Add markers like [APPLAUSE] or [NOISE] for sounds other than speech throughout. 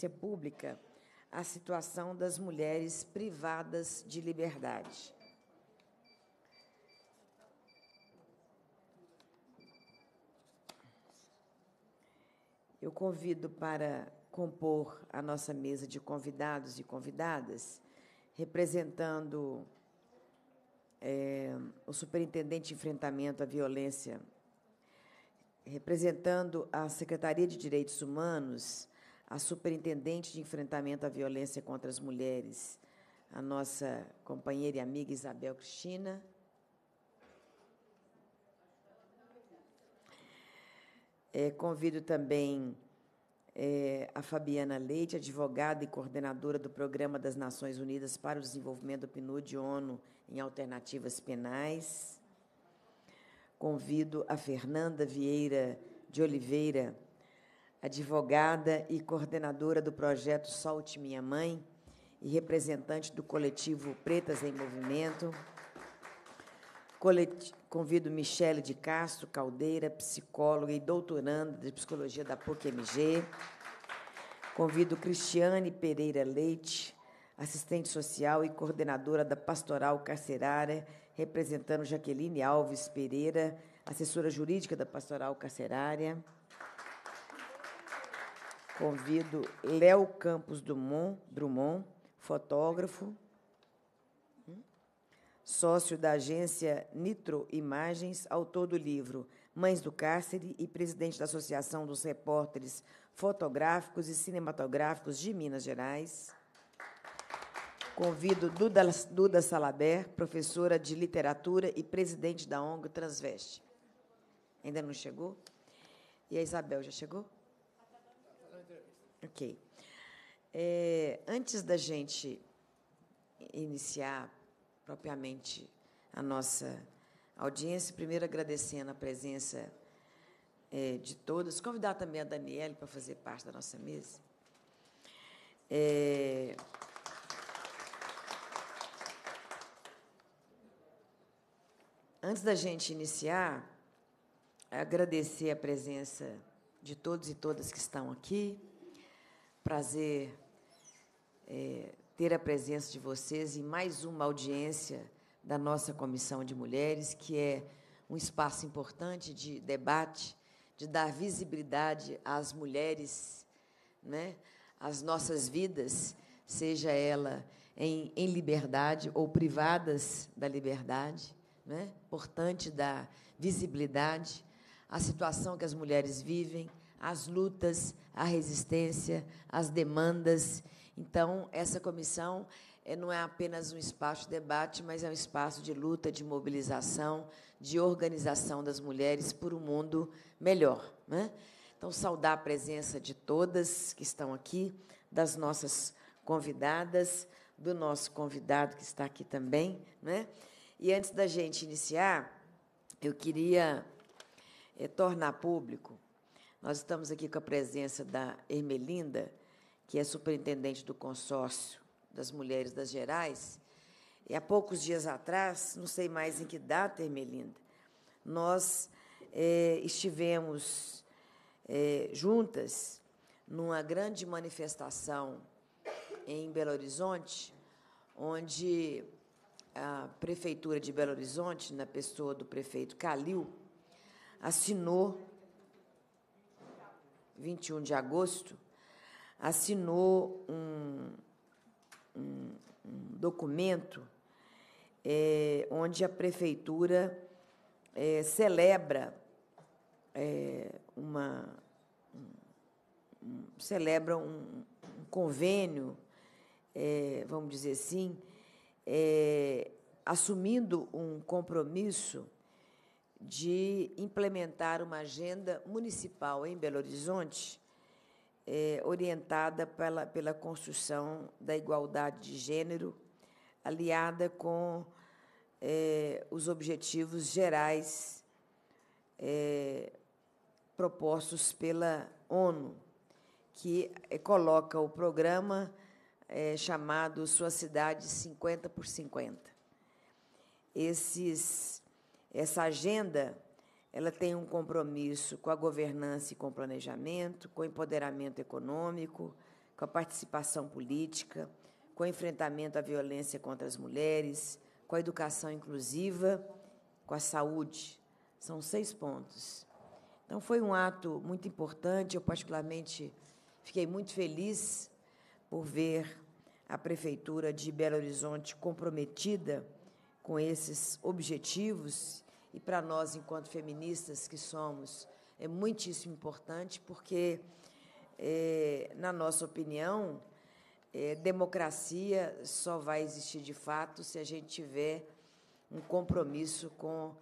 audiência pública a situação das mulheres privadas de liberdade. Eu convido para compor a nossa mesa de convidados e convidadas, representando é, o Superintendente de Enfrentamento à Violência, representando a Secretaria de Direitos Humanos, a superintendente de enfrentamento à violência contra as mulheres, a nossa companheira e amiga Isabel Cristina. É, convido também é, a Fabiana Leite, advogada e coordenadora do Programa das Nações Unidas para o Desenvolvimento do PNUD ONU em Alternativas Penais. Convido a Fernanda Vieira de Oliveira, advogada e coordenadora do projeto Solte Minha Mãe e representante do coletivo Pretas em Movimento. Convido Michele de Castro Caldeira, psicóloga e doutoranda de psicologia da PUC-MG. Convido Cristiane Pereira Leite, assistente social e coordenadora da Pastoral Carcerária, representando Jaqueline Alves Pereira, assessora jurídica da Pastoral Carcerária. Convido Léo Campos Dumont, Drummond, fotógrafo, hum, sócio da agência Nitro Imagens, autor do livro Mães do Cárcere e presidente da Associação dos Repórteres Fotográficos e Cinematográficos de Minas Gerais. Convido Duda, Duda Salaber, professora de literatura e presidente da ONG Transveste. Ainda não chegou? E a Isabel já chegou? Ok. É, antes da gente iniciar propriamente a nossa audiência, primeiro agradecendo a presença é, de todos, convidar também a Daniela para fazer parte da nossa mesa. É, antes da gente iniciar, agradecer a presença de todos e todas que estão aqui prazer é, ter a presença de vocês em mais uma audiência da nossa Comissão de Mulheres, que é um espaço importante de debate, de dar visibilidade às mulheres, né, às nossas vidas, seja ela em, em liberdade ou privadas da liberdade, né, importante dar visibilidade à situação que as mulheres vivem, as lutas, a resistência, as demandas. Então, essa comissão eh, não é apenas um espaço de debate, mas é um espaço de luta, de mobilização, de organização das mulheres por um mundo melhor. Né? Então, saudar a presença de todas que estão aqui, das nossas convidadas, do nosso convidado que está aqui também. Né? E antes da gente iniciar, eu queria é, tornar público nós estamos aqui com a presença da Ermelinda, que é superintendente do consórcio das mulheres das Gerais. E há poucos dias atrás, não sei mais em que data, Ermelinda, nós é, estivemos é, juntas numa grande manifestação em Belo Horizonte, onde a Prefeitura de Belo Horizonte, na pessoa do prefeito Calil, assinou 21 de agosto, assinou um, um, um documento é, onde a prefeitura é, celebra é, uma um, celebra um, convênio, é, vamos dizer assim, é, assumindo um compromisso de implementar uma agenda municipal em Belo Horizonte é, orientada pela, pela construção da igualdade de gênero, aliada com é, os objetivos gerais é, propostos pela ONU, que coloca o programa é, chamado Sua Cidade 50 por 50. Esses essa agenda ela tem um compromisso com a governança e com o planejamento, com o empoderamento econômico, com a participação política, com o enfrentamento à violência contra as mulheres, com a educação inclusiva, com a saúde. São seis pontos. Então, foi um ato muito importante. Eu, particularmente, fiquei muito feliz por ver a Prefeitura de Belo Horizonte comprometida com esses objetivos e para nós, enquanto feministas que somos, é muitíssimo importante, porque, é, na nossa opinião, é, democracia só vai existir de fato se a gente tiver um compromisso com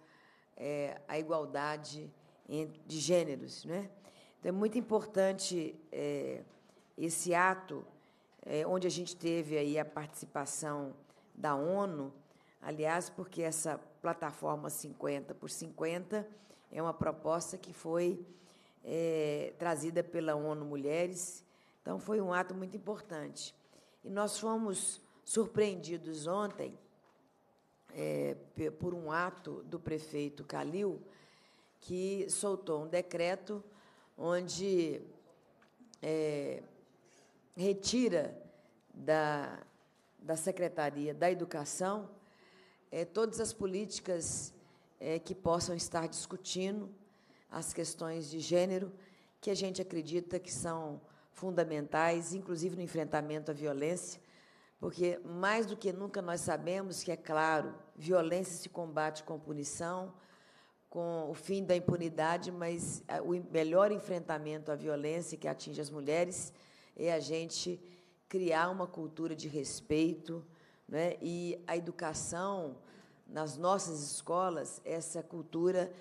é, a igualdade de gêneros. Né? Então, é muito importante é, esse ato, é, onde a gente teve aí a participação da ONU Aliás, porque essa plataforma 50 por 50 é uma proposta que foi é, trazida pela ONU Mulheres. Então, foi um ato muito importante. E nós fomos surpreendidos ontem é, por um ato do prefeito Calil, que soltou um decreto onde é, retira da, da Secretaria da Educação é, todas as políticas é, que possam estar discutindo as questões de gênero, que a gente acredita que são fundamentais, inclusive no enfrentamento à violência, porque mais do que nunca nós sabemos que, é claro, violência se combate com punição, com o fim da impunidade, mas é, o melhor enfrentamento à violência que atinge as mulheres é a gente criar uma cultura de respeito, né? E a educação, nas nossas escolas, essa cultura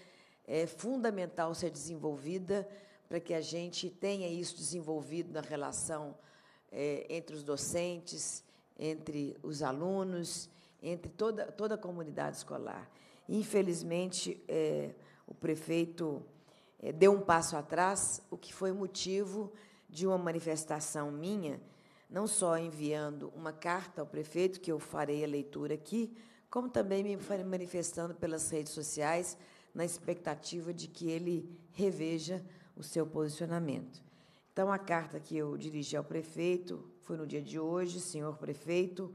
é fundamental ser desenvolvida para que a gente tenha isso desenvolvido na relação é, entre os docentes, entre os alunos, entre toda, toda a comunidade escolar. Infelizmente, é, o prefeito é, deu um passo atrás, o que foi motivo de uma manifestação minha não só enviando uma carta ao prefeito, que eu farei a leitura aqui, como também me manifestando pelas redes sociais, na expectativa de que ele reveja o seu posicionamento. Então, a carta que eu dirigi ao prefeito foi no dia de hoje, senhor prefeito.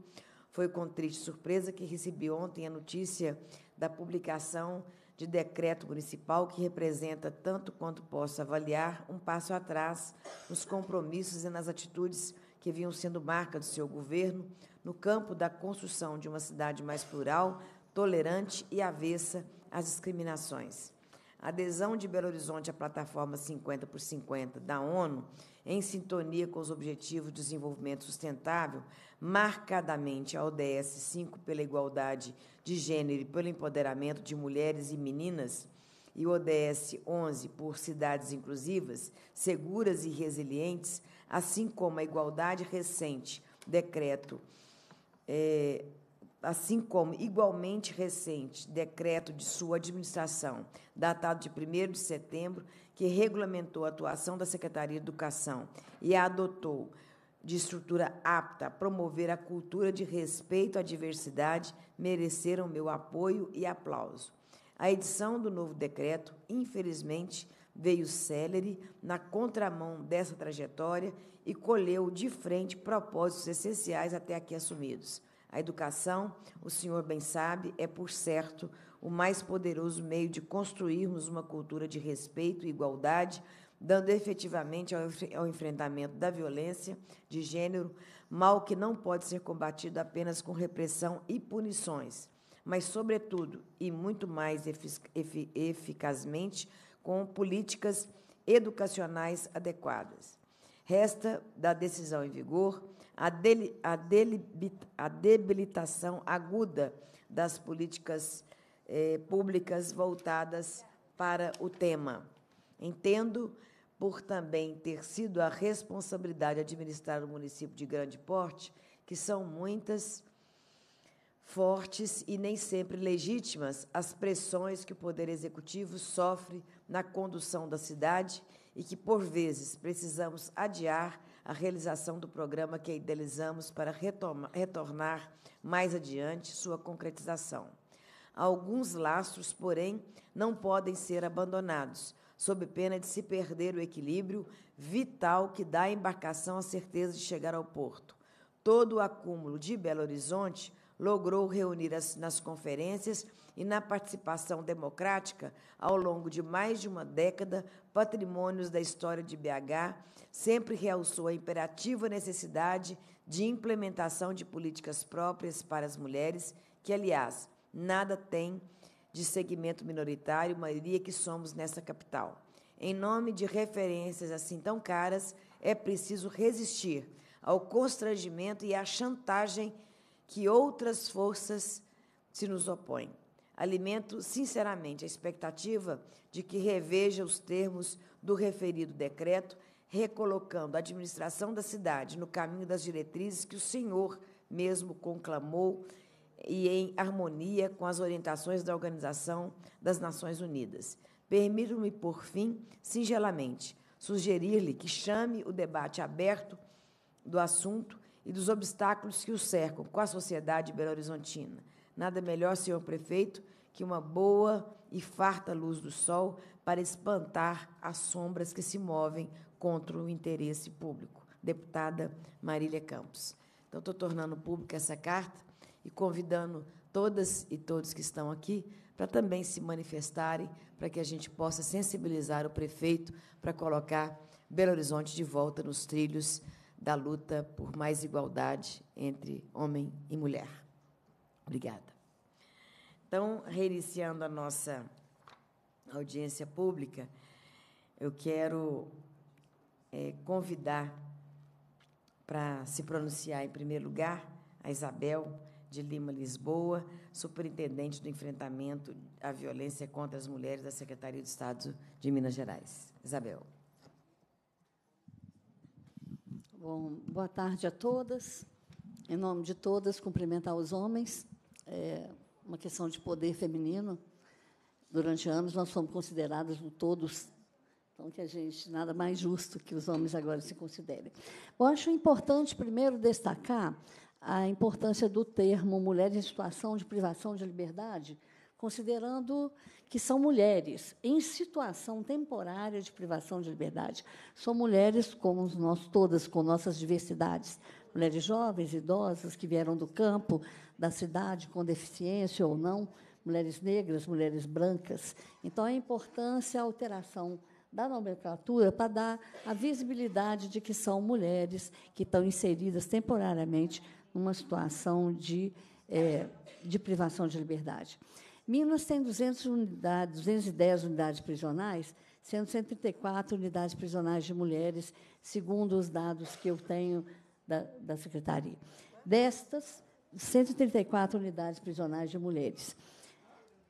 Foi com triste surpresa que recebi ontem a notícia da publicação de decreto municipal que representa, tanto quanto posso avaliar, um passo atrás nos compromissos e nas atitudes que vinham sendo marca do seu governo, no campo da construção de uma cidade mais plural, tolerante e avessa às discriminações. A adesão de Belo Horizonte à plataforma 50 por 50 da ONU, em sintonia com os Objetivos de Desenvolvimento Sustentável, marcadamente a ODS 5 pela igualdade de gênero e pelo empoderamento de mulheres e meninas, e o ODS 11 por cidades inclusivas, seguras e resilientes, assim como a igualdade recente, decreto, é, assim como igualmente recente decreto de sua administração, datado de 1 de setembro, que regulamentou a atuação da Secretaria de Educação e a adotou de estrutura apta a promover a cultura de respeito à diversidade, mereceram meu apoio e aplauso. A edição do novo decreto, infelizmente, veio célere na contramão dessa trajetória e colheu de frente propósitos essenciais até aqui assumidos. A educação, o senhor bem sabe, é por certo o mais poderoso meio de construirmos uma cultura de respeito e igualdade, dando efetivamente ao enfrentamento da violência de gênero, mal que não pode ser combatido apenas com repressão e punições, mas, sobretudo, e muito mais efic eficazmente, com políticas educacionais adequadas. Resta da decisão em vigor a, dele, a, a debilitação aguda das políticas eh, públicas voltadas para o tema. Entendo, por também ter sido a responsabilidade administrar o um município de grande porte, que são muitas, fortes e nem sempre legítimas as pressões que o Poder Executivo sofre na condução da cidade e que, por vezes, precisamos adiar a realização do programa que idealizamos para retoma, retornar mais adiante sua concretização. Alguns lastros, porém, não podem ser abandonados, sob pena de se perder o equilíbrio vital que dá à embarcação a certeza de chegar ao porto. Todo o acúmulo de Belo Horizonte logrou reunir as, nas conferências e na participação democrática, ao longo de mais de uma década, patrimônios da história de BH, sempre realçou a imperativa necessidade de implementação de políticas próprias para as mulheres, que, aliás, nada tem de segmento minoritário, maioria que somos nessa capital. Em nome de referências assim tão caras, é preciso resistir ao constrangimento e à chantagem que outras forças se nos opõem. Alimento sinceramente a expectativa de que reveja os termos do referido decreto, recolocando a administração da cidade no caminho das diretrizes que o senhor mesmo conclamou e em harmonia com as orientações da Organização das Nações Unidas. Permito-me, por fim, singelamente, sugerir-lhe que chame o debate aberto do assunto e dos obstáculos que o cercam com a sociedade belo-horizontina. Nada melhor, senhor prefeito, que uma boa e farta luz do sol para espantar as sombras que se movem contra o interesse público. Deputada Marília Campos. Então, estou tornando pública essa carta e convidando todas e todos que estão aqui para também se manifestarem, para que a gente possa sensibilizar o prefeito para colocar Belo Horizonte de volta nos trilhos da luta por mais igualdade entre homem e mulher. Obrigada. Então, reiniciando a nossa audiência pública, eu quero é, convidar para se pronunciar, em primeiro lugar, a Isabel de Lima Lisboa, superintendente do enfrentamento à violência contra as mulheres da Secretaria de Estado de Minas Gerais. Isabel. Bom, boa tarde a todas. Em nome de todas, cumprimentar os homens. É uma questão de poder feminino. Durante anos, nós fomos consideradas todos. Então, que a gente, nada mais justo que os homens agora se considerem. Eu acho importante, primeiro, destacar a importância do termo mulher em situação de privação de liberdade, considerando que são mulheres em situação temporária de privação de liberdade. São mulheres como nós todas, com nossas diversidades. Mulheres jovens, idosas, que vieram do campo, da cidade, com deficiência ou não, mulheres negras, mulheres brancas. Então, a importância, a alteração da nomenclatura para dar a visibilidade de que são mulheres que estão inseridas temporariamente numa situação de, é, de privação de liberdade. Minas tem 200 unidades, 210 unidades prisionais, sendo 134 unidades prisionais de mulheres, segundo os dados que eu tenho da, da Secretaria. Destas, 134 unidades prisionais de mulheres,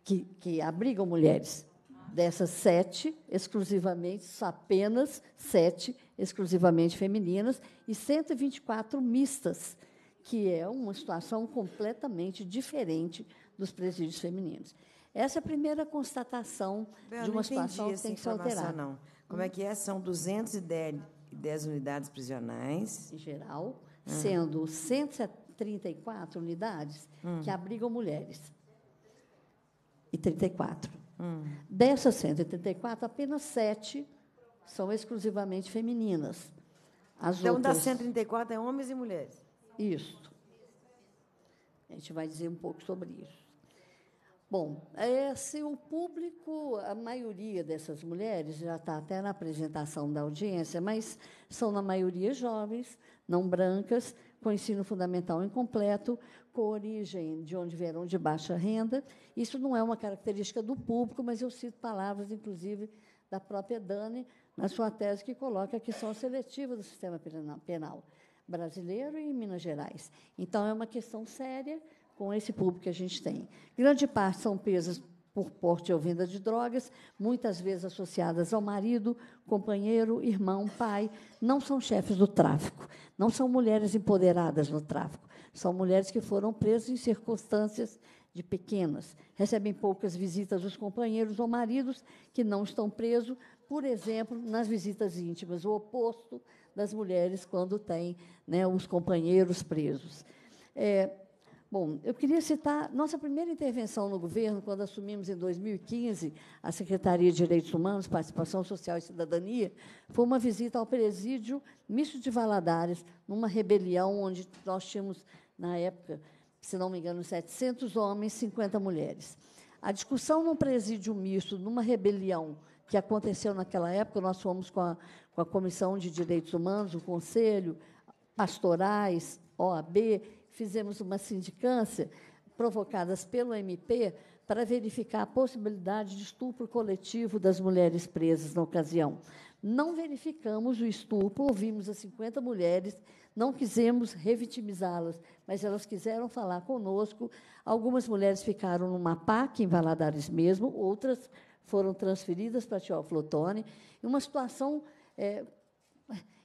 que, que abrigam mulheres. Dessas, sete exclusivamente, apenas sete exclusivamente femininas, e 124 mistas, que é uma situação completamente diferente dos presídios femininos. Essa é a primeira constatação de uma situação que tem que ser alterada. Não. Como é que é? São 210 unidades prisionais. Em geral, hum. sendo 134 unidades que abrigam mulheres. E 34. Hum. Dessas 134, apenas 7 são exclusivamente femininas. As então, outras... das 134 é homens e mulheres. Isso. A gente vai dizer um pouco sobre isso. Bom, é, se o público, a maioria dessas mulheres, já está até na apresentação da audiência, mas são, na maioria, jovens, não brancas, com ensino fundamental incompleto, com origem de onde vieram de baixa renda. Isso não é uma característica do público, mas eu cito palavras, inclusive, da própria Dani, na sua tese, que coloca a questão seletiva do sistema penal brasileiro e em Minas Gerais. Então, é uma questão séria, com esse público que a gente tem. Grande parte são presas por porte ou venda de drogas, muitas vezes associadas ao marido, companheiro, irmão, pai, não são chefes do tráfico, não são mulheres empoderadas no tráfico, são mulheres que foram presas em circunstâncias de pequenas, recebem poucas visitas dos companheiros ou maridos que não estão presos, por exemplo, nas visitas íntimas, o oposto das mulheres quando têm né, os companheiros presos. É, Bom, eu queria citar nossa primeira intervenção no governo, quando assumimos em 2015 a Secretaria de Direitos Humanos, Participação Social e Cidadania, foi uma visita ao presídio misto de Valadares, numa rebelião onde nós tínhamos, na época, se não me engano, 700 homens, 50 mulheres. A discussão num presídio misto, numa rebelião que aconteceu naquela época, nós fomos com a, com a Comissão de Direitos Humanos, o Conselho, pastorais, OAB fizemos uma sindicância provocadas pelo MP para verificar a possibilidade de estupro coletivo das mulheres presas na ocasião. Não verificamos o estupro, ouvimos as 50 mulheres, não quisemos revitimizá-las, mas elas quiseram falar conosco. Algumas mulheres ficaram numa PAC em Valadares mesmo, outras foram transferidas para Teófilo Flotone. Uma situação é,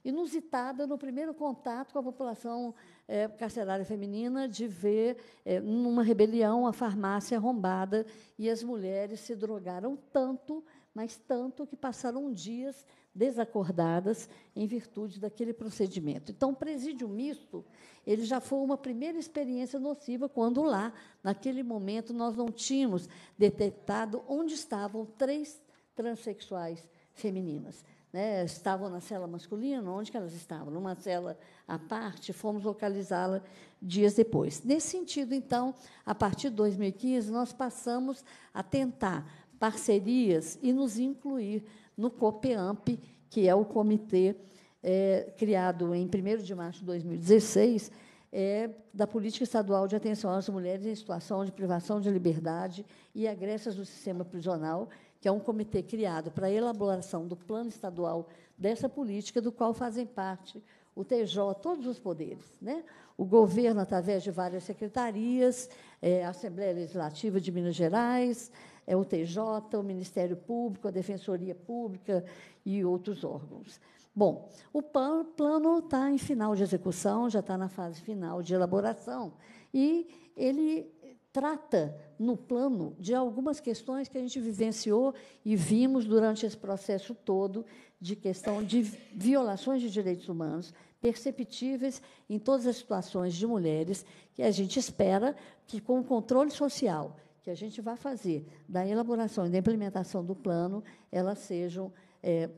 inusitada no primeiro contato com a população é, carcerária feminina, de ver, é, numa rebelião, a farmácia arrombada e as mulheres se drogaram tanto, mas tanto, que passaram dias desacordadas em virtude daquele procedimento. Então, o presídio misto ele já foi uma primeira experiência nociva quando lá, naquele momento, nós não tínhamos detectado onde estavam três transexuais femininas né, estavam na cela masculina, onde que elas estavam? Numa cela à parte, fomos localizá-la dias depois. Nesse sentido, então, a partir de 2015, nós passamos a tentar parcerias e nos incluir no COPEAMP, que é o comitê é, criado em 1 de março de 2016, é, eh, da Política Estadual de Atenção às Mulheres em Situação de Privação de Liberdade e Agressas do Sistema Prisional, que é um comitê criado para a elaboração do plano estadual dessa política, do qual fazem parte o TJ, todos os poderes. Né? O governo, através de várias secretarias, é, a Assembleia Legislativa de Minas Gerais, é, o TJ, o Ministério Público, a Defensoria Pública e outros órgãos. Bom, o plano está em final de execução, já está na fase final de elaboração, e ele trata no plano de algumas questões que a gente vivenciou e vimos durante esse processo todo de questão de violações de direitos humanos perceptíveis em todas as situações de mulheres que a gente espera que com o controle social que a gente vai fazer da elaboração e da implementação do plano elas sejam é,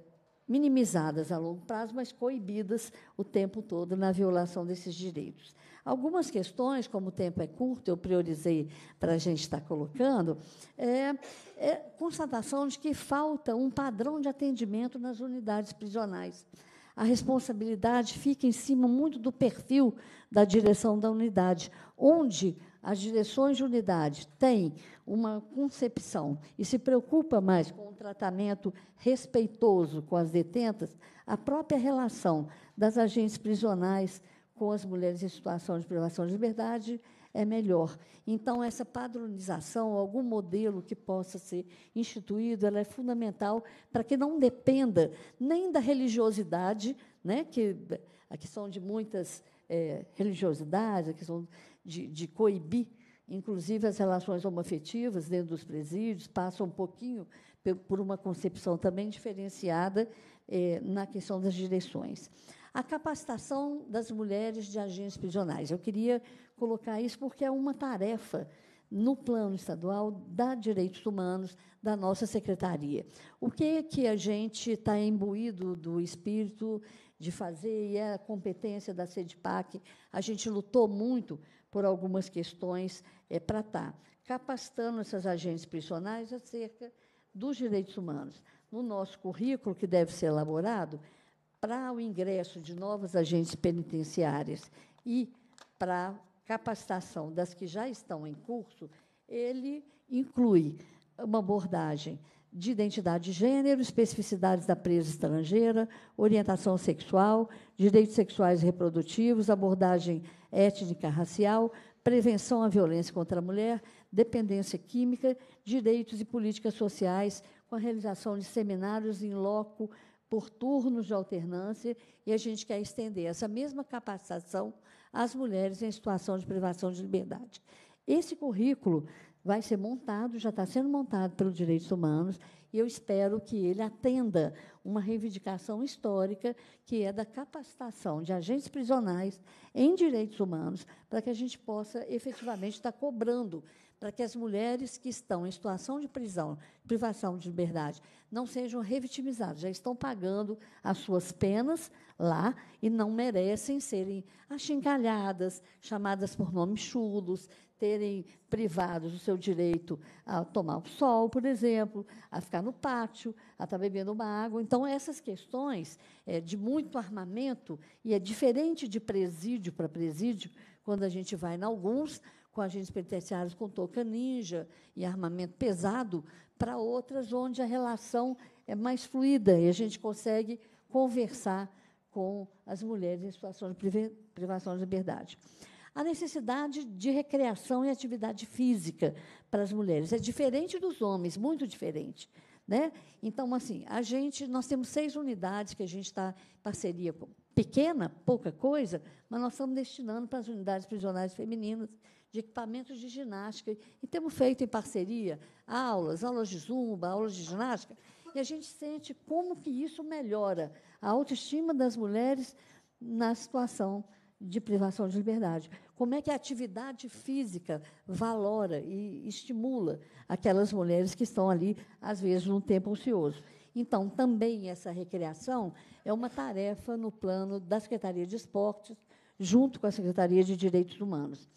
minimizadas a longo prazo, mas coibidas o tempo todo na violação desses direitos. Algumas questões, como o tempo é curto, eu priorizei para a gente estar tá colocando, é, é constatação de que falta um padrão de atendimento nas unidades prisionais. A responsabilidade fica em cima muito do perfil da direção da unidade, onde as direções de unidade têm uma concepção e se preocupa mais com o tratamento respeitoso com as detentas, a própria relação das agentes prisionais com as mulheres em situação de privação de liberdade é melhor. Então, essa padronização, algum modelo que possa ser instituído, ela é fundamental para que não dependa nem da religiosidade, né, que a questão de muitas é, religiosidades, a questão de, de coibir, inclusive as relações homoafetivas dentro dos presídios, passam um pouquinho por uma concepção também diferenciada é, na questão das direções a capacitação das mulheres de agentes prisionais. Eu queria colocar isso porque é uma tarefa no plano estadual da Direitos Humanos da nossa secretaria. O que é que a gente está imbuído do espírito de fazer e é a competência da SEDPAC? A gente lutou muito por algumas questões é, para estar tá capacitando essas agentes prisionais acerca dos direitos humanos. No nosso currículo, que deve ser elaborado, para o ingresso de novos agentes penitenciários e para capacitação das que já estão em curso, ele inclui uma abordagem de identidade de gênero, especificidades da presa estrangeira, orientação sexual, direitos sexuais e reprodutivos, abordagem étnica racial, prevenção à violência contra a mulher, dependência química, direitos e políticas sociais, com a realização de seminários em loco por turnos de alternância, e a gente quer estender essa mesma capacitação às mulheres em situação de privação de liberdade. Esse currículo vai ser montado, já está sendo montado pelo Direitos Humanos, e eu espero que ele atenda uma reivindicação histórica, que é da capacitação de agentes prisionais em direitos humanos, para que a gente possa efetivamente estar cobrando para que as mulheres que estão em situação de prisão, privação de liberdade, não sejam revitimizadas. Já estão pagando as suas penas lá e não merecem serem achincalhadas, chamadas por nomes chulos, terem privados o seu direito a tomar o sol, por exemplo, a ficar no pátio, a estar bebendo uma água. Então, essas questões é, de muito armamento, e é diferente de presídio para presídio, quando a gente vai em alguns, com agentes penitenciários com touca ninja e armamento pesado, para outras onde a relação é mais fluida e a gente consegue conversar com as mulheres em situação de privação de liberdade. A necessidade de recreação e atividade física para as mulheres é diferente dos homens, muito diferente. Né? Então, assim, a gente, nós temos seis unidades que a gente está em parceria com. Pequena, pouca coisa, mas nós estamos destinando para as unidades prisionais femininas de equipamentos de ginástica. E temos feito em parceria aulas, aulas de zumba, aulas de ginástica, e a gente sente como que isso melhora a autoestima das mulheres na situação de privação de liberdade. Como é que a atividade física valora e estimula aquelas mulheres que estão ali, às vezes, num tempo ocioso. Então, também essa recreação é uma tarefa no plano da Secretaria de Esportes, junto com a Secretaria de Direitos Humanos.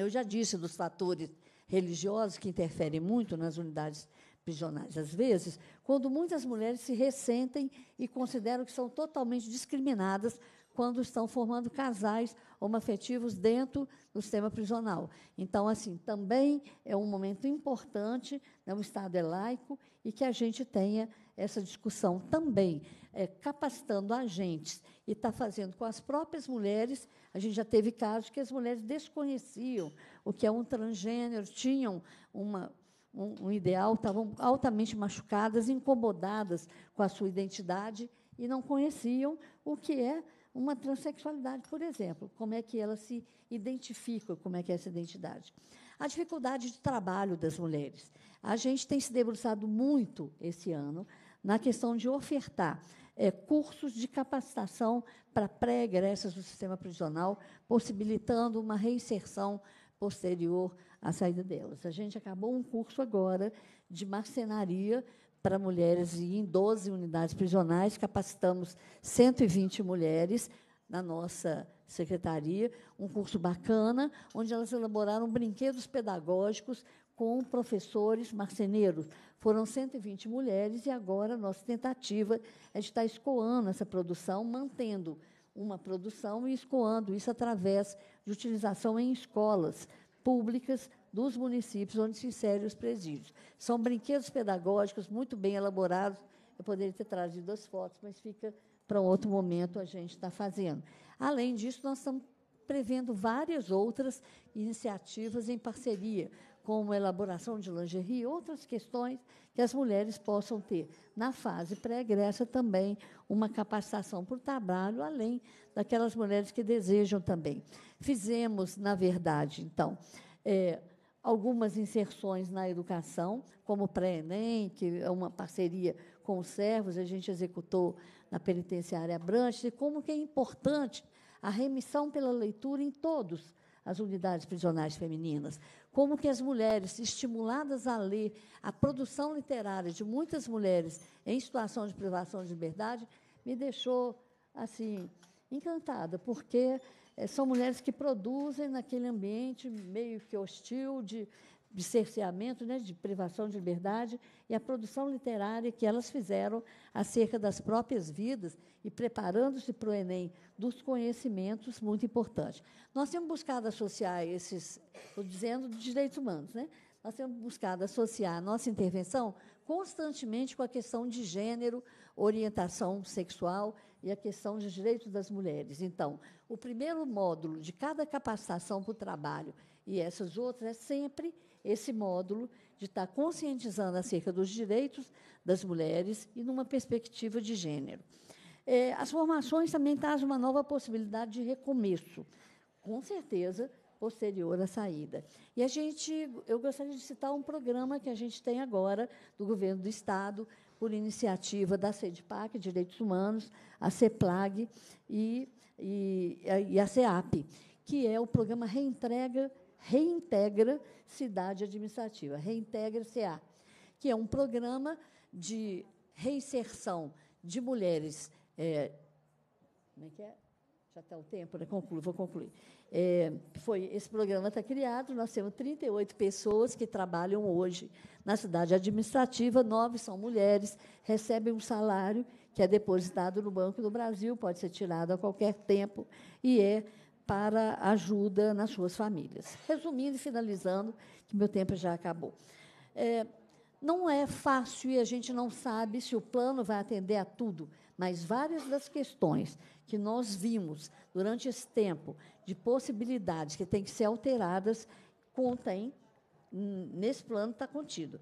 Eu já disse dos fatores religiosos que interferem muito nas unidades prisionais. Às vezes, quando muitas mulheres se ressentem e consideram que são totalmente discriminadas quando estão formando casais homoafetivos dentro do sistema prisional. Então, assim, também é um momento importante, né, o Estado é laico, e que a gente tenha essa discussão também é, capacitando agentes e está fazendo com as próprias mulheres. A gente já teve casos que as mulheres desconheciam o que é um transgênero, tinham uma, um, um ideal, estavam altamente machucadas, incomodadas com a sua identidade e não conheciam o que é uma transexualidade, por exemplo, como é que ela se identifica, como é que é essa identidade. A dificuldade de trabalho das mulheres. A gente tem se debruçado muito esse ano na questão de ofertar é, cursos de capacitação para pré-egressas do sistema prisional, possibilitando uma reinserção posterior à saída delas. A gente acabou um curso agora de marcenaria para mulheres em 12 unidades prisionais capacitamos 120 mulheres na nossa secretaria, um curso bacana, onde elas elaboraram brinquedos pedagógicos com professores marceneiros. Foram 120 mulheres e agora a nossa tentativa é de estar escoando essa produção, mantendo uma produção e escoando isso através de utilização em escolas públicas dos municípios onde se inserem os presídios. São brinquedos pedagógicos muito bem elaborados. Eu poderia ter trazido as fotos, mas fica para um outro momento a gente está fazendo. Além disso, nós estamos prevendo várias outras iniciativas em parceria como elaboração de lingerie, outras questões que as mulheres possam ter na fase pré-egressa também uma capacitação por trabalho, além daquelas mulheres que desejam também. Fizemos, na verdade, então, é, algumas inserções na educação, como o pré-ENEM, que é uma parceria com os servos, a gente executou na penitenciária Branche, e como que é importante a remissão pela leitura em todos as unidades prisionais femininas, como que as mulheres, estimuladas a ler, a produção literária de muitas mulheres em situação de privação de liberdade, me deixou assim encantada, porque eh, são mulheres que produzem naquele ambiente meio que hostil de de cerceamento, né, de privação de liberdade, e a produção literária que elas fizeram acerca das próprias vidas e preparando-se para o Enem dos conhecimentos, muito importante. Nós temos buscado associar esses, estou dizendo, dos direitos humanos, né? nós temos buscado associar a nossa intervenção constantemente com a questão de gênero, orientação sexual e a questão dos direitos das mulheres. Então, o primeiro módulo de cada capacitação para o trabalho e essas outras é sempre esse módulo de estar conscientizando acerca dos direitos das mulheres e numa perspectiva de gênero. É, as formações também trazem uma nova possibilidade de recomeço, com certeza posterior à saída. E a gente, eu gostaria de citar um programa que a gente tem agora do governo do estado por iniciativa da CEDPAC, Direitos Humanos, a CEPLAG e, e, e a CEAP, que é o programa Reentrega Reintegra Cidade Administrativa, Reintegra CA, que é um programa de reinserção de mulheres. É, como é que é? Já está o tempo, né? Concluo, vou concluir. É, foi, esse programa está criado, nós temos 38 pessoas que trabalham hoje na cidade administrativa, nove são mulheres, recebem um salário que é depositado no Banco do Brasil, pode ser tirado a qualquer tempo, e é para ajuda nas suas famílias. Resumindo e finalizando, que meu tempo já acabou. É, não é fácil e a gente não sabe se o plano vai atender a tudo, mas várias das questões que nós vimos durante esse tempo de possibilidades que têm que ser alteradas contém nesse plano está contido.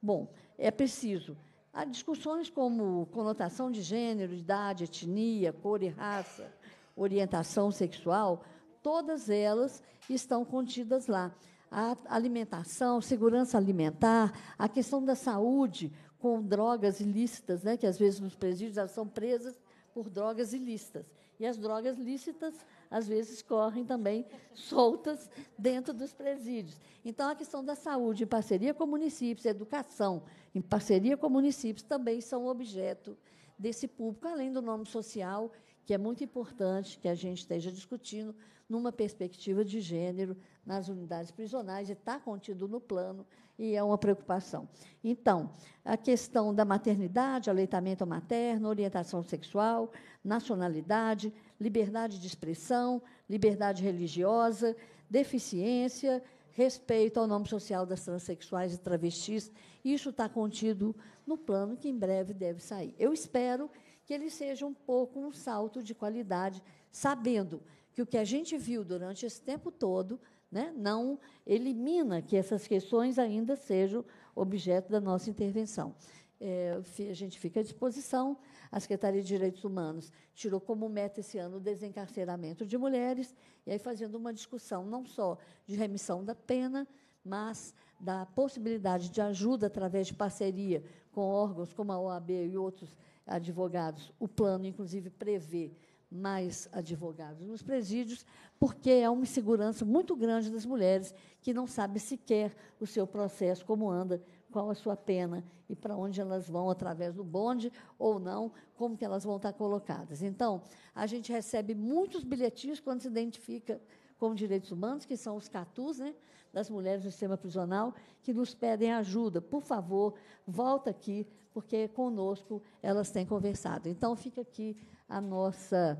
Bom, é preciso há discussões como conotação de gênero, idade, etnia, cor e raça orientação sexual, todas elas estão contidas lá. A alimentação, segurança alimentar, a questão da saúde com drogas ilícitas, né, que às vezes nos presídios elas são presas por drogas ilícitas. E as drogas lícitas, às vezes, correm também soltas dentro dos presídios. Então, a questão da saúde em parceria com municípios, educação em parceria com municípios, também são objeto desse público, além do nome social que é muito importante que a gente esteja discutindo numa perspectiva de gênero nas unidades prisionais, e está contido no plano, e é uma preocupação. Então, a questão da maternidade, aleitamento materno, orientação sexual, nacionalidade, liberdade de expressão, liberdade religiosa, deficiência, respeito ao nome social das transexuais e travestis, isso está contido no plano que em breve deve sair. Eu espero que que ele seja um pouco um salto de qualidade, sabendo que o que a gente viu durante esse tempo todo né, não elimina que essas questões ainda sejam objeto da nossa intervenção. É, a gente fica à disposição. A Secretaria de Direitos Humanos tirou como meta esse ano o desencarceramento de mulheres, e aí fazendo uma discussão não só de remissão da pena, mas da possibilidade de ajuda através de parceria com órgãos como a OAB e outros advogados. O plano, inclusive, prevê mais advogados nos presídios, porque é uma insegurança muito grande das mulheres que não sabem sequer o seu processo, como anda, qual a sua pena e para onde elas vão através do bonde ou não, como que elas vão estar colocadas. Então, a gente recebe muitos bilhetinhos quando se identifica como direitos humanos, que são os catus né, das mulheres no sistema prisional, que nos pedem ajuda. Por favor, volta aqui, porque conosco elas têm conversado. Então, fica aqui a nossa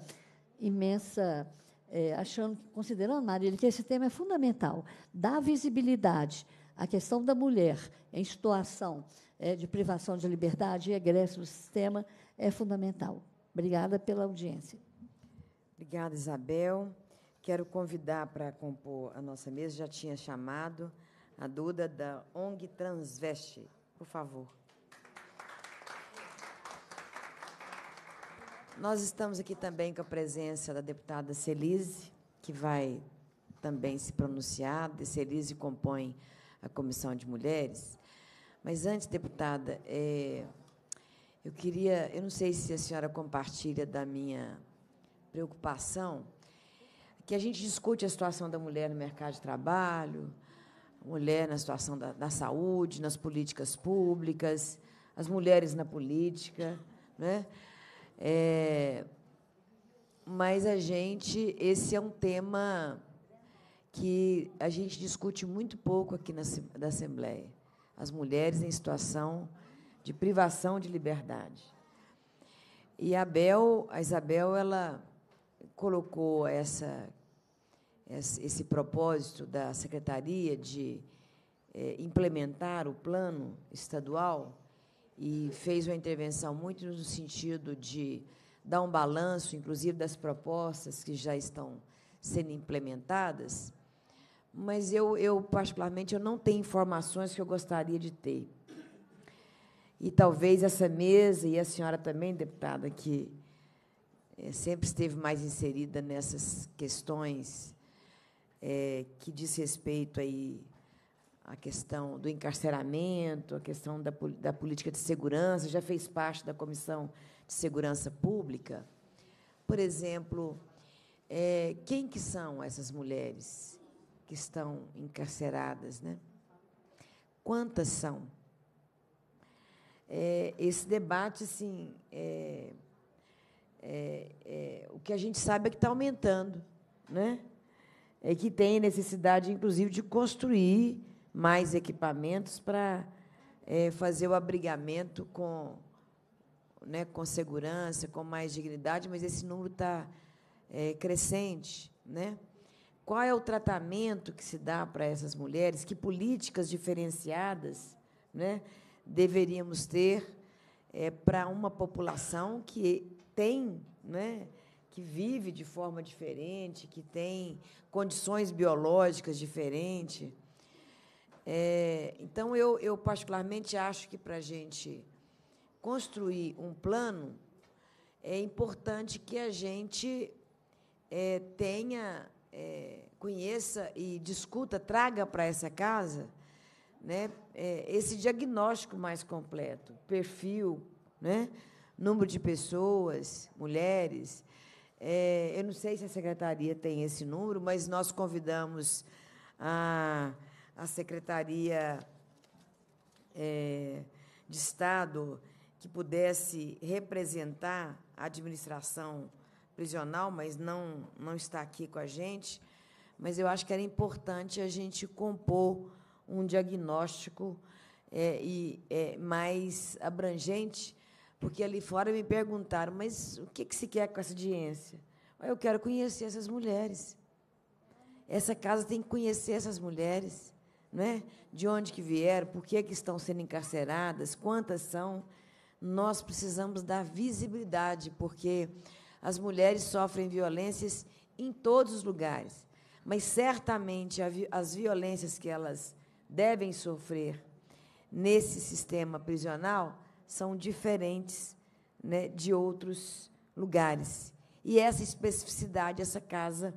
imensa. É, achando, considerando, Marília, que esse tema é fundamental, dá visibilidade à questão da mulher em situação é, de privação de liberdade e egresso do sistema é fundamental. Obrigada pela audiência. Obrigada, Isabel. Quero convidar para compor a nossa mesa, já tinha chamado, a Duda da ONG Transveste, por favor. Nós estamos aqui também com a presença da deputada Celise, que vai também se pronunciar. De Celise compõe a Comissão de Mulheres. Mas antes, deputada, é, eu queria, eu não sei se a senhora compartilha da minha preocupação, que a gente discute a situação da mulher no mercado de trabalho, mulher na situação da, da saúde, nas políticas públicas, as mulheres na política, né? É, mas a gente, esse é um tema que a gente discute muito pouco aqui na da Assembleia. As mulheres em situação de privação de liberdade. E a Bel, a Isabel, ela colocou essa, esse propósito da secretaria de é, implementar o plano estadual e fez uma intervenção muito no sentido de dar um balanço, inclusive, das propostas que já estão sendo implementadas, mas eu, eu particularmente, eu não tenho informações que eu gostaria de ter. E talvez essa mesa e a senhora também, deputada, que eh, sempre esteve mais inserida nessas questões é, que diz respeito aí a questão do encarceramento, a questão da, da política de segurança, já fez parte da Comissão de Segurança Pública. Por exemplo, é, quem que são essas mulheres que estão encarceradas, né? Quantas são? É, esse debate, assim, é, é, é o que a gente sabe é que está aumentando, né? É que tem necessidade, inclusive, de construir mais equipamentos para é, fazer o abrigamento com, né, com segurança, com mais dignidade, mas esse número está é, crescente. Né? Qual é o tratamento que se dá para essas mulheres? Que políticas diferenciadas né, deveríamos ter é, para uma população que tem, né, que vive de forma diferente, que tem condições biológicas diferentes? É, então, eu, eu particularmente acho que para a gente construir um plano, é importante que a gente é, tenha, é, conheça e discuta, traga para essa casa né, é, esse diagnóstico mais completo, perfil, né, número de pessoas, mulheres. É, eu não sei se a secretaria tem esse número, mas nós convidamos a a Secretaria é, de Estado que pudesse representar a administração prisional, mas não, não está aqui com a gente. Mas eu acho que era importante a gente compor um diagnóstico é, e é, mais abrangente, porque ali fora me perguntaram, mas o que, que se quer com essa audiência? Eu quero conhecer essas mulheres. Essa casa tem que conhecer essas mulheres né? de onde que vieram, por que, que estão sendo encarceradas, quantas são. Nós precisamos dar visibilidade, porque as mulheres sofrem violências em todos os lugares, mas certamente as violências que elas devem sofrer nesse sistema prisional são diferentes né, de outros lugares. E essa especificidade essa casa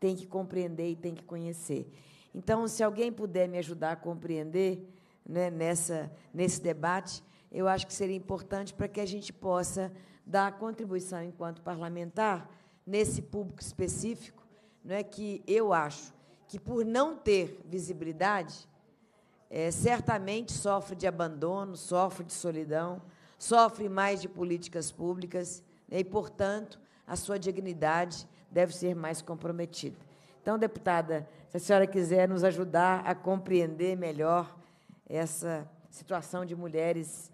tem que compreender e tem que conhecer. Então, se alguém puder me ajudar a compreender né, nessa, nesse debate, eu acho que seria importante para que a gente possa dar contribuição enquanto parlamentar nesse público específico, é que eu acho que, por não ter visibilidade, é, certamente sofre de abandono, sofre de solidão, sofre mais de políticas públicas né, e, portanto, a sua dignidade deve ser mais comprometida. Então, deputada, se a senhora quiser nos ajudar a compreender melhor essa situação de mulheres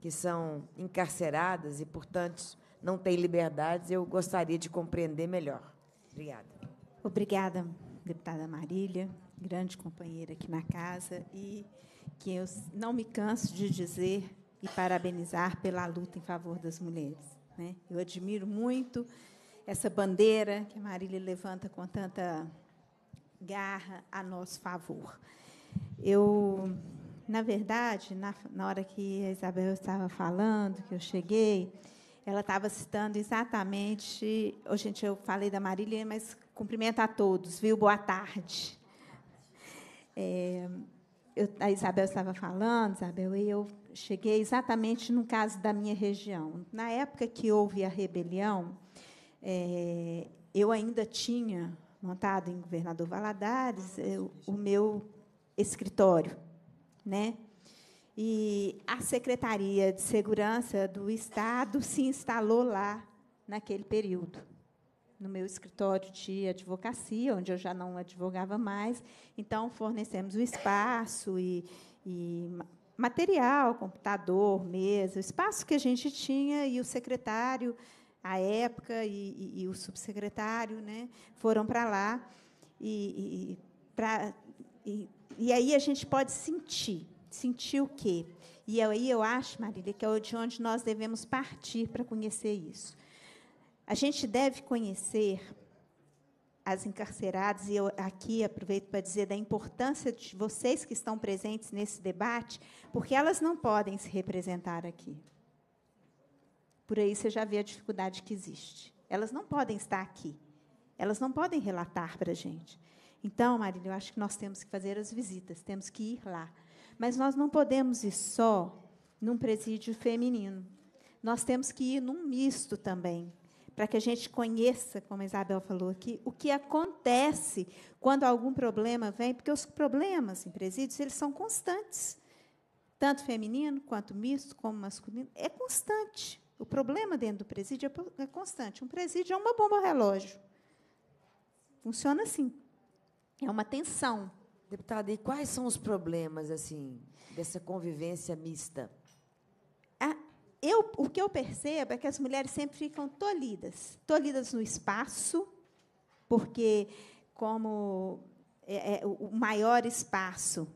que são encarceradas e, portanto, não têm liberdades, eu gostaria de compreender melhor. Obrigada. Obrigada, deputada Marília, grande companheira aqui na casa, e que eu não me canso de dizer e parabenizar pela luta em favor das mulheres. Né? Eu admiro muito essa bandeira que a Marília levanta com tanta garra a nosso favor. Eu, na verdade, na, na hora que a Isabel estava falando, que eu cheguei, ela estava citando exatamente. Oh, gente, eu falei da Marília, mas cumprimento a todos, viu? Boa tarde. É, eu, a Isabel estava falando, Isabel, e eu cheguei exatamente no caso da minha região. Na época que houve a rebelião, é, eu ainda tinha montado em Governador Valadares é, o meu escritório, né? E a Secretaria de Segurança do Estado se instalou lá naquele período, no meu escritório de advocacia, onde eu já não advogava mais. Então, fornecemos o espaço e, e material, computador, mesa, o espaço que a gente tinha, e o secretário a época, e, e, e o subsecretário né, foram para lá. E, e, pra, e, e aí a gente pode sentir. Sentir o quê? E aí eu acho, Marília, que é de onde nós devemos partir para conhecer isso. A gente deve conhecer as encarceradas, e eu aqui aproveito para dizer da importância de vocês que estão presentes nesse debate, porque elas não podem se representar aqui. Por aí você já vê a dificuldade que existe. Elas não podem estar aqui. Elas não podem relatar para a gente. Então, Marília, eu acho que nós temos que fazer as visitas, temos que ir lá. Mas nós não podemos ir só num presídio feminino. Nós temos que ir num misto também, para que a gente conheça, como a Isabel falou aqui, o que acontece quando algum problema vem, porque os problemas em presídios, eles são constantes. Tanto feminino, quanto misto, como masculino, é constante. O problema dentro do presídio é, é constante. Um presídio é uma bomba relógio. Funciona assim. É uma tensão. Deputada, e quais são os problemas assim dessa convivência mista? eu, o que eu percebo é que as mulheres sempre ficam tolhidas, tolhidas no espaço, porque como é, é, o maior espaço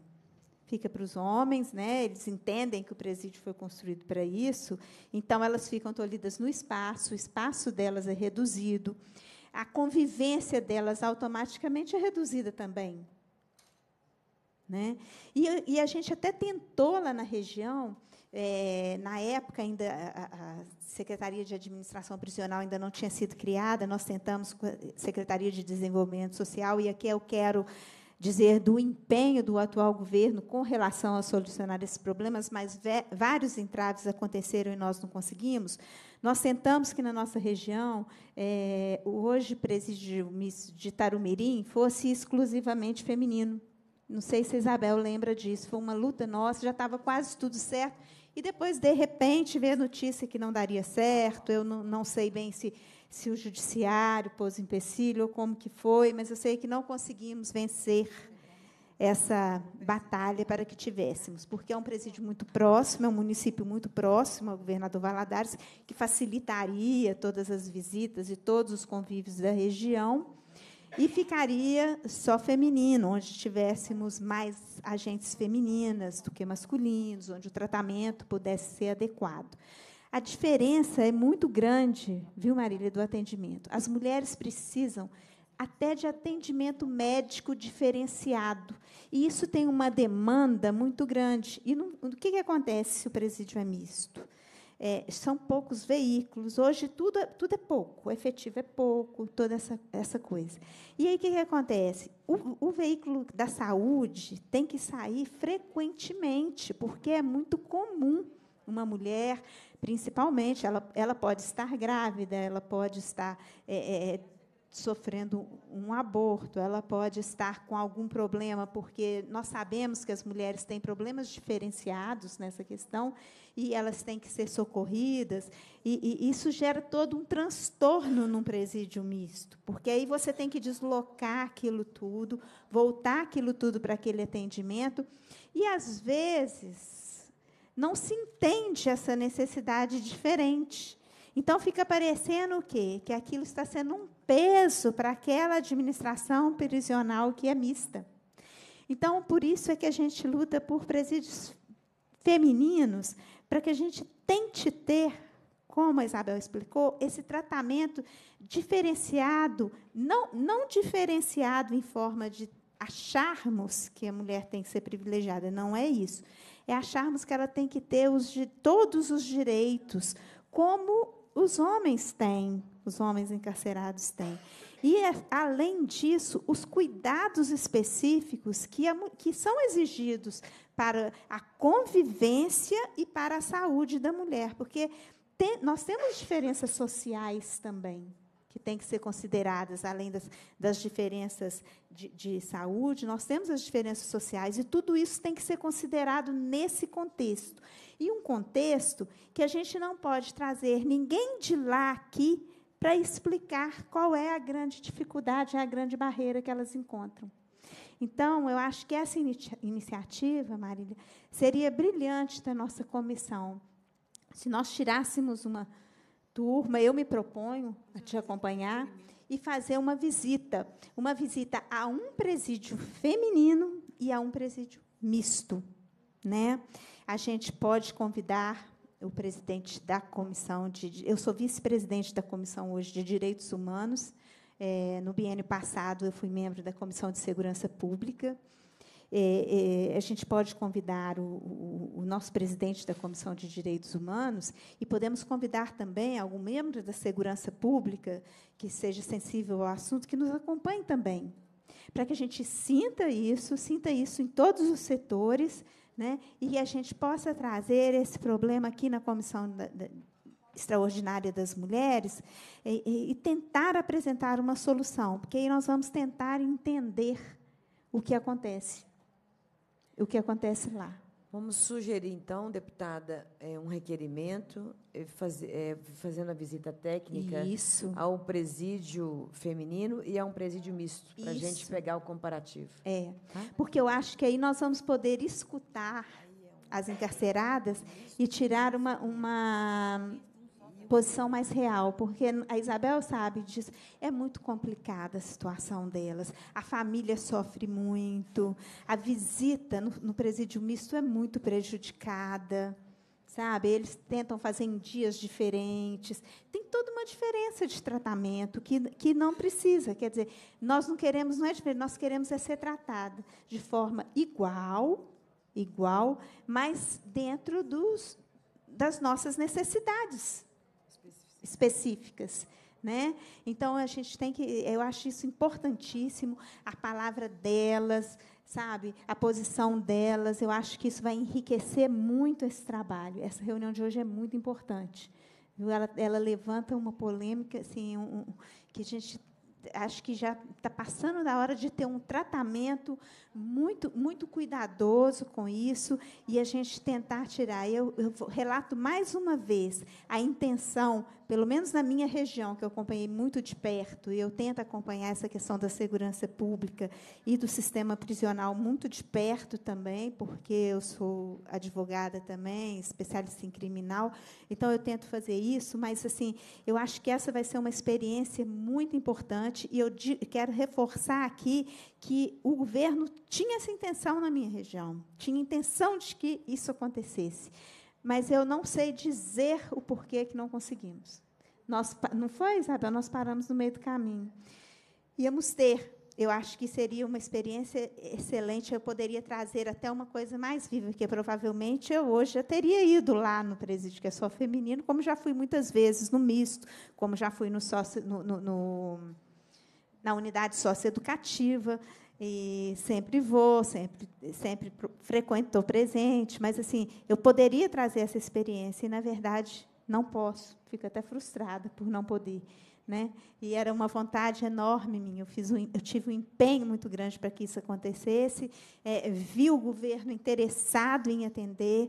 fica para os homens, né? Eles entendem que o presídio foi construído para isso, então elas ficam tolhidas no espaço, o espaço delas é reduzido, a convivência delas automaticamente é reduzida também. Né? E, e a gente até tentou lá na região, é, na época ainda a, a, Secretaria de Administração Prisional ainda não tinha sido criada, nós tentamos com a Secretaria de Desenvolvimento Social, e aqui eu quero dizer do empenho do atual governo com relação a solucionar esses problemas, mas vários entraves aconteceram e nós não conseguimos. Nós tentamos que na nossa região, é, hoje presídio de Tarumirim fosse exclusivamente feminino. Não sei se a Isabel lembra disso, foi uma luta nossa, já estava quase tudo certo. E depois, de repente, veio a notícia que não daria certo, eu não, não sei bem se se o judiciário pôs empecilho ou como que foi, mas eu sei que não conseguimos vencer essa batalha para que tivéssemos, porque é um presídio muito próximo, é um município muito próximo ao governador Valadares, que facilitaria todas as visitas e todos os convívios da região, e ficaria só feminino, onde tivéssemos mais agentes femininas do que masculinos, onde o tratamento pudesse ser adequado. A diferença é muito grande, viu, Marília, do atendimento. As mulheres precisam até de atendimento médico diferenciado. E isso tem uma demanda muito grande. E não, o que, que acontece se o presídio é misto? É, são poucos veículos. Hoje tudo, é, tudo é pouco, o efetivo é pouco, toda essa, essa coisa. E aí o que, que acontece? O, o veículo da saúde tem que sair frequentemente, porque é muito comum uma mulher Principalmente, ela, ela pode estar grávida, ela pode estar é, é, é, sofrendo um aborto, ela pode estar com algum problema, porque nós sabemos que as mulheres têm problemas diferenciados nessa questão e elas têm que ser socorridas. E, e isso gera todo um transtorno num presídio misto, porque aí você tem que deslocar aquilo tudo, voltar aquilo tudo para aquele atendimento. E, às vezes, não se entende essa necessidade diferente. Então fica parecendo o quê? Que aquilo está sendo um peso para aquela administração prisional que é mista. Então, por isso é que a gente luta por presídios femininos, para que a gente tente ter, como a Isabel explicou, esse tratamento diferenciado, não, não diferenciado em forma de acharmos que a mulher tem que ser privilegiada, não é isso é acharmos que ela tem que ter os, todos os direitos, como os homens têm, os homens encarcerados têm. E, é, além disso, os cuidados específicos que, que são exigidos para a convivência e para a saúde da mulher, porque tem, nós temos diferenças sociais também que têm que ser consideradas, além das, das diferenças de, de saúde, nós temos as diferenças sociais, e tudo isso tem que ser considerado nesse contexto. E um contexto que a gente não pode trazer ninguém de lá aqui para explicar qual é a grande dificuldade, a grande barreira que elas encontram. Então, eu acho que essa iniciativa, Marília, seria brilhante da nossa comissão. Se nós tirássemos uma turma, eu me proponho a te acompanhar e fazer uma visita, uma visita a um presídio feminino e a um presídio misto, né? A gente pode convidar o presidente da comissão de, eu sou vice-presidente da comissão hoje de direitos humanos. É, no biênio passado eu fui membro da comissão de segurança pública é, é, a gente pode convidar o, o, o, nosso presidente da Comissão de Direitos Humanos e podemos convidar também algum membro da segurança pública que seja sensível ao assunto, que nos acompanhe também, para que a gente sinta isso, sinta isso em todos os setores, né, e a gente possa trazer esse problema aqui na Comissão da, da, extraordinária das mulheres e, e, tentar apresentar uma solução, porque aí nós vamos tentar entender o que acontece o que acontece lá. Vamos sugerir, então, deputada, é, um requerimento, é, é, fazendo a visita técnica Isso. ao presídio feminino e a um presídio misto, para a gente pegar o comparativo. É, tá? porque eu acho que aí nós vamos poder escutar as encarceradas e tirar uma, uma posição mais real, porque a Isabel sabe disso. É muito complicada a situação delas. A família sofre muito, a visita no, no presídio misto é muito prejudicada. Sabe, eles tentam fazer em dias diferentes. Tem toda uma diferença de tratamento que, que não precisa. Quer dizer, nós não queremos, não é diferente, nós queremos é ser tratada de forma igual, igual, mas dentro dos, das nossas necessidades específicas. Né? Então a gente tem que, eu acho isso importantíssimo, a palavra delas, sabe, a posição delas, eu acho que isso vai enriquecer muito esse trabalho. Essa reunião de hoje é muito importante. Ela, ela levanta uma polêmica assim, um, um, que a gente acho que já está passando da hora de ter um tratamento muito, muito cuidadoso com isso e a gente tentar tirar. Eu, eu, relato mais uma vez a intenção pelo menos na minha região, que eu acompanhei muito de perto, e eu tento acompanhar essa questão da segurança pública e do sistema prisional muito de perto também, porque eu sou advogada também, especialista em criminal, então eu tento fazer isso, mas assim, eu acho que essa vai ser uma experiência muito importante e eu quero reforçar aqui que o governo tinha essa intenção na minha região, tinha intenção de que isso acontecesse mas eu não sei dizer o porquê que não conseguimos. Nós, não foi, Isabel? Nós paramos no meio do caminho. Íamos ter. Eu acho que seria uma experiência excelente. Eu poderia trazer até uma coisa mais viva, porque provavelmente eu hoje já teria ido lá no presídio que é só feminino, como já fui muitas vezes no misto, como já fui no sócio, no, no, no na unidade socioeducativa. educativa e sempre vou, sempre, sempre frequento, presente, mas assim, eu poderia trazer essa experiência e na verdade não posso. Fico até frustrada por não poder, né? E era uma vontade enorme minha. Eu fiz, um, eu tive um empenho muito grande para que isso acontecesse. É, vi o governo interessado em atender,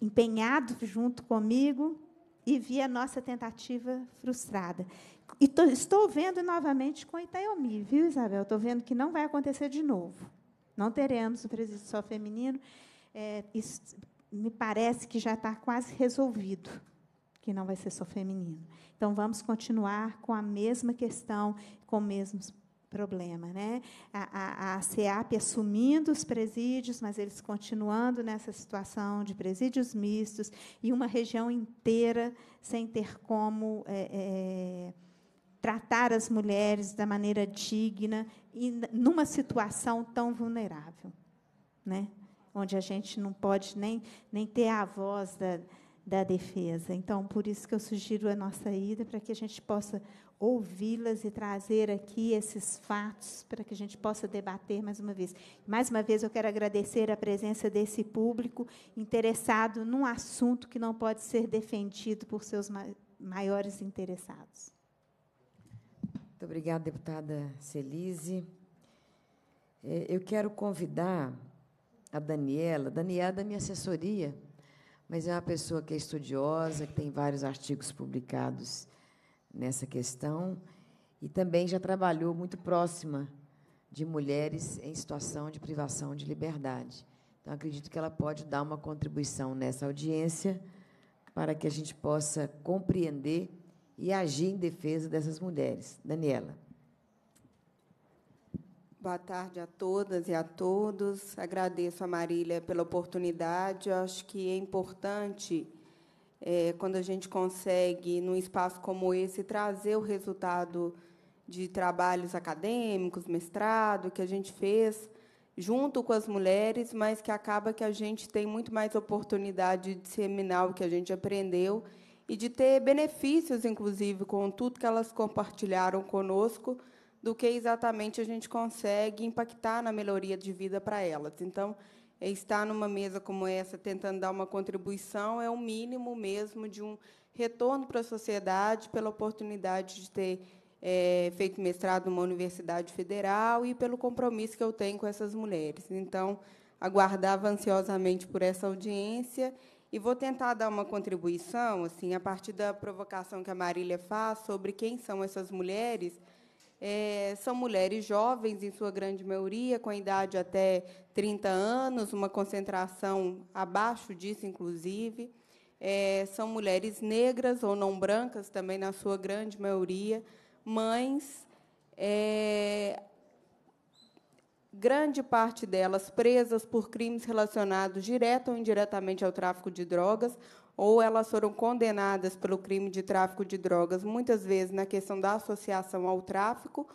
empenhado junto comigo e vi a nossa tentativa frustrada. E tô, estou vendo novamente com Itaiomi, viu, Isabel? Estou vendo que não vai acontecer de novo. Não teremos o presídio só feminino. É, isso me parece que já está quase resolvido, que não vai ser só feminino. Então, vamos continuar com a mesma questão, com o mesmo problema. Né? A, a, a CEAP assumindo os presídios, mas eles continuando nessa situação de presídios mistos e uma região inteira sem ter como é, é, tratar as mulheres da maneira digna e numa situação tão vulnerável, né? onde a gente não pode nem, nem ter a voz da, da defesa. Então, por isso que eu sugiro a nossa ida, para que a gente possa ouvi-las e trazer aqui esses fatos, para que a gente possa debater mais uma vez. Mais uma vez, eu quero agradecer a presença desse público interessado num assunto que não pode ser defendido por seus maiores interessados. Muito obrigada, deputada Celise. É, eu quero convidar a Daniela. Daniela é da minha assessoria, mas é uma pessoa que é estudiosa, que tem vários artigos publicados nessa questão e também já trabalhou muito próxima de mulheres em situação de privação de liberdade. Então, acredito que ela pode dar uma contribuição nessa audiência para que a gente possa compreender e agir em defesa dessas mulheres. Daniela. Boa tarde a todas e a todos. Agradeço a Marília pela oportunidade. Eu acho que é importante, é, quando a gente consegue, num espaço como esse, trazer o resultado de trabalhos acadêmicos, mestrado, que a gente fez junto com as mulheres, mas que acaba que a gente tem muito mais oportunidade de disseminar o que a gente aprendeu e de ter benefícios, inclusive, com tudo que elas compartilharam conosco, do que exatamente a gente consegue impactar na melhoria de vida para elas. Então, estar numa mesa como essa, tentando dar uma contribuição, é o mínimo mesmo de um retorno para a sociedade pela oportunidade de ter é, feito mestrado numa universidade federal e pelo compromisso que eu tenho com essas mulheres. Então, aguardava ansiosamente por essa audiência e vou tentar dar uma contribuição, assim, a partir da provocação que a Marília faz sobre quem são essas mulheres. É, são mulheres jovens, em sua grande maioria, com a idade até 30 anos, uma concentração abaixo disso, inclusive. É, são mulheres negras ou não brancas, também, na sua grande maioria, mães. É, grande parte delas presas por crimes relacionados direta ou indiretamente ao tráfico de drogas, ou elas foram condenadas pelo crime de tráfico de drogas, muitas vezes na questão da associação ao tráfico,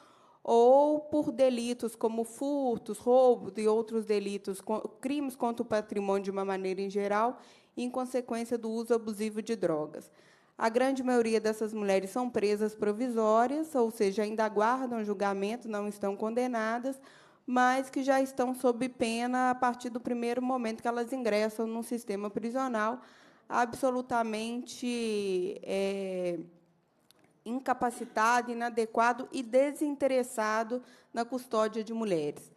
ou por delitos como furtos, roubo e outros delitos, crimes contra o patrimônio de uma maneira em geral, em consequência do uso abusivo de drogas. A grande maioria dessas mulheres são presas provisórias, ou seja, ainda aguardam julgamento, não estão condenadas, mas que já estão sob pena a partir do primeiro momento que elas ingressam num sistema prisional absolutamente é, incapacitado, inadequado e desinteressado na custódia de mulheres.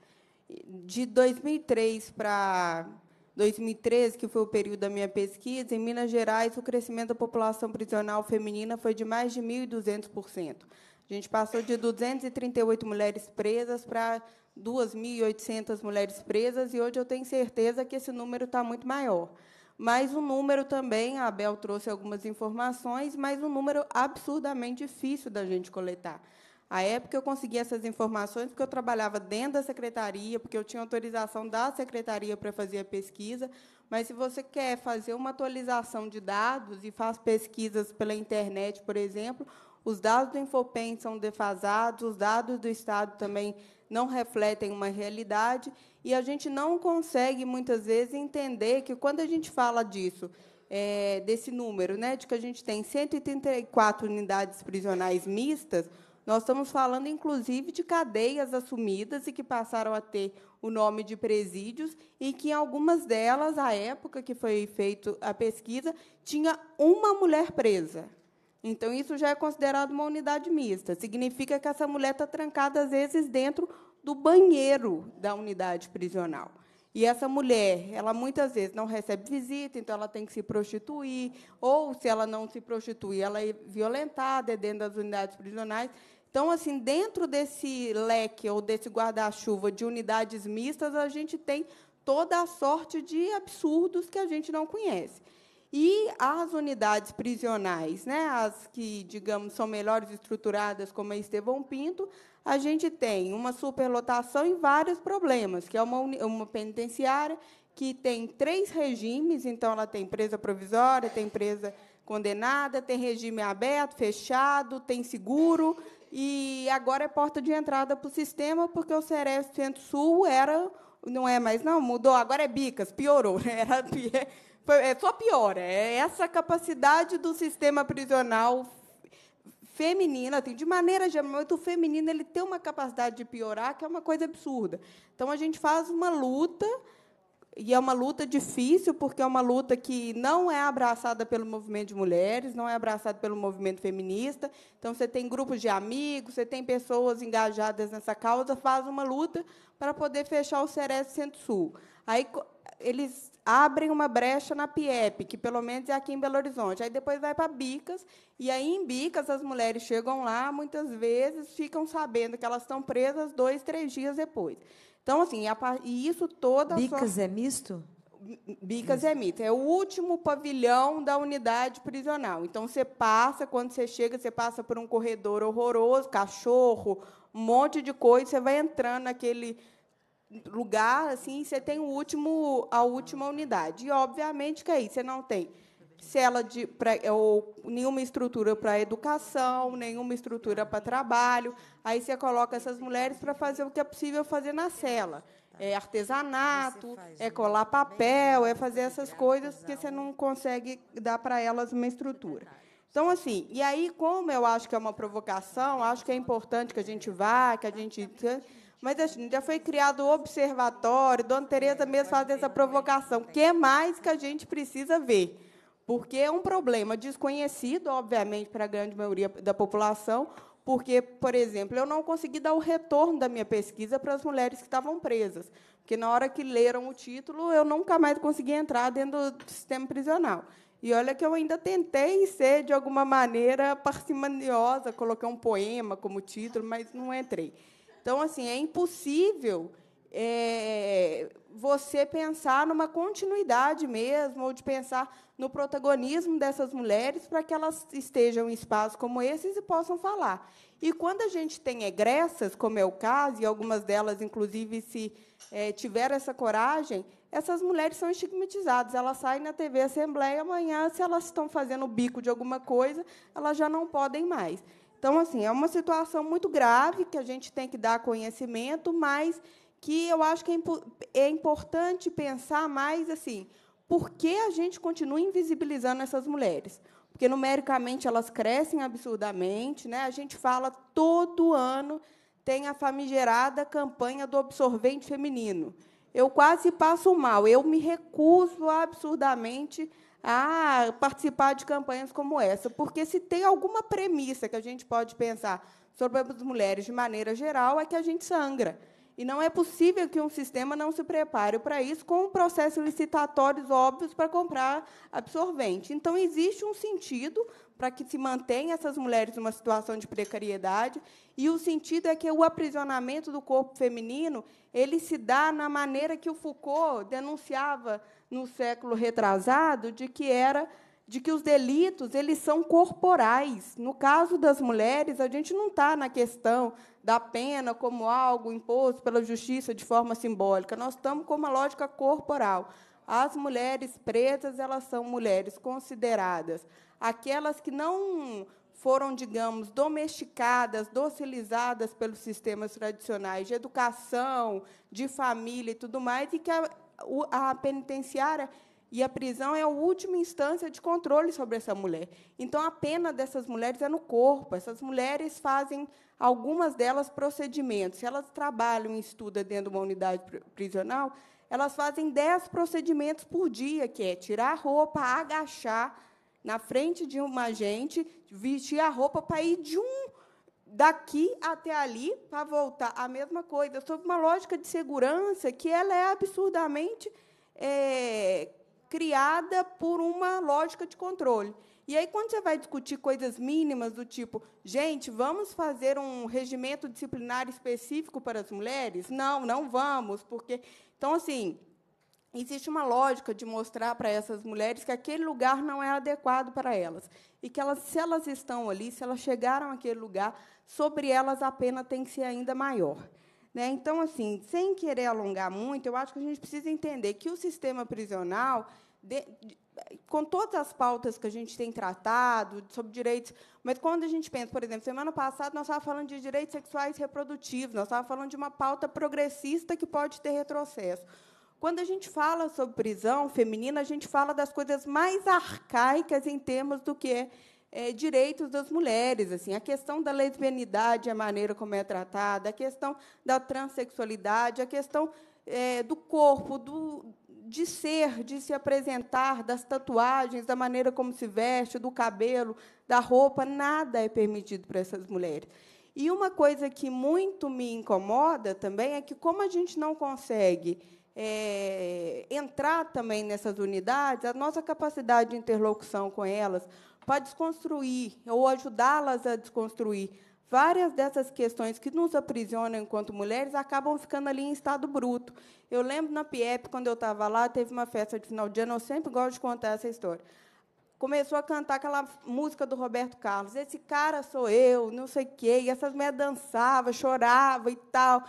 De 2003 para 2013, que foi o período da minha pesquisa, em Minas Gerais, o crescimento da população prisional feminina foi de mais de 1.200%. A gente passou de 238 mulheres presas para 2.800 mulheres presas, e hoje eu tenho certeza que esse número está muito maior. Mas o um número também, a Abel trouxe algumas informações, mas um número absurdamente difícil da gente coletar. A época eu consegui essas informações porque eu trabalhava dentro da secretaria, porque eu tinha autorização da secretaria para fazer a pesquisa, mas se você quer fazer uma atualização de dados e faz pesquisas pela internet, por exemplo, os dados do Infopen são defasados, os dados do Estado também não refletem uma realidade e a gente não consegue muitas vezes entender que quando a gente fala disso, é, desse número, né, de que a gente tem 134 unidades prisionais mistas, nós estamos falando, inclusive, de cadeias assumidas e que passaram a ter o nome de presídios, e que em algumas delas, à época que foi feita a pesquisa, tinha uma mulher presa. Então, isso já é considerado uma unidade mista. Significa que essa mulher está trancada, às vezes, dentro do banheiro da unidade prisional. E essa mulher, ela muitas vezes não recebe visita, então ela tem que se prostituir, ou se ela não se prostituir, ela é violentada é dentro das unidades prisionais. Então, assim, dentro desse leque ou desse guarda-chuva de unidades mistas, a gente tem toda a sorte de absurdos que a gente não conhece. E as unidades prisionais, né, as que, digamos, são melhores estruturadas, como a Estevão Pinto, a gente tem uma superlotação e vários problemas, que é uma, uma penitenciária que tem três regimes, então ela tem presa provisória, tem presa condenada, tem regime aberto, fechado, tem seguro, e agora é porta de entrada para o sistema, porque o Seref Centro-Sul era, não é mais, não, mudou, agora é Bicas, piorou, né? era, [LAUGHS] foi, é, só piora, é essa capacidade do sistema prisional feminina, assim, de maneira geral, o feminino ele tem uma capacidade de piorar que é uma coisa absurda. Então a gente faz uma luta e é uma luta difícil porque é uma luta que não é abraçada pelo movimento de mulheres, não é abraçada pelo movimento feminista. Então você tem grupos de amigos, você tem pessoas engajadas nessa causa, faz uma luta para poder fechar o Ceres Centro-Sul. Aí eles abrem uma brecha na PIEP, que pelo menos é aqui em Belo Horizonte. Aí depois vai para Bicas, e aí em Bicas as mulheres chegam lá, muitas vezes ficam sabendo que elas estão presas dois, três dias depois. Então, assim, a, e isso toda. Bicas sua... é misto? Bicas é mito. É o último pavilhão da unidade prisional. Então, você passa, quando você chega, você passa por um corredor horroroso, cachorro, um monte de coisa, você vai entrando naquele lugar, assim, você tem o último, a última unidade. E, obviamente, que aí é você não tem cela de pra, ou nenhuma estrutura para educação, nenhuma estrutura para trabalho. Aí você coloca essas mulheres para fazer o que é possível fazer na cela. É artesanato, é colar papel, é fazer né, essas coisas porque você não consegue dar para elas uma estrutura. É então, assim, e aí, como eu acho que é uma provocação, acho que é importante que a gente vá, que a gente mas assim, já foi criado o observatório, Dona Tereza mesmo faz essa provocação. O que mais que a gente precisa ver? Porque é um problema desconhecido, obviamente, para a grande maioria da população, porque, por exemplo, eu não consegui dar o retorno da minha pesquisa para as mulheres que estavam presas, porque na hora que leram o título, eu nunca mais consegui entrar dentro do sistema prisional. E olha que eu ainda tentei ser, de alguma maneira, parcimoniosa, coloquei um poema como título, mas não entrei. Então, assim, é impossível é, você pensar numa continuidade mesmo, ou de pensar no protagonismo dessas mulheres para que elas estejam em espaços como esses e possam falar. E quando a gente tem egressas, como é o caso, e algumas delas, inclusive, se é, tiver essa coragem, essas mulheres são estigmatizadas. Elas saem na TV Assembleia amanhã, se elas estão fazendo bico de alguma coisa, elas já não podem mais. Então, assim, é uma situação muito grave que a gente tem que dar conhecimento, mas que eu acho que é, impo é importante pensar mais assim, por que a gente continua invisibilizando essas mulheres? Porque numericamente elas crescem absurdamente, né? A gente fala todo ano tem a famigerada campanha do absorvente feminino. Eu quase passo mal, eu me recuso absurdamente a participar de campanhas como essa, porque se tem alguma premissa que a gente pode pensar sobre as mulheres de maneira geral é que a gente sangra. E não é possível que um sistema não se prepare para isso com processos licitatórios óbvios para comprar absorvente. Então, existe um sentido para que se mantenha essas mulheres numa situação de precariedade, e o sentido é que o aprisionamento do corpo feminino ele se dá na maneira que o Foucault denunciava no século retrasado de que era de que os delitos eles são corporais. No caso das mulheres, a gente não está na questão da pena como algo imposto pela justiça de forma simbólica. Nós estamos com uma lógica corporal. As mulheres pretas elas são mulheres consideradas aquelas que não foram, digamos, domesticadas, docilizadas pelos sistemas tradicionais de educação, de família e tudo mais, e que a penitenciária e a prisão é a última instância de controle sobre essa mulher. Então, a pena dessas mulheres é no corpo. Essas mulheres fazem, algumas delas, procedimentos. Se elas trabalham e estudam dentro de uma unidade prisional, elas fazem dez procedimentos por dia, que é tirar a roupa, agachar na frente de uma gente, vestir a roupa para ir de um daqui até ali para voltar a mesma coisa, sob uma lógica de segurança que ela é absurdamente é, criada por uma lógica de controle. E aí, quando você vai discutir coisas mínimas do tipo, gente, vamos fazer um regimento disciplinar específico para as mulheres? Não, não vamos, porque. Então, assim, existe uma lógica de mostrar para essas mulheres que aquele lugar não é adequado para elas. E que elas, se elas estão ali, se elas chegaram àquele lugar, sobre elas a pena tem que ser ainda maior. Né? Então, assim, sem querer alongar muito, eu acho que a gente precisa entender que o sistema prisional, de, de, com todas as pautas que a gente tem tratado sobre direitos, mas quando a gente pensa, por exemplo, semana passada nós estávamos falando de direitos sexuais reprodutivos, nós estávamos falando de uma pauta progressista que pode ter retrocesso. Quando a gente fala sobre prisão feminina, a gente fala das coisas mais arcaicas em termos do que é é, direitos das mulheres, assim, a questão da lesbianidade, a maneira como é tratada, a questão da transexualidade, a questão é, do corpo, do, de ser, de se apresentar, das tatuagens, da maneira como se veste, do cabelo, da roupa, nada é permitido para essas mulheres. E uma coisa que muito me incomoda também é que, como a gente não consegue é, entrar também nessas unidades, a nossa capacidade de interlocução com elas, para desconstruir ou ajudá-las a desconstruir várias dessas questões que nos aprisionam enquanto mulheres acabam ficando ali em estado bruto. Eu lembro na PIEP, quando eu estava lá, teve uma festa de final de ano, eu sempre gosto de contar essa história. Começou a cantar aquela música do Roberto Carlos, esse cara sou eu, não sei o quê, e essas mulheres dançavam, choravam e tal.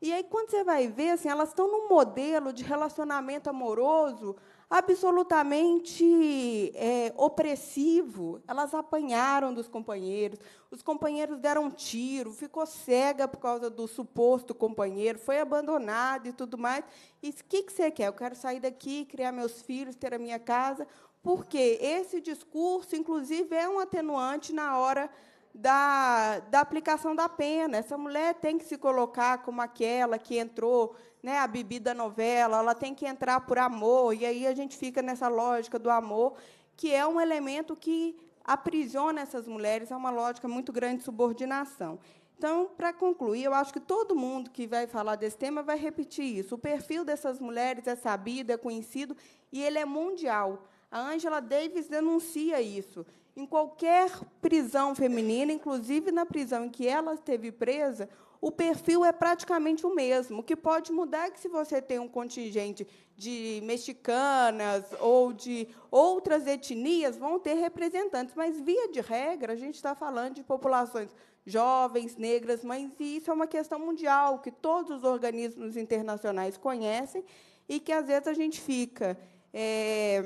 E aí, quando você vai ver, assim, elas estão num modelo de relacionamento amoroso absolutamente é, opressivo. Elas apanharam dos companheiros, os companheiros deram um tiro, ficou cega por causa do suposto companheiro, foi abandonada e tudo mais. E o que, que você quer? Eu quero sair daqui, criar meus filhos, ter a minha casa. Porque esse discurso, inclusive, é um atenuante na hora da, da aplicação da pena. Essa mulher tem que se colocar como aquela que entrou né, a bebida novela, ela tem que entrar por amor, e aí a gente fica nessa lógica do amor, que é um elemento que aprisiona essas mulheres, é uma lógica muito grande de subordinação. Então, para concluir, eu acho que todo mundo que vai falar desse tema vai repetir isso. O perfil dessas mulheres é sabido, é conhecido e ele é mundial. A Angela Davis denuncia isso. Em qualquer prisão feminina, inclusive na prisão em que ela esteve presa, o perfil é praticamente o mesmo. O que pode mudar é que, se você tem um contingente de mexicanas ou de outras etnias, vão ter representantes. Mas, via de regra, a gente está falando de populações jovens, negras, mas isso é uma questão mundial que todos os organismos internacionais conhecem e que, às vezes, a gente fica. É,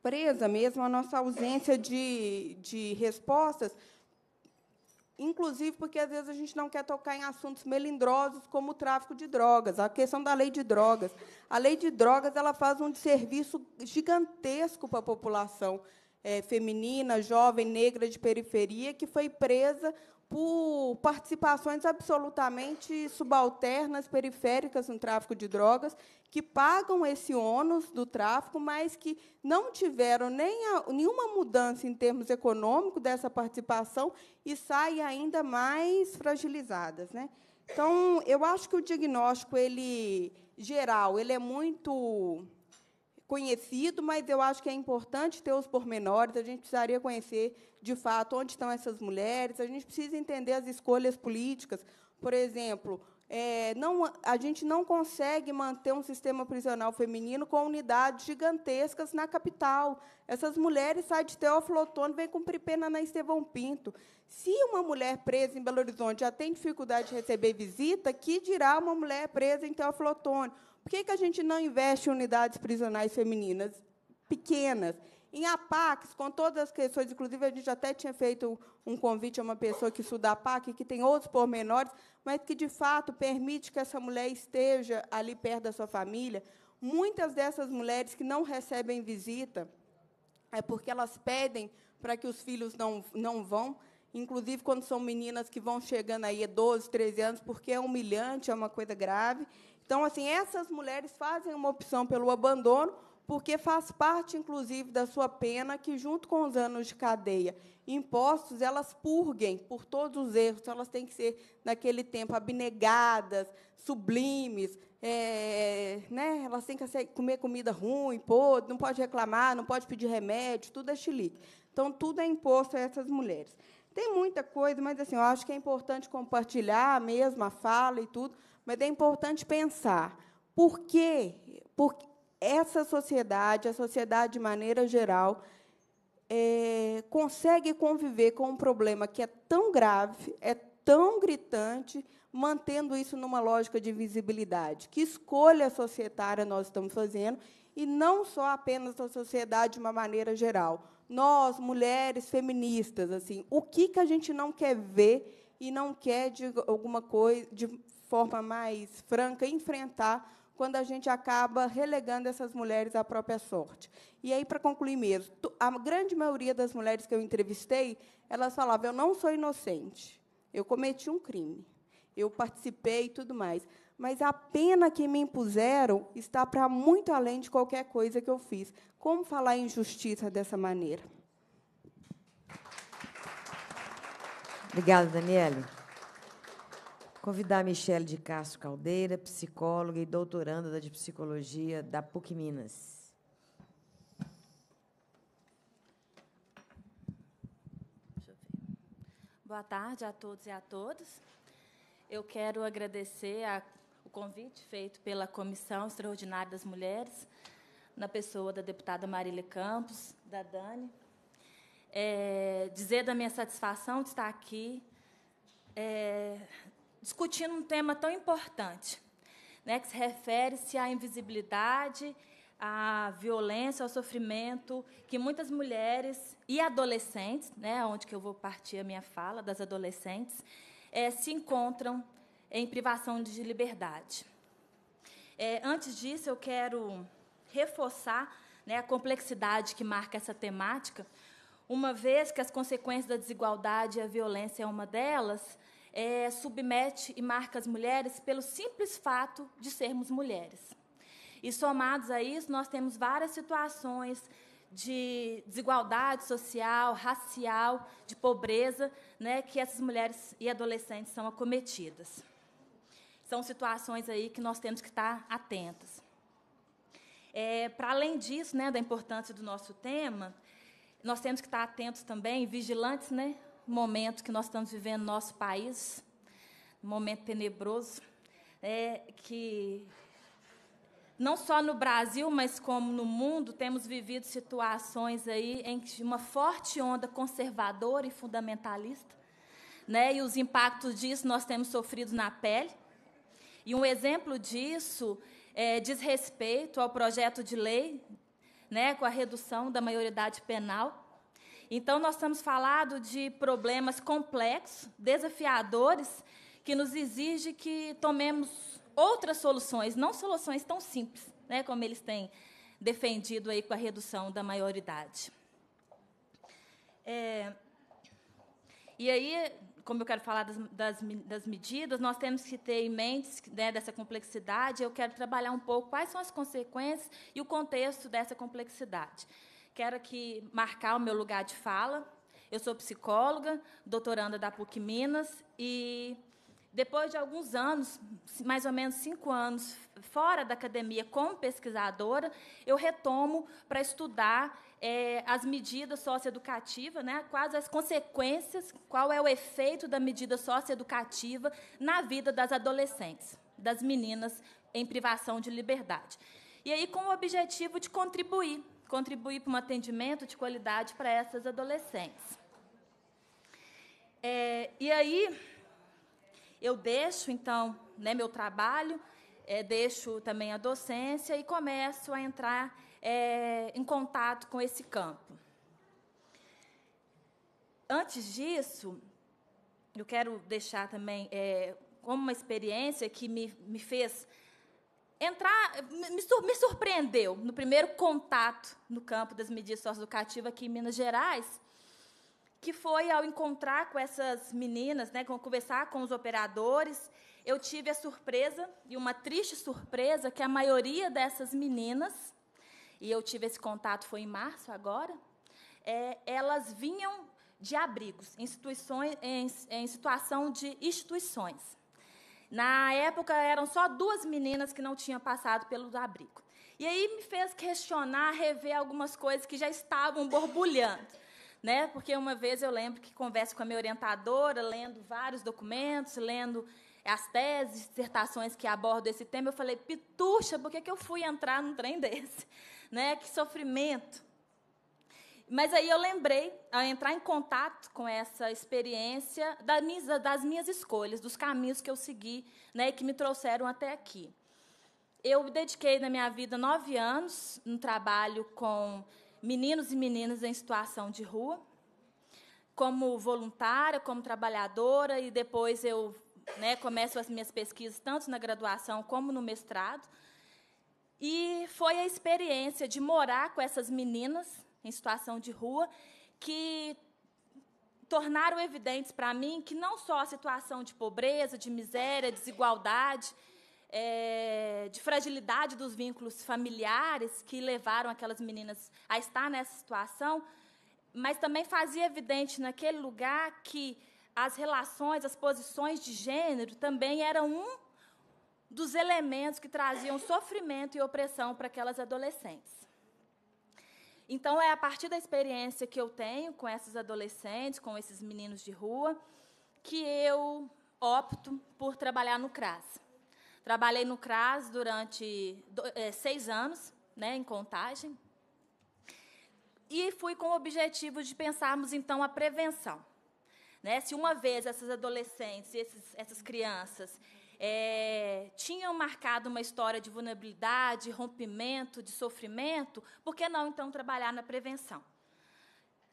presa mesmo à nossa ausência de, de respostas inclusive porque às vezes a gente não quer tocar em assuntos melindrosos como o tráfico de drogas, a questão da lei de drogas. A lei de drogas ela faz um serviço gigantesco para a população é, feminina, jovem, negra de periferia, que foi presa por participações absolutamente subalternas, periféricas no tráfico de drogas, que pagam esse ônus do tráfico, mas que não tiveram nem a, nenhuma mudança em termos econômicos dessa participação e saem ainda mais fragilizadas. Né? Então, eu acho que o diagnóstico ele geral ele é muito conhecido, mas eu acho que é importante ter os pormenores. A gente precisaria conhecer, de fato, onde estão essas mulheres. A gente precisa entender as escolhas políticas. Por exemplo, é, não, a gente não consegue manter um sistema prisional feminino com unidades gigantescas na capital. Essas mulheres saem de Teófilo Otônio e vêm cumprir pena na Estevão Pinto. Se uma mulher presa em Belo Horizonte já tem dificuldade de receber visita, que dirá uma mulher presa em Teófilo Otônio? Por que, que a gente não investe em unidades prisionais femininas pequenas? Em APACs, com todas as questões, inclusive a gente até tinha feito um convite a uma pessoa que estuda APAC, que tem outros pormenores, mas que, de fato, permite que essa mulher esteja ali perto da sua família. Muitas dessas mulheres que não recebem visita é porque elas pedem para que os filhos não, não vão, inclusive quando são meninas que vão chegando aí 12, 13 anos, porque é humilhante, é uma coisa grave. Então, assim, essas mulheres fazem uma opção pelo abandono, porque faz parte, inclusive, da sua pena que, junto com os anos de cadeia impostos, elas purguem por todos os erros. Então, elas têm que ser, naquele tempo, abnegadas, sublimes. É, né? Elas têm que comer comida ruim, podre, não pode reclamar, não pode pedir remédio, tudo é chilique. Então, tudo é imposto a essas mulheres. Tem muita coisa, mas assim, eu acho que é importante compartilhar mesmo a fala e tudo, mas é importante pensar por que por essa sociedade, a sociedade de maneira geral, é, consegue conviver com um problema que é tão grave, é tão gritante, mantendo isso numa lógica de visibilidade. Que escolha societária nós estamos fazendo, e não só apenas a sociedade de uma maneira geral. Nós, mulheres feministas, assim, o que, que a gente não quer ver e não quer de alguma coisa, de, forma mais franca, enfrentar quando a gente acaba relegando essas mulheres à própria sorte. E aí, para concluir mesmo, a grande maioria das mulheres que eu entrevistei, elas falavam: eu não sou inocente, eu cometi um crime, eu participei e tudo mais, mas a pena que me impuseram está para muito além de qualquer coisa que eu fiz. Como falar em justiça dessa maneira? Obrigada, Daniela. Convidar a Michele de Castro Caldeira, psicóloga e doutoranda de psicologia da PUC Minas. Boa tarde a todos e a todas. Eu quero agradecer a, o convite feito pela Comissão Extraordinária das Mulheres, na pessoa da deputada Marília Campos, da Dani. É, dizer da minha satisfação de estar aqui, é, discutindo um tema tão importante, né, que se refere-se à invisibilidade, à violência, ao sofrimento que muitas mulheres e adolescentes, né, onde que eu vou partir a minha fala das adolescentes, é, se encontram em privação de liberdade. É, antes disso, eu quero reforçar né, a complexidade que marca essa temática, uma vez que as consequências da desigualdade e a violência é uma delas, é, submete e marca as mulheres pelo simples fato de sermos mulheres. E somados a isso, nós temos várias situações de desigualdade social, racial, de pobreza, né, que essas mulheres e adolescentes são acometidas. São situações aí que nós temos que estar atentas. É, Para além disso, né, da importância do nosso tema, nós temos que estar atentos também, vigilantes, né, momento que nós estamos vivendo no nosso país, um momento tenebroso, é que não só no Brasil, mas como no mundo, temos vivido situações aí em que uma forte onda conservadora e fundamentalista, né? E os impactos disso nós temos sofrido na pele. E um exemplo disso é, diz respeito ao projeto de lei, né, com a redução da maioridade penal, então, nós estamos falando de problemas complexos, desafiadores, que nos exige que tomemos outras soluções, não soluções tão simples, né, como eles têm defendido aí com a redução da maioridade. É, e aí, como eu quero falar das, das, das, medidas, nós temos que ter em mente né, dessa complexidade. Eu quero trabalhar um pouco quais são as consequências e o contexto dessa complexidade quero aqui marcar o meu lugar de fala. Eu sou psicóloga, doutoranda da PUC Minas e depois de alguns anos, mais ou menos cinco anos, fora da academia como pesquisadora, eu retomo para estudar é, as medidas socioeducativas, né, quais as consequências, qual é o efeito da medida socioeducativa na vida das adolescentes, das meninas em privação de liberdade. E aí, com o objetivo de contribuir contribuir para um atendimento de qualidade para essas adolescentes. É, e aí, eu deixo, então, né, meu trabalho, é, deixo também a docência e começo a entrar é, em contato com esse campo. Antes disso, eu quero deixar também é, como uma experiência que me, me fez entrar, me, surpreendeu no primeiro contato no campo das medidas socioeducativas aqui em Minas Gerais, que foi ao encontrar com essas meninas, né, conversar com os operadores, eu tive a surpresa e uma triste surpresa que a maioria dessas meninas, e eu tive esse contato foi em março agora, é, elas vinham de abrigos, instituições, em, em situação de instituições. Na época eram só duas meninas que não tinham passado pelo abrigo. E aí me fez questionar, rever algumas coisas que já estavam borbulhando. Né? Porque uma vez eu lembro que converso com a minha orientadora, lendo vários documentos, lendo as teses, dissertações que abordam esse tema, eu falei, pitucha, por que, que eu fui entrar num trem desse? [LAUGHS] Né? Que sofrimento. Mas aí eu lembrei, ao entrar em contato com essa experiência, das minhas, das minhas escolhas, dos caminhos que eu segui né, que me trouxeram até aqui. Eu dediquei na minha vida nove anos no trabalho com meninos e meninas em situação de rua, como voluntária, como trabalhadora, e depois eu né, começo as minhas pesquisas tanto na graduação como no mestrado. E foi a experiência de morar com essas meninas em situação de rua, que tornaram evidentes para mim que não só a situação de pobreza, de miséria, desigualdade, é, de fragilidade dos vínculos familiares que levaram aquelas meninas a estar nessa situação, mas também fazia evidente naquele lugar que as relações, as posições de gênero também eram um dos elementos que traziam sofrimento e opressão para aquelas adolescentes. Então, é a partir da experiência que eu tenho com esses adolescentes, com esses meninos de rua, que eu opto por trabalhar no CRAS. Trabalhei no CRAS durante é, seis anos, né, em contagem, e fui com o objetivo de pensarmos, então, a prevenção. Né? Se uma vez essas adolescentes, esses, essas crianças, é, tinham marcado uma história de vulnerabilidade, de rompimento, de sofrimento, por que não então trabalhar na prevenção?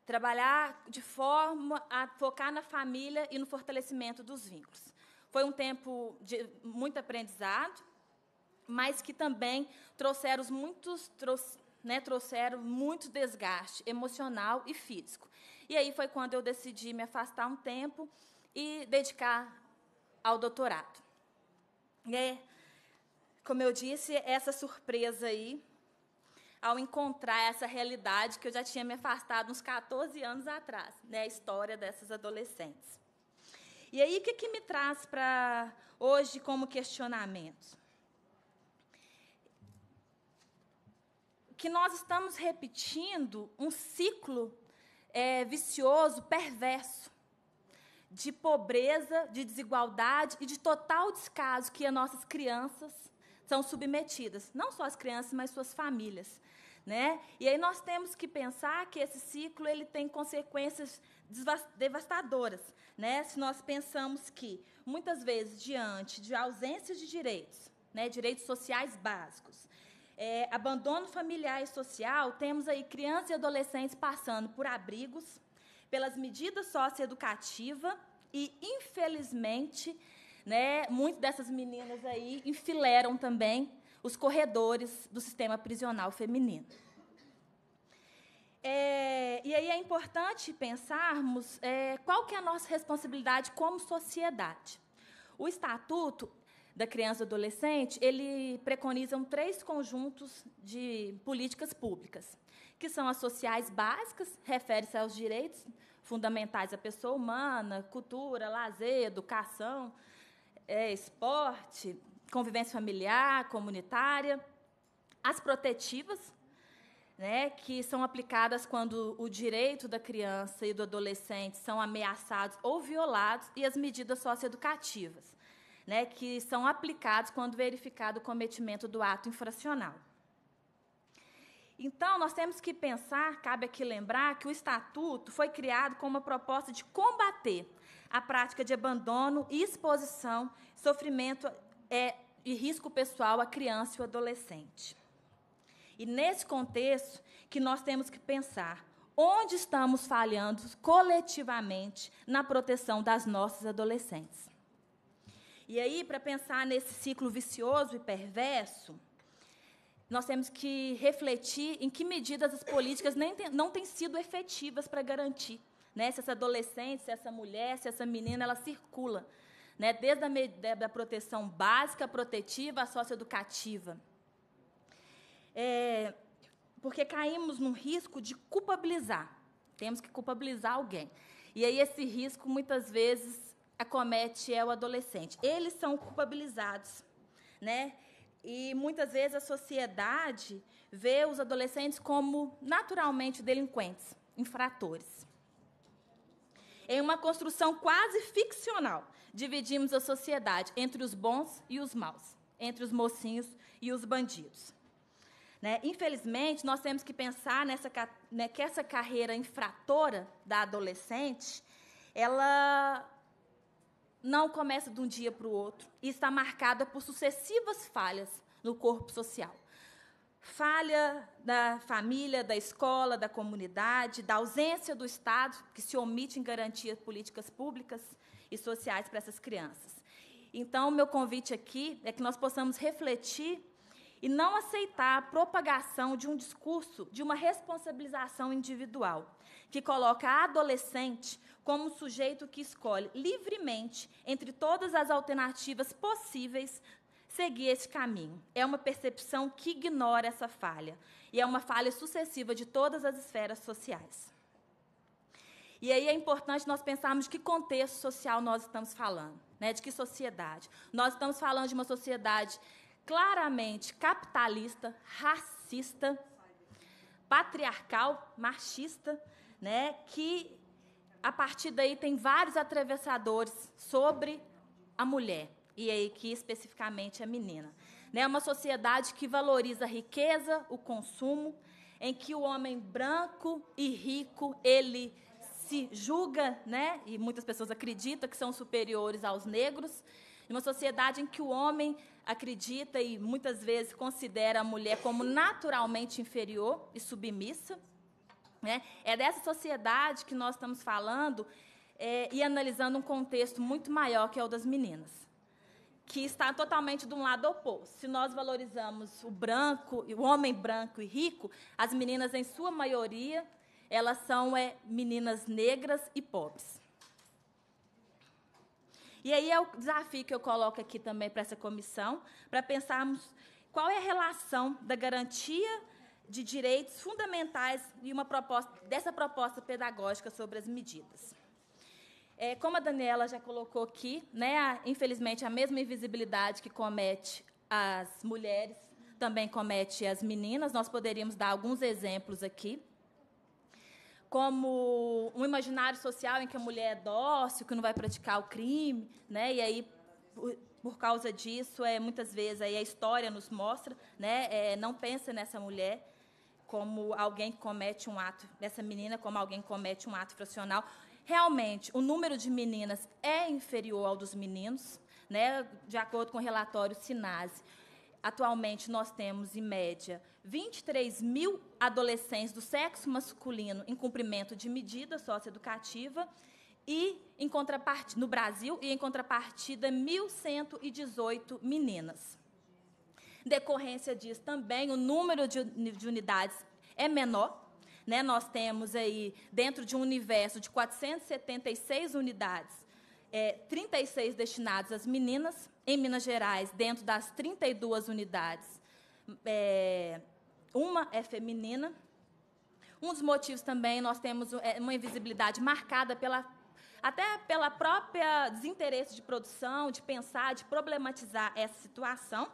Trabalhar de forma a focar na família e no fortalecimento dos vínculos. Foi um tempo de muito aprendizado, mas que também trouxeram muitos né, trouxeram muito desgaste emocional e físico. E aí foi quando eu decidi me afastar um tempo e dedicar ao doutorado. É, como eu disse, essa surpresa aí, ao encontrar essa realidade que eu já tinha me afastado uns 14 anos atrás, né, a história dessas adolescentes. E aí, o que, que me traz para hoje como questionamento? Que nós estamos repetindo um ciclo é, vicioso, perverso, de pobreza, de desigualdade e de total descaso que as nossas crianças são submetidas, não só as crianças, mas suas famílias. Né? E aí nós temos que pensar que esse ciclo ele tem consequências devastadoras, né? Se nós pensamos que muitas vezes diante de ausência de direitos, né, direitos sociais básicos, é, abandono familiar e social, temos aí crianças e adolescentes passando por abrigos, pelas medidas socioeducativas e, infelizmente, né, muitas dessas meninas aí enfileiram também os corredores do sistema prisional feminino. É, e aí é importante pensarmos é, qual que é a nossa responsabilidade como sociedade. O Estatuto da Criança e Adolescente, ele preconizam três conjuntos de políticas públicas que são as sociais básicas, refere-se aos direitos fundamentais à pessoa humana, cultura, lazer, educação, é, esporte, convivência familiar, comunitária. As protetivas, né, que são aplicadas quando o direito da criança e do adolescente são ameaçados ou violados, e as medidas socioeducativas, né, que são aplicadas quando verificado o cometimento do ato infracional. Então, nós temos que pensar, cabe aqui lembrar, que o estatuto foi criado com uma proposta de combater a prática de abandono e exposição, sofrimento é, e risco pessoal à criança e ao adolescente. E nesse contexto que nós temos que pensar onde estamos falhando coletivamente na proteção das nossas adolescentes. E aí, para pensar nesse ciclo vicioso e perverso, nós temos que refletir em que medidas as políticas nem tem, não têm sido efetivas para garantir né, se essa adolescente, se essa mulher, se essa menina, ela circula. Né, desde a da proteção básica, protetiva, à socioeducativa. É, porque caímos num risco de culpabilizar. Temos que culpabilizar alguém. E aí esse risco, muitas vezes, acomete é o adolescente. Eles são culpabilizados. Né? E muitas vezes a sociedade vê os adolescentes como naturalmente delinquentes, infratores. Em uma construção quase ficcional, dividimos a sociedade entre os bons e os maus, entre os mocinhos e os bandidos. Né? Infelizmente, nós temos que pensar nessa, né, que essa carreira infratora da adolescente, ela não começa de um dia para o outro e está marcada por sucessivas falhas no corpo social. Falha da família, da escola, da comunidade, da ausência do Estado, que se omite em garantir políticas públicas e sociais para essas crianças. Então, meu convite aqui é que nós possamos refletir e não aceitar a propagação de um discurso de uma responsabilização individual, que coloca a adolescente como sujeito que escolhe livremente entre todas as alternativas possíveis seguir este caminho. É uma percepção que ignora essa falha e é uma falha sucessiva de todas as esferas sociais. E aí é importante nós pensarmos de que contexto social nós estamos falando, né? De que sociedade? Nós estamos falando de uma sociedade claramente capitalista, racista, patriarcal, machista, né, que a partir daí tem vários atravessadores sobre a mulher, e aí que especificamente a menina. É né, uma sociedade que valoriza a riqueza, o consumo, em que o homem branco e rico, ele se julga, né, e muitas pessoas acreditam que são superiores aos negros, uma sociedade em que o homem acredita e muitas vezes considera a mulher como naturalmente inferior e submissa. Né? É dessa sociedade que nós estamos falando é, e analisando um contexto muito maior que é o das meninas, que está totalmente de um lado oposto. Se nós valorizamos o branco, o homem branco e rico, as meninas, em sua maioria, elas são é, meninas negras e pobres. E aí é o desafio que eu coloco aqui também para essa comissão, para pensarmos qual é a relação da garantia de direitos fundamentais e uma proposta, dessa proposta pedagógica sobre as medidas. É, como a Daniela já colocou aqui, né, a, infelizmente, a mesma invisibilidade que comete as mulheres também comete as meninas. Nós poderíamos dar alguns exemplos aqui. Como um imaginário social em que a mulher é dócil, que não vai praticar o crime, né? e aí, por, por causa disso, é, muitas vezes aí a história nos mostra, né? É, não pensa nessa mulher como alguém que comete um ato, dessa menina como alguém que comete um ato profissional. Realmente, o número de meninas é inferior ao dos meninos, né, de acordo com o relatório SINASE. Atualmente, nós temos, em média, 23 mil adolescentes do sexo masculino em cumprimento de medida socioeducativa e, em contrapartida, no Brasil, e, em contrapartida, 1.118 meninas. Decorrência disso também, o número de, de unidades é menor. Né? Nós temos aí, dentro de um universo de 476 unidades, é, 36 destinados às meninas. Em Minas Gerais, dentro das 32 unidades, é, uma é feminina. Um dos motivos também, nós temos é, uma invisibilidade marcada pela até pela própria desinteresse de produção, de pensar, de problematizar essa situação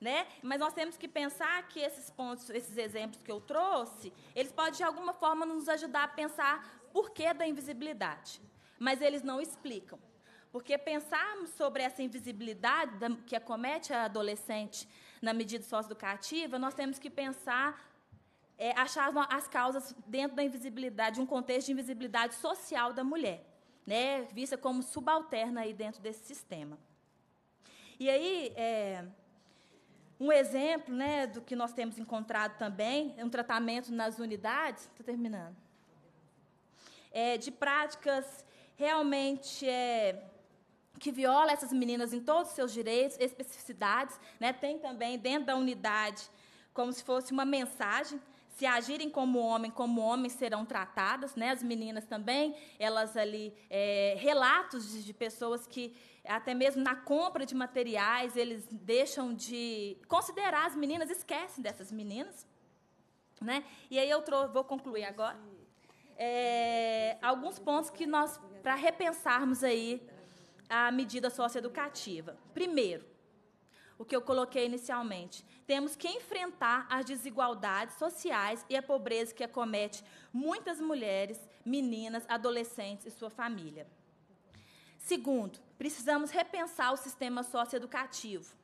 né? Mas nós temos que pensar que esses pontos, esses exemplos que eu trouxe, eles podem de alguma forma nos ajudar a pensar por que da invisibilidade, mas eles não explicam. Porque pensarmos sobre essa invisibilidade que acomete a adolescente na medida socioeducativa, nós temos que pensar, é, achar as, causas dentro da invisibilidade, de um contexto de invisibilidade social da mulher, né, vista como subalterna aí dentro desse sistema. E aí, é, um exemplo né, do que nós temos encontrado também é um tratamento nas unidades. Estou terminando. É, de práticas realmente é, que viola essas meninas em todos os seus direitos, especificidades. Né? Tem também dentro da unidade como se fosse uma mensagem se agirem como homem, como homens serão tratadas, né? As meninas também, elas ali é, relatos de, de pessoas que até mesmo na compra de materiais eles deixam de considerar as meninas, esquecem dessas meninas, né? E aí eu vou concluir agora é, alguns pontos que nós para repensarmos aí a medida socioeducativa. Primeiro, o que eu coloquei inicialmente. Temos que enfrentar as desigualdades sociais e a pobreza que acomete muitas mulheres, meninas, adolescentes e sua família. Segundo, precisamos repensar o sistema socioeducativo.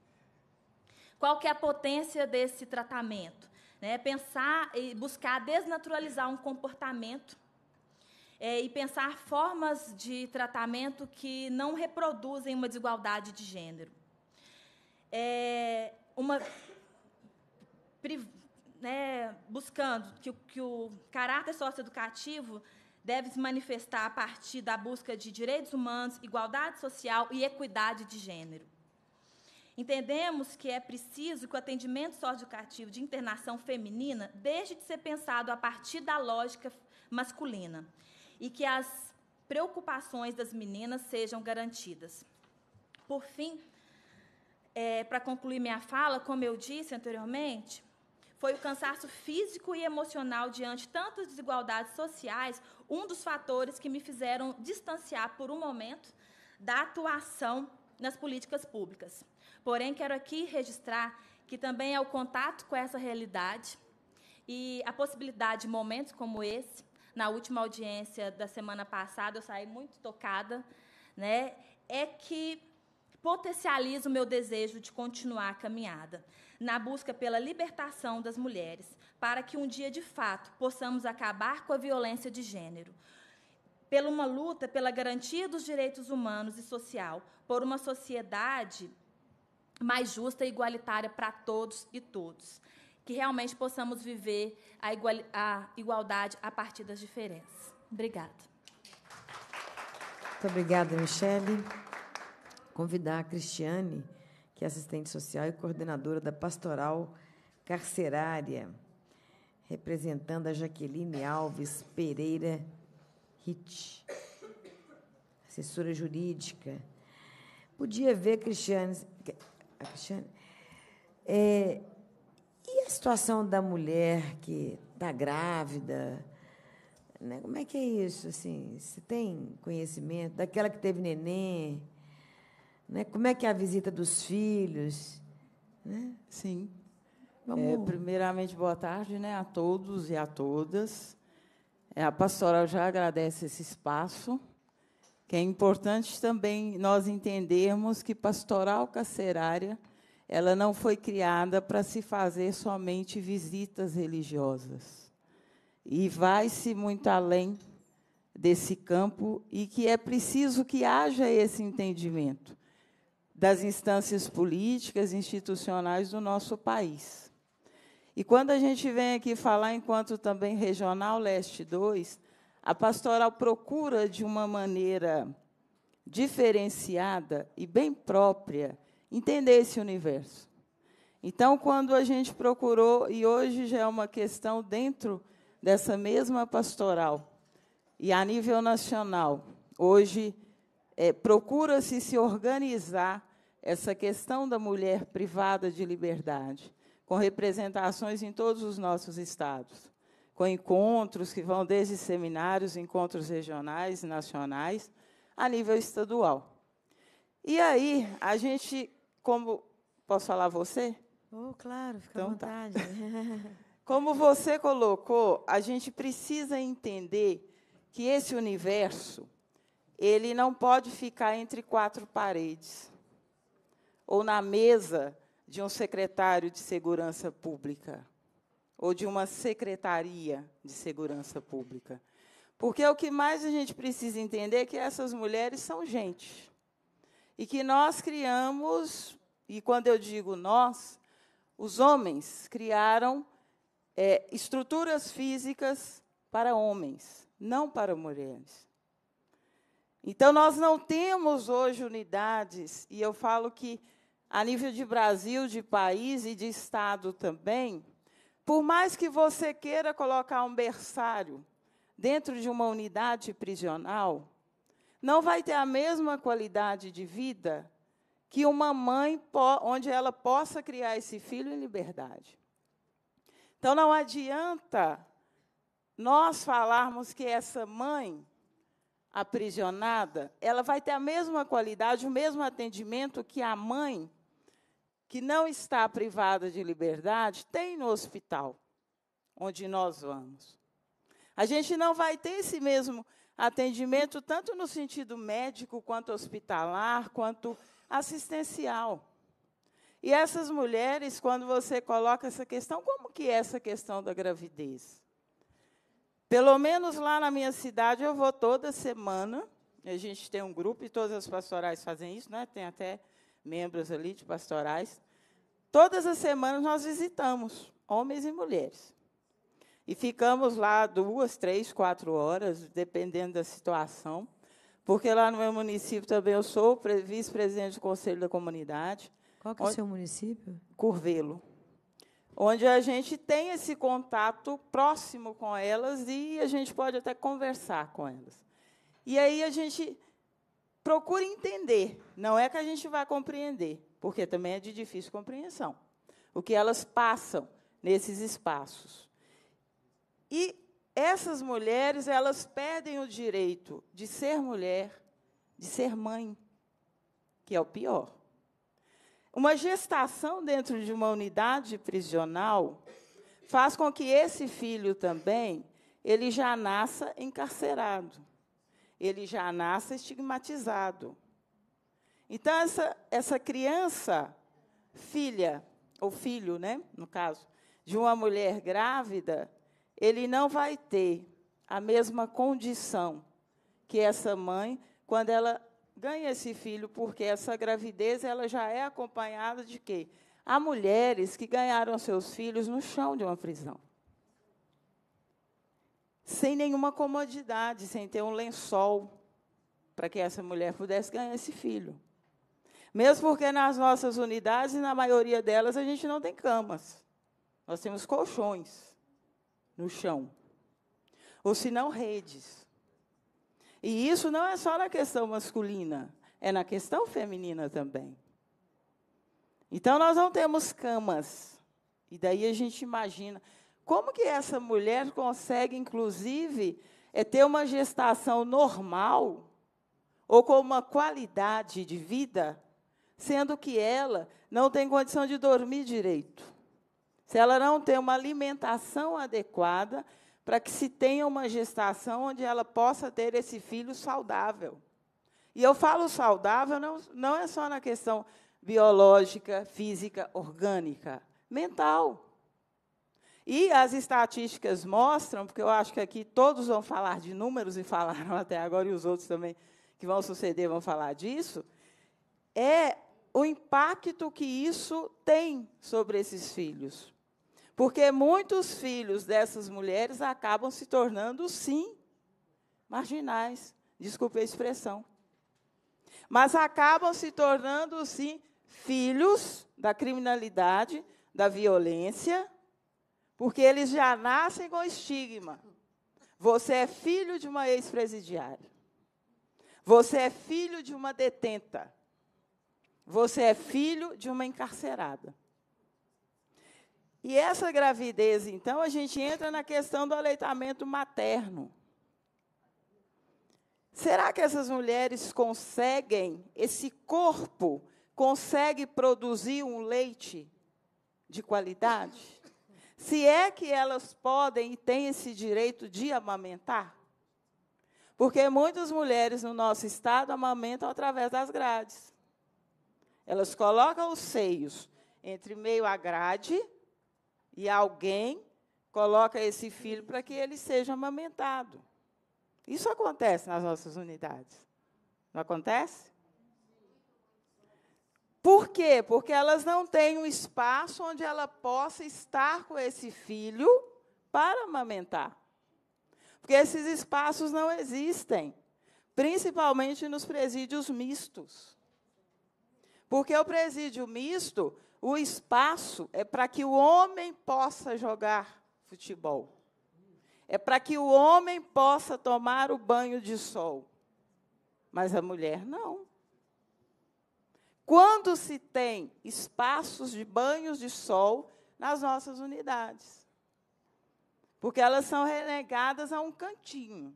Qual que é a potência desse tratamento? Né? Pensar e buscar desnaturalizar um comportamento é, e pensar formas de tratamento que não reproduzem uma desigualdade de gênero é, uma né, buscando que, que o caráter socioeducativo deve se manifestar a partir da busca de direitos humanos, igualdade social e equidade de gênero. Entendemos que é preciso que o atendimento socioeducativo de internação feminina deixe de ser pensado a partir da lógica masculina e que as preocupações das meninas sejam garantidas. Por fim, é, para concluir minha fala, como eu disse anteriormente, foi o cansaço físico e emocional diante tantas desigualdades sociais, um dos fatores que me fizeram distanciar por um momento da atuação nas políticas públicas. Porém, quero aqui registrar que também é o contato com essa realidade e a possibilidade de momentos como esse. Na última audiência da semana passada, eu saí muito tocada, né? É que potencializa o meu desejo de continuar a caminhada, na busca pela libertação das mulheres, para que um dia, de fato, possamos acabar com a violência de gênero. Pela uma luta pela garantia dos direitos humanos e social, por uma sociedade mais justa e igualitária para todos e todos. Que realmente possamos viver a, igual, a igualdade a partir das diferenças. Obrigada. Muito obrigada, Michele convidar a Cristiane, que é assistente social e coordenadora da Pastoral Carcerária, representando a Jaqueline Alves Pereira Hit, assessora jurídica. Podia ver, Cristiane. A Cristiane é, e a situação da mulher que está grávida? Né, como é que é isso? Assim, você tem conhecimento daquela que teve neném? Né? Como é que é a visita dos filhos? Né? Sim. É, primeiramente, boa tarde né, a todos e a todas. É, a pastoral já agradece esse espaço, que é importante também nós entendermos que pastoral carcerária ela não foi criada para se fazer somente visitas religiosas. E vai-se muito além desse campo e que é preciso que haja esse entendimento das instâncias políticas, institucionais do nosso país. E quando a gente vem aqui falar, enquanto também Regional Leste 2, a pastoral procura de uma maneira diferenciada e bem própria entender esse universo. Então, quando a gente procurou, e hoje já é uma questão dentro dessa mesma pastoral, e a nível nacional, hoje é, procura-se se organizar essa questão da mulher privada de liberdade, com representações em todos os nossos estados, com encontros que vão desde seminários, encontros regionais, nacionais, a nível estadual. E aí, a gente, como. Posso falar você? Oh, claro, fica então, à tá. vontade. Tá. [LAUGHS] Como você colocou, a gente precisa entender que esse universo ele não pode ficar entre quatro paredes ou na mesa de um secretário de segurança pública ou de uma secretaria de segurança pública. Porque o que mais a gente precisa entender é que essas mulheres são gente. E que nós criamos, e quando eu digo nós, os homens criaram é, estruturas físicas para homens, não para mulheres. Então, nós não temos hoje unidades, e eu falo que a nível de Brasil, de país e de Estado também, por mais que você queira colocar um berçário dentro de uma unidade prisional, não vai ter a mesma qualidade de vida que uma mãe onde ela possa criar esse filho em liberdade. Então não adianta nós falarmos que essa mãe aprisionada, ela vai ter a mesma qualidade, o mesmo atendimento que a mãe que não está privada de liberdade tem no hospital onde nós vamos. A gente não vai ter esse mesmo atendimento, tanto no sentido médico, quanto hospitalar, quanto assistencial. E essas mulheres, quando você coloca essa questão, como que é essa questão da gravidez? Pelo menos lá na minha cidade, eu vou toda semana. A gente tem um grupo, e todas as pastorais fazem isso, né? tem até membros ali de pastorais. Todas as semanas nós visitamos homens e mulheres. E ficamos lá duas, três, quatro horas, dependendo da situação, porque lá no meu município também eu sou vice-presidente do Conselho da Comunidade. Qual que é o seu município? Curvelo. Onde a gente tem esse contato próximo com elas e a gente pode até conversar com elas. E aí a gente procure entender. Não é que a gente vá compreender, porque também é de difícil compreensão. O que elas passam nesses espaços. E essas mulheres, elas perdem o direito de ser mulher, de ser mãe, que é o pior. Uma gestação dentro de uma unidade prisional faz com que esse filho também ele já nasça encarcerado ele já nasce estigmatizado. Então, essa, essa criança, filha, ou filho, né, no caso, de uma mulher grávida, ele não vai ter a mesma condição que essa mãe quando ela ganha esse filho, porque essa gravidez ela já é acompanhada de quê? Há mulheres que ganharam seus filhos no chão de uma prisão sem nenhuma comodidade, sem ter um lençol para que essa mulher pudesse ganhar esse filho. Mesmo porque nas nossas unidades, na maioria delas, a gente não tem camas. Nós temos colchões no chão. Ou se não, redes. E isso não é só na questão masculina, é na questão feminina também. Então nós não temos camas. E daí a gente imagina. Como que essa mulher consegue, inclusive, é ter uma gestação normal ou com uma qualidade de vida, sendo que ela não tem condição de dormir direito? Se ela não tem uma alimentação adequada para que se tenha uma gestação onde ela possa ter esse filho saudável. E eu falo saudável não, não é só na questão biológica, física, orgânica, mental. E as estatísticas mostram, porque eu acho que aqui todos vão falar de números e falaram [LAUGHS] até agora, e os outros também que vão suceder vão falar disso, é o impacto que isso tem sobre esses filhos. Porque muitos filhos dessas mulheres acabam se tornando, sim, marginais, desculpe a expressão. Mas acabam se tornando, sim, filhos da criminalidade, da violência, porque eles já nascem com estigma. Você é filho de uma ex-presidiária. Você é filho de uma detenta. Você é filho de uma encarcerada. E essa gravidez, então, a gente entra na questão do aleitamento materno. Será que essas mulheres conseguem, esse corpo consegue produzir um leite de qualidade? se é que elas podem e têm esse direito de amamentar. Porque muitas mulheres no nosso estado amamentam através das grades. Elas colocam os seios entre meio à grade e alguém coloca esse filho para que ele seja amamentado. Isso acontece nas nossas unidades. Não acontece? Por quê? Porque elas não têm um espaço onde ela possa estar com esse filho para amamentar. Porque esses espaços não existem, principalmente nos presídios mistos. Porque o presídio misto, o espaço é para que o homem possa jogar futebol. É para que o homem possa tomar o banho de sol. Mas a mulher não quando se tem espaços de banhos de sol nas nossas unidades. Porque elas são relegadas a um cantinho,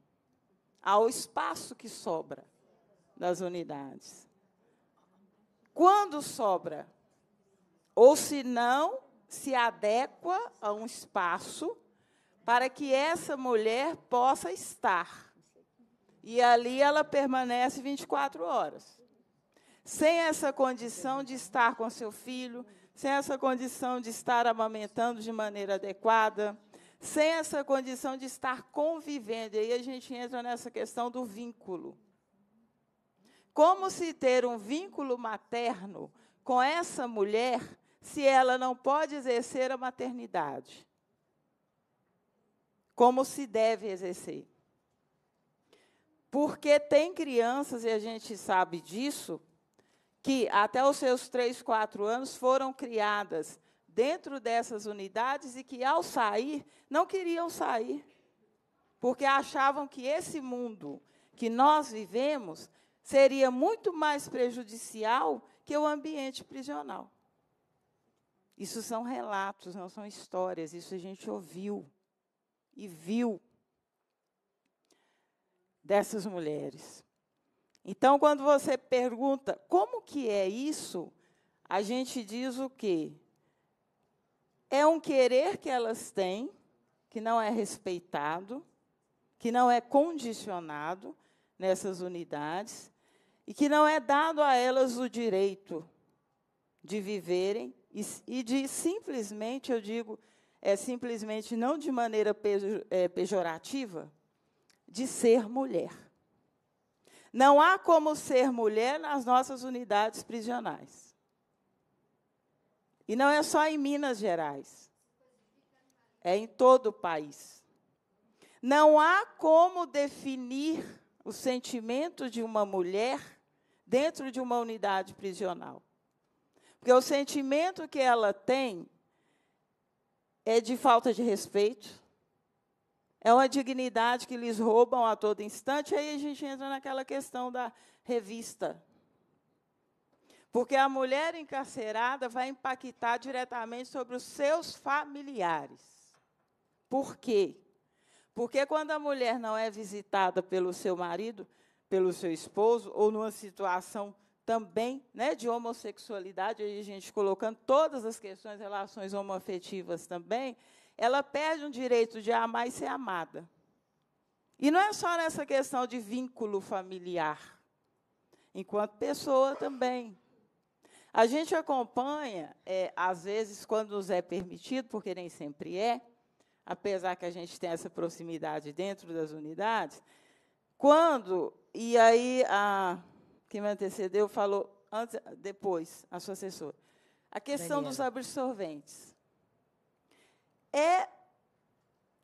ao espaço que sobra das unidades. Quando sobra, ou se não se adequa a um espaço para que essa mulher possa estar. E ali ela permanece 24 horas sem essa condição de estar com seu filho, sem essa condição de estar amamentando de maneira adequada, sem essa condição de estar convivendo. E aí a gente entra nessa questão do vínculo. Como se ter um vínculo materno com essa mulher se ela não pode exercer a maternidade? Como se deve exercer? Porque tem crianças, e a gente sabe disso, que até os seus três quatro anos foram criadas dentro dessas unidades e que, ao sair, não queriam sair, porque achavam que esse mundo que nós vivemos seria muito mais prejudicial que o ambiente prisional. Isso são relatos, não são histórias, isso a gente ouviu e viu dessas mulheres. Então, quando você pergunta como que é isso, a gente diz o quê? É um querer que elas têm, que não é respeitado, que não é condicionado nessas unidades, e que não é dado a elas o direito de viverem e, e de simplesmente, eu digo, é simplesmente não de maneira é, pejorativa, de ser mulher. Não há como ser mulher nas nossas unidades prisionais. E não é só em Minas Gerais. É em todo o país. Não há como definir o sentimento de uma mulher dentro de uma unidade prisional. Porque o sentimento que ela tem é de falta de respeito, é uma dignidade que lhes roubam a todo instante. Aí a gente entra naquela questão da revista. Porque a mulher encarcerada vai impactar diretamente sobre os seus familiares. Por quê? Porque quando a mulher não é visitada pelo seu marido, pelo seu esposo, ou numa situação também né, de homossexualidade, aí a gente colocando todas as questões, relações homoafetivas também, ela perde um direito de amar e ser amada. E não é só nessa questão de vínculo familiar, enquanto pessoa também. A gente acompanha, é, às vezes, quando nos é permitido, porque nem sempre é, apesar que a gente tem essa proximidade dentro das unidades, quando, e aí a que me antecedeu falou, antes, depois, a sua assessora, a questão Daniela. dos absorventes. É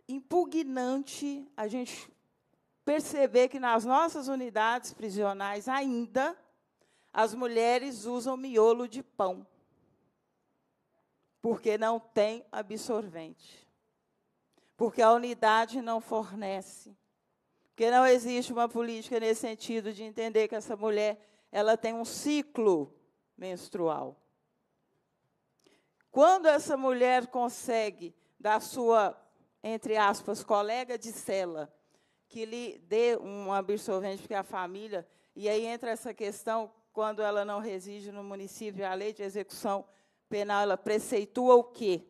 impugnante a gente perceber que nas nossas unidades prisionais ainda as mulheres usam miolo de pão, porque não tem absorvente, porque a unidade não fornece, porque não existe uma política nesse sentido de entender que essa mulher ela tem um ciclo menstrual. Quando essa mulher consegue da sua, entre aspas, colega de cela, que lhe dê um absorvente, porque a família. E aí entra essa questão, quando ela não reside no município, é a lei de execução penal, ela preceitua o quê?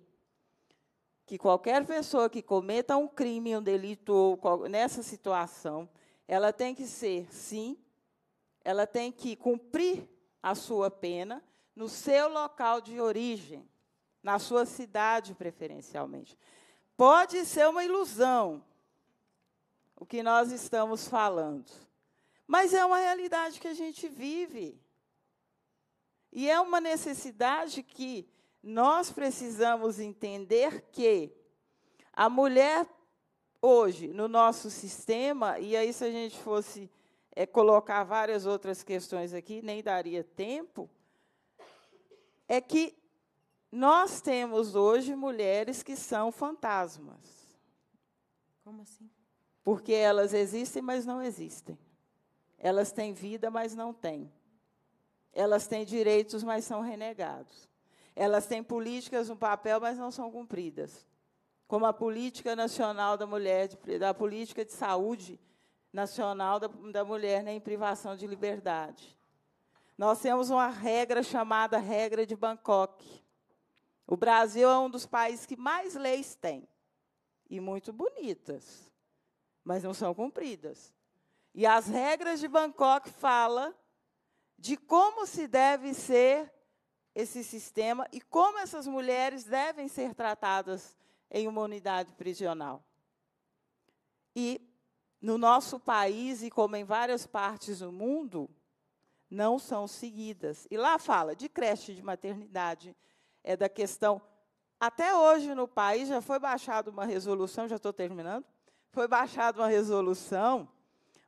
Que qualquer pessoa que cometa um crime, um delito, nessa situação, ela tem que ser, sim, ela tem que cumprir a sua pena no seu local de origem na sua cidade, preferencialmente. Pode ser uma ilusão o que nós estamos falando, mas é uma realidade que a gente vive. E é uma necessidade que nós precisamos entender que a mulher hoje no nosso sistema, e aí se a gente fosse é, colocar várias outras questões aqui, nem daria tempo, é que nós temos hoje mulheres que são fantasmas. Como assim? Porque elas existem, mas não existem. Elas têm vida, mas não têm. Elas têm direitos, mas são renegados. Elas têm políticas no papel, mas não são cumpridas. Como a Política Nacional da Mulher, da Política de Saúde Nacional da, da Mulher né, em Privação de Liberdade. Nós temos uma regra chamada regra de Bangkok, o Brasil é um dos países que mais leis tem, e muito bonitas, mas não são cumpridas. E as regras de Bangkok falam de como se deve ser esse sistema e como essas mulheres devem ser tratadas em uma unidade prisional. E no nosso país e como em várias partes do mundo, não são seguidas. E lá fala de creche de maternidade, é da questão. Até hoje no país já foi baixada uma resolução, já estou terminando, foi baixada uma resolução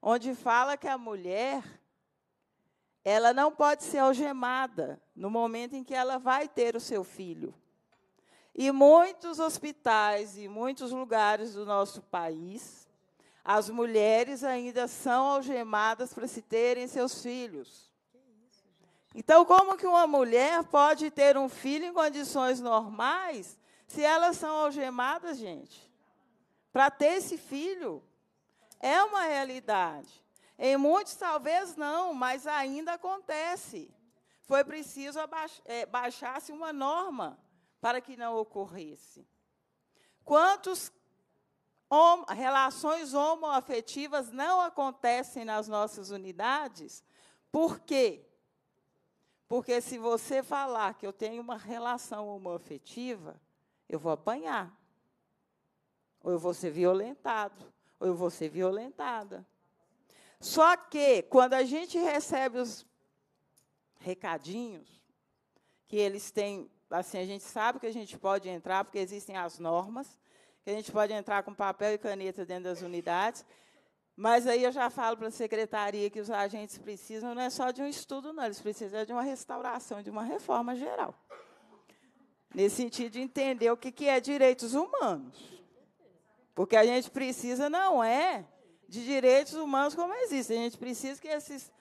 onde fala que a mulher ela não pode ser algemada no momento em que ela vai ter o seu filho. E muitos hospitais e muitos lugares do nosso país, as mulheres ainda são algemadas para se terem seus filhos. Então, como que uma mulher pode ter um filho em condições normais se elas são algemadas, gente? Para ter esse filho é uma realidade. Em muitos, talvez não, mas ainda acontece. Foi preciso é, baixar-se uma norma para que não ocorresse. Quantas hom relações homoafetivas não acontecem nas nossas unidades? Por quê? Porque se você falar que eu tenho uma relação homoafetiva, eu vou apanhar. Ou eu vou ser violentado, ou eu vou ser violentada. Só que, quando a gente recebe os recadinhos, que eles têm, assim, a gente sabe que a gente pode entrar, porque existem as normas, que a gente pode entrar com papel e caneta dentro das unidades, mas aí eu já falo para a secretaria que os agentes precisam, não é só de um estudo, não, eles precisam de uma restauração, de uma reforma geral. Nesse sentido de entender o que, que é direitos humanos. Porque a gente precisa, não é de direitos humanos como existem, a gente precisa que esses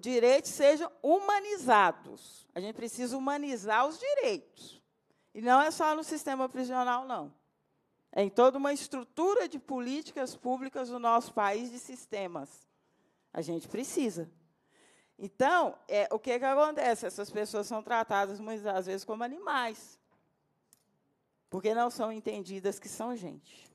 direitos sejam humanizados. A gente precisa humanizar os direitos. E não é só no sistema prisional, não. É em toda uma estrutura de políticas públicas do nosso país, de sistemas. A gente precisa. Então, é, o que, que acontece? Essas pessoas são tratadas muitas das vezes como animais, porque não são entendidas que são gente.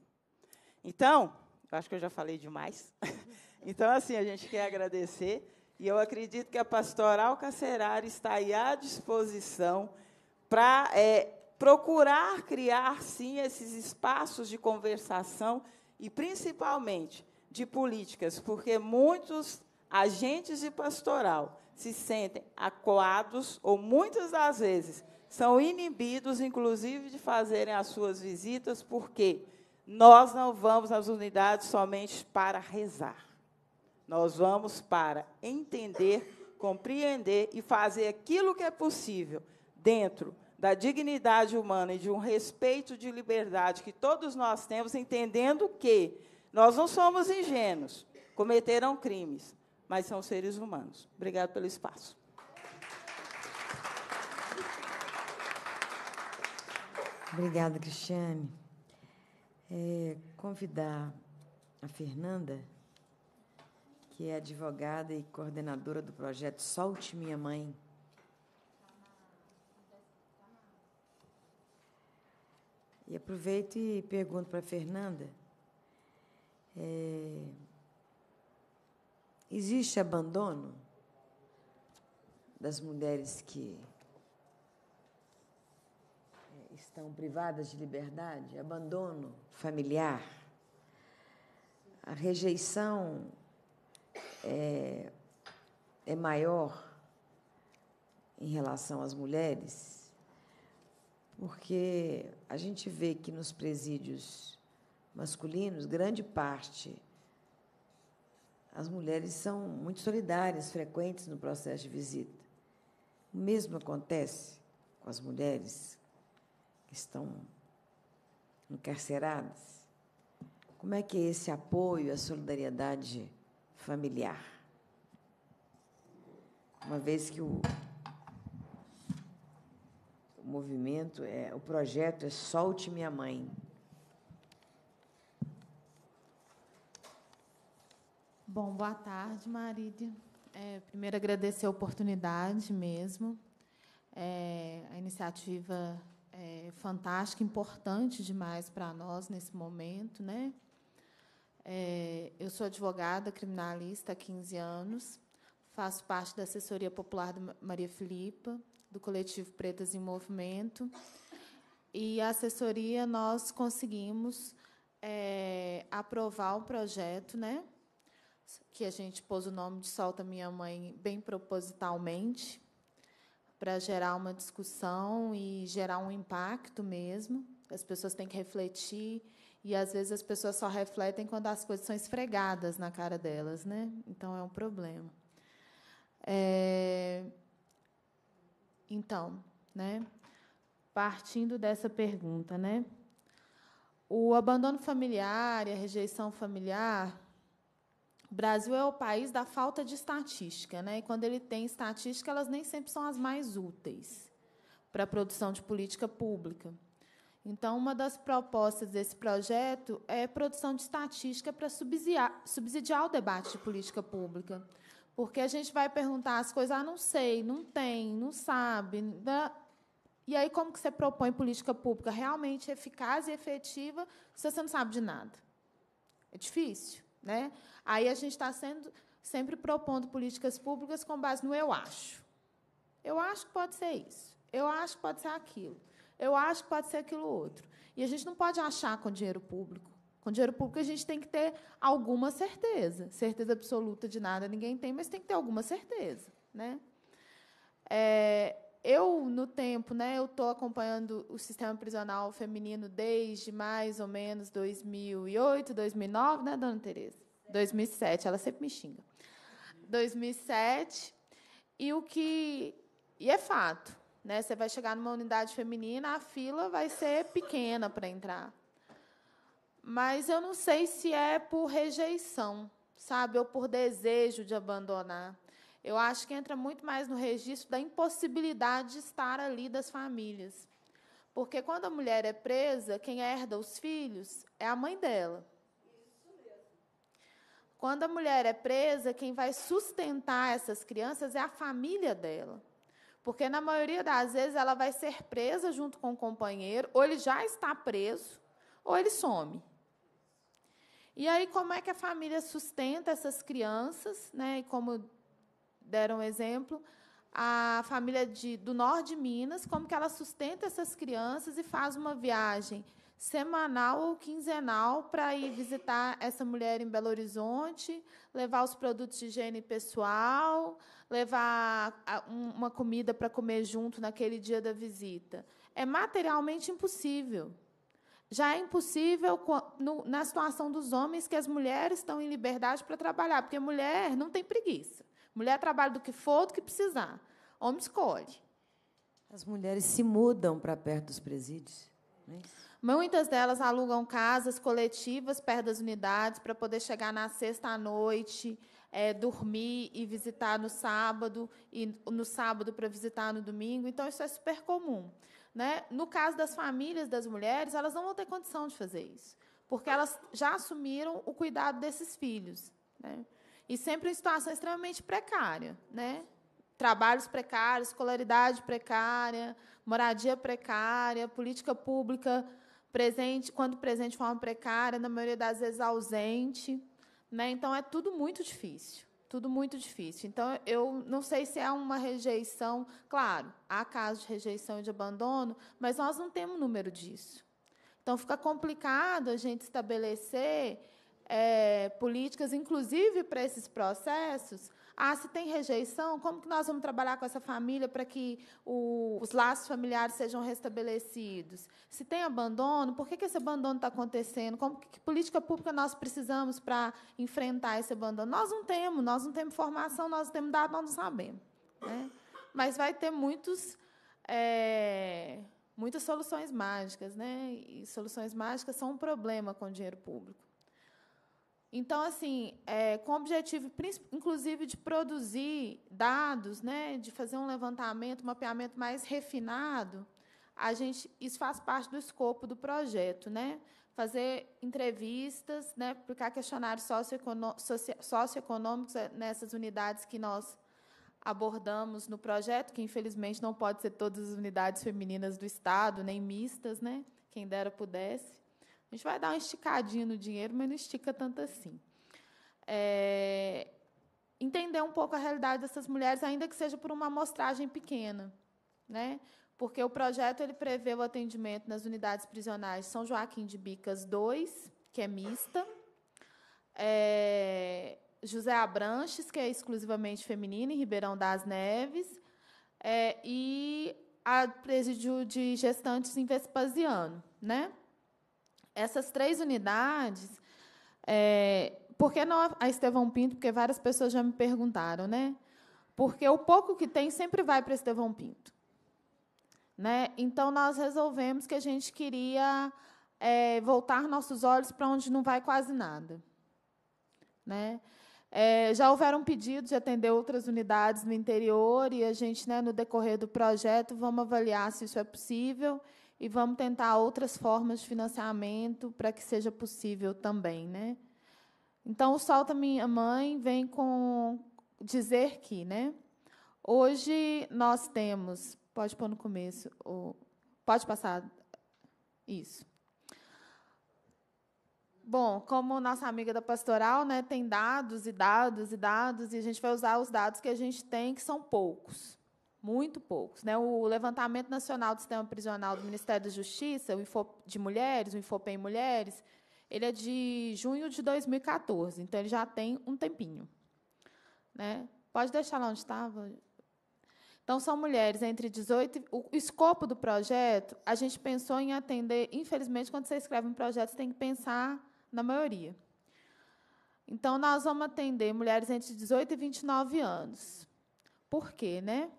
Então, eu acho que eu já falei demais. [LAUGHS] Então, assim, a gente quer agradecer. E eu acredito que a Pastoral Carcerária está aí à disposição para é, procurar criar, sim, esses espaços de conversação e, principalmente, de políticas, porque muitos agentes de pastoral se sentem acuados ou muitas das vezes são inibidos, inclusive, de fazerem as suas visitas, porque nós não vamos às unidades somente para rezar. Nós vamos para entender, compreender e fazer aquilo que é possível dentro da dignidade humana e de um respeito de liberdade que todos nós temos, entendendo que nós não somos ingênuos, cometeram crimes, mas são seres humanos. Obrigado pelo espaço. Obrigada, Cristiane. É, convidar a Fernanda, que é advogada e coordenadora do projeto Solte Minha Mãe, E aproveito e pergunto para a Fernanda: é, existe abandono das mulheres que é, estão privadas de liberdade? Abandono familiar? A rejeição é, é maior em relação às mulheres? porque a gente vê que nos presídios masculinos, grande parte, as mulheres são muito solidárias, frequentes no processo de visita. O mesmo acontece com as mulheres que estão encarceradas. Como é que é esse apoio, a solidariedade familiar? Uma vez que o movimento, é, o projeto é Solte Minha Mãe. Bom, boa tarde, Marília. É, primeiro, agradecer a oportunidade mesmo. É, a iniciativa é fantástica, importante demais para nós nesse momento. Né? É, eu sou advogada criminalista há 15 anos, faço parte da assessoria popular da Maria Filipa, do coletivo Pretas em Movimento. E a assessoria nós conseguimos é, aprovar o projeto, né? Que a gente pôs o nome de Solta Minha Mãe bem propositalmente, para gerar uma discussão e gerar um impacto mesmo. As pessoas têm que refletir e às vezes as pessoas só refletem quando as coisas são esfregadas na cara delas, né? Então é um problema. É... Então, né? Partindo dessa pergunta, né? O abandono familiar e a rejeição familiar, o Brasil é o país da falta de estatística, né? E quando ele tem estatística, elas nem sempre são as mais úteis para a produção de política pública. Então, uma das propostas desse projeto é produção de estatística para subsidiar, subsidiar o debate de política pública. Porque a gente vai perguntar as coisas, ah, não sei, não tem, não sabe. Né? E aí, como que você propõe política pública realmente eficaz e efetiva se você não sabe de nada? É difícil. Né? Aí a gente está sendo sempre propondo políticas públicas com base no eu acho. Eu acho que pode ser isso. Eu acho que pode ser aquilo. Eu acho que pode ser aquilo outro. E a gente não pode achar com dinheiro público. Com dinheiro público, a gente tem que ter alguma certeza. Certeza absoluta de nada ninguém tem, mas tem que ter alguma certeza. Né? É, eu, no tempo, né, eu estou acompanhando o sistema prisional feminino desde mais ou menos 2008, 2009, né, dona Tereza? 2007, ela sempre me xinga. 2007, e o que... E é fato, né? Você vai chegar numa unidade feminina, a fila vai ser pequena para entrar. Mas eu não sei se é por rejeição, sabe, ou por desejo de abandonar. Eu acho que entra muito mais no registro da impossibilidade de estar ali das famílias. Porque quando a mulher é presa, quem herda os filhos é a mãe dela. Quando a mulher é presa, quem vai sustentar essas crianças é a família dela. Porque, na maioria das vezes, ela vai ser presa junto com o companheiro, ou ele já está preso, ou ele some. E aí, como é que a família sustenta essas crianças? Né? E como deram um exemplo, a família de, do norte de Minas, como que ela sustenta essas crianças e faz uma viagem semanal ou quinzenal para ir visitar essa mulher em Belo Horizonte, levar os produtos de higiene pessoal, levar uma comida para comer junto naquele dia da visita. É materialmente impossível já é impossível na situação dos homens que as mulheres estão em liberdade para trabalhar, porque mulher não tem preguiça. Mulher trabalha do que for, do que precisar. Homem escolhe. As mulheres se mudam para perto dos presídios. Né? Muitas delas alugam casas coletivas perto das unidades para poder chegar na sexta à noite, é, dormir e visitar no sábado, e no sábado para visitar no domingo. Então, isso é super comum. Né? No caso das famílias das mulheres, elas não vão ter condição de fazer isso, porque elas já assumiram o cuidado desses filhos. Né? E sempre em situação extremamente precária. Né? Trabalhos precários, escolaridade precária, moradia precária, política pública presente, quando presente de forma precária, na maioria das vezes ausente. Né? Então, é tudo muito difícil. Tudo muito difícil. Então, eu não sei se é uma rejeição. Claro, há casos de rejeição e de abandono, mas nós não temos número disso. Então, fica complicado a gente estabelecer é, políticas, inclusive para esses processos, ah, se tem rejeição, como que nós vamos trabalhar com essa família para que o, os laços familiares sejam restabelecidos? Se tem abandono, por que, que esse abandono está acontecendo? Como que, que política pública nós precisamos para enfrentar esse abandono? Nós não temos, nós não temos formação, nós não temos dados, nós não sabemos. Né? Mas vai ter muitos. É, muitas soluções mágicas, né? E soluções mágicas são um problema com o dinheiro público. Então, assim, é, com o objetivo, inclusive, de produzir dados, né, de fazer um levantamento, um mapeamento mais refinado, a gente, isso faz parte do escopo do projeto, né? Fazer entrevistas, né, aplicar questionários socioeconômicos é, nessas unidades que nós abordamos no projeto, que infelizmente não pode ser todas as unidades femininas do Estado, nem mistas, né? Quem dera pudesse. A gente vai dar uma esticadinha no dinheiro, mas não estica tanto assim. É, entender um pouco a realidade dessas mulheres, ainda que seja por uma amostragem pequena, né? Porque o projeto ele prevê o atendimento nas unidades prisionais São Joaquim de Bicas 2, que é mista, é, José Abranches, que é exclusivamente feminina, em Ribeirão das Neves, é, e a presídio de gestantes em Vespasiano, né? Essas três unidades, é, por que não a Estevão Pinto? Porque várias pessoas já me perguntaram, né? Porque o pouco que tem sempre vai para Estevão Pinto. Né? Então, nós resolvemos que a gente queria é, voltar nossos olhos para onde não vai quase nada. Né? É, já houveram pedidos de atender outras unidades no interior e a gente, né, no decorrer do projeto, vamos avaliar se isso é possível e vamos tentar outras formas de financiamento para que seja possível também, né? Então, o Solta Minha Mãe vem com dizer que, né? Hoje nós temos, pode pôr no começo, ou, pode passar isso. Bom, como nossa amiga da pastoral, né, tem dados e dados e dados, e a gente vai usar os dados que a gente tem, que são poucos. Muito poucos. Né? O levantamento nacional do sistema prisional do Ministério da Justiça, o Info, de Mulheres, o Infopem Mulheres, ele é de junho de 2014, então ele já tem um tempinho. Né? Pode deixar lá onde estava. Então, são mulheres entre 18 e... O escopo do projeto, a gente pensou em atender... Infelizmente, quando você escreve um projeto, você tem que pensar na maioria. Então, nós vamos atender mulheres entre 18 e 29 anos. Por quê? Né?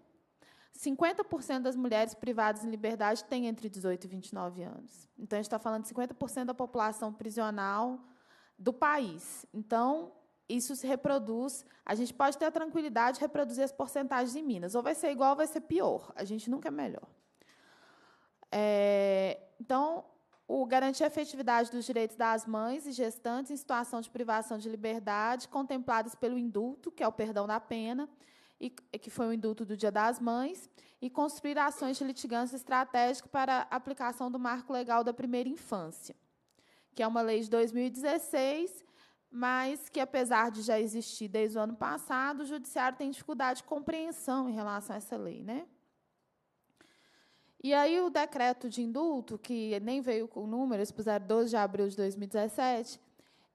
50% das mulheres privadas em liberdade têm entre 18 e 29 anos. Então, a gente está falando de 50% da população prisional do país. Então, isso se reproduz. A gente pode ter a tranquilidade de reproduzir as porcentagens em Minas. Ou vai ser igual ou vai ser pior. A gente nunca é melhor. É, então, o garantir a efetividade dos direitos das mães e gestantes em situação de privação de liberdade, contempladas pelo indulto, que é o perdão da pena e, que foi o indulto do Dia das Mães, e construir ações de litigância estratégica para a aplicação do Marco Legal da Primeira Infância, que é uma lei de 2016, mas que, apesar de já existir desde o ano passado, o Judiciário tem dificuldade de compreensão em relação a essa lei. Né? E aí o decreto de indulto, que nem veio com números, puseram 12 de abril de 2017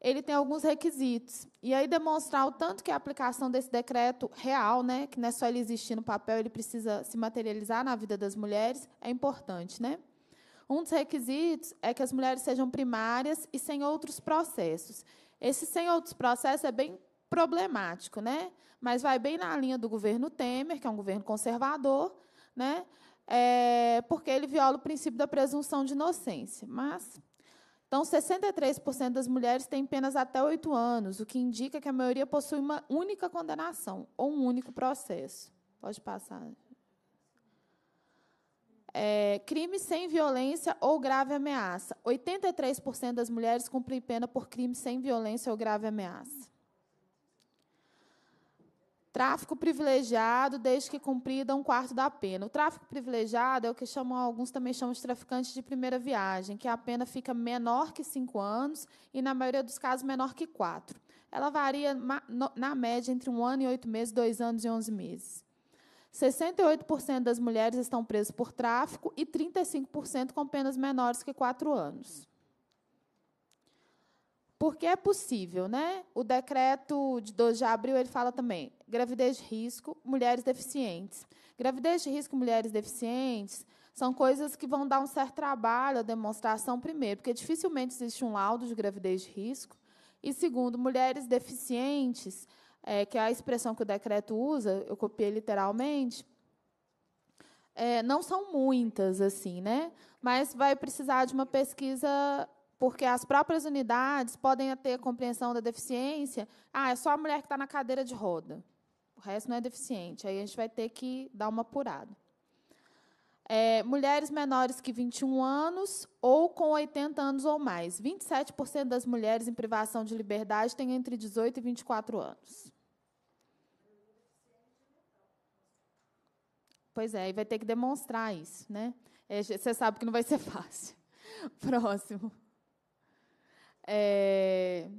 ele tem alguns requisitos. E aí demonstrar o tanto que a aplicação desse decreto real, né, que não é só ele existir no papel, ele precisa se materializar na vida das mulheres, é importante, né? Um dos requisitos é que as mulheres sejam primárias e sem outros processos. Esse sem outros processos é bem problemático, né? Mas vai bem na linha do governo Temer, que é um governo conservador, né? É, porque ele viola o princípio da presunção de inocência. Mas então, 63% das mulheres têm penas até oito anos, o que indica que a maioria possui uma única condenação ou um único processo. Pode passar. É, crime sem violência ou grave ameaça. 83% das mulheres cumprem pena por crime sem violência ou grave ameaça. Tráfico privilegiado, desde que cumprida um quarto da pena. O tráfico privilegiado é o que chamam, alguns também chamam de traficantes de primeira viagem, que a pena fica menor que cinco anos e, na maioria dos casos, menor que quatro. Ela varia, na média, entre um ano e oito meses, dois anos e onze meses. 68% das mulheres estão presas por tráfico e 35% com penas menores que quatro anos. Porque é possível, né? O decreto de 12 de abril ele fala também: gravidez de risco, mulheres deficientes. Gravidez de risco, mulheres deficientes são coisas que vão dar um certo trabalho a demonstração, primeiro, porque dificilmente existe um laudo de gravidez de risco, e segundo, mulheres deficientes, é, que é a expressão que o decreto usa, eu copiei literalmente, é, não são muitas, assim, né? Mas vai precisar de uma pesquisa, porque as próprias unidades podem ter compreensão da deficiência. Ah, é só a mulher que está na cadeira de roda. O resto não é deficiente. Aí a gente vai ter que dar uma apurada. É, mulheres menores que 21 anos ou com 80 anos ou mais. 27% das mulheres em privação de liberdade têm entre 18 e 24 anos. Pois é, e vai ter que demonstrar isso, né? É, você sabe que não vai ser [LAUGHS] fácil. Próximo. É,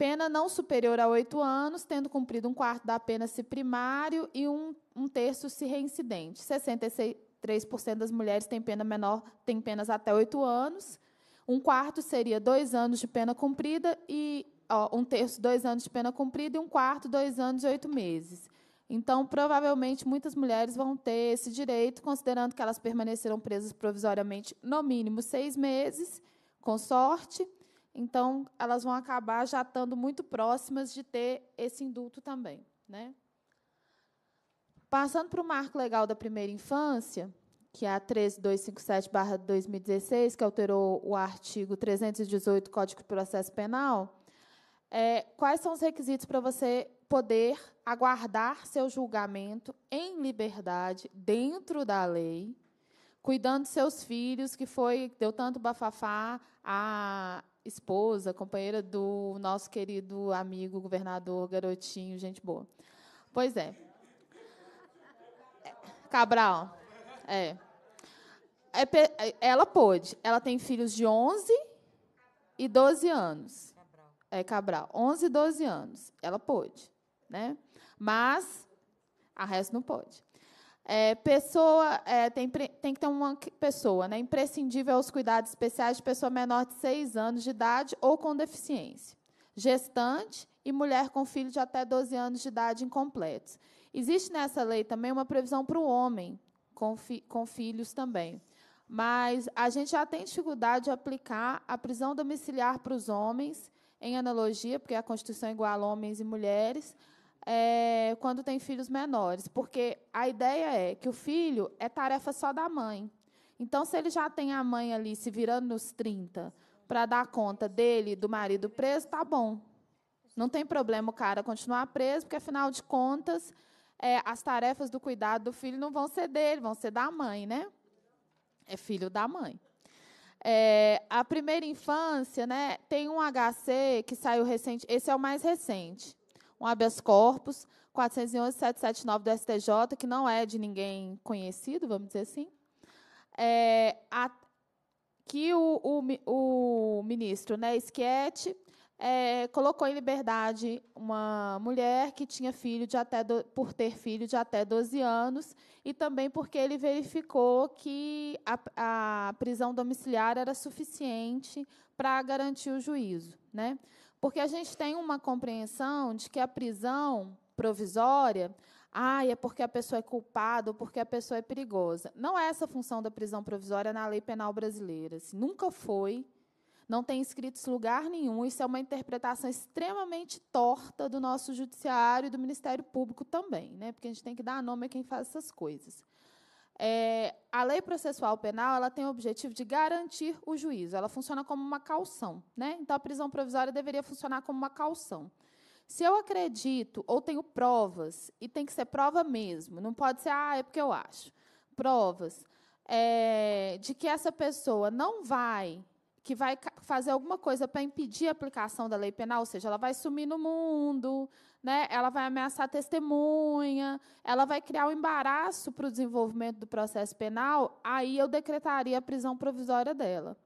Pena não superior a oito anos, tendo cumprido um quarto da pena se primário e um, um terço se reincidente. 63% das mulheres têm pena menor, têm penas até oito anos. Um quarto seria dois anos de pena cumprida e ó, um terço dois anos de pena cumprida e um quarto dois anos e oito meses. Então, provavelmente, muitas mulheres vão ter esse direito, considerando que elas permaneceram presas provisoriamente no mínimo seis meses, com sorte, então, elas vão acabar já estando muito próximas de ter esse indulto também. Né? Passando para o marco legal da primeira infância, que é a 13257-2016, que alterou o artigo 318 do Código de Processo Penal, é, quais são os requisitos para você poder aguardar seu julgamento em liberdade, dentro da lei, cuidando de seus filhos, que foi deu tanto bafafá a esposa, companheira do nosso querido amigo governador Garotinho, gente boa. Pois é. Cabral. É. é ela pôde. Ela tem filhos de 11 e 12 anos. Cabral. É, Cabral. 11 e 12 anos. Ela pôde. Né? Mas a resto não pôde. É, pessoa é, tem, tem, que ter uma pessoa né, imprescindível aos cuidados especiais de pessoa menor de 6 anos de idade ou com deficiência, gestante e mulher com filho de até 12 anos de idade incompletos. Existe nessa lei também uma previsão para o homem com, fi, com filhos também. Mas a gente já tem dificuldade de aplicar a prisão domiciliar para os homens, em analogia, porque a Constituição iguala homens e mulheres, é, quando tem filhos menores, porque a ideia é que o filho é tarefa só da mãe. Então, se ele já tem a mãe ali se virando nos 30 para dar conta dele, do marido preso, tá bom. Não tem problema o cara continuar preso, porque afinal de contas, é, as tarefas do cuidado do filho não vão ser dele, vão ser da mãe, né? É filho da mãe. É, a primeira infância, né? Tem um HC que saiu recente, esse é o mais recente um habeas corpus 411.779 do STJ, que não é de ninguém conhecido, vamos dizer assim, é, a, que o, o, o ministro né, Schietti é, colocou em liberdade uma mulher que tinha filho de até do, por ter filho de até 12 anos e também porque ele verificou que a, a prisão domiciliar era suficiente para garantir o juízo, né? Porque a gente tem uma compreensão de que a prisão provisória, ah, é porque a pessoa é culpada ou porque a pessoa é perigosa. Não é essa a função da prisão provisória na lei penal brasileira. Assim, nunca foi, não tem escrito em lugar nenhum. Isso é uma interpretação extremamente torta do nosso judiciário e do Ministério Público também, né? porque a gente tem que dar nome a quem faz essas coisas. É, a lei processual penal ela tem o objetivo de garantir o juízo. Ela funciona como uma calção. Né? Então, a prisão provisória deveria funcionar como uma calção. Se eu acredito ou tenho provas, e tem que ser prova mesmo, não pode ser, ah, é porque eu acho. Provas é, de que essa pessoa não vai que vai fazer alguma coisa para impedir a aplicação da lei penal, ou seja, ela vai sumir no mundo, né? ela vai ameaçar testemunha, ela vai criar um embaraço para o desenvolvimento do processo penal, aí eu decretaria a prisão provisória dela.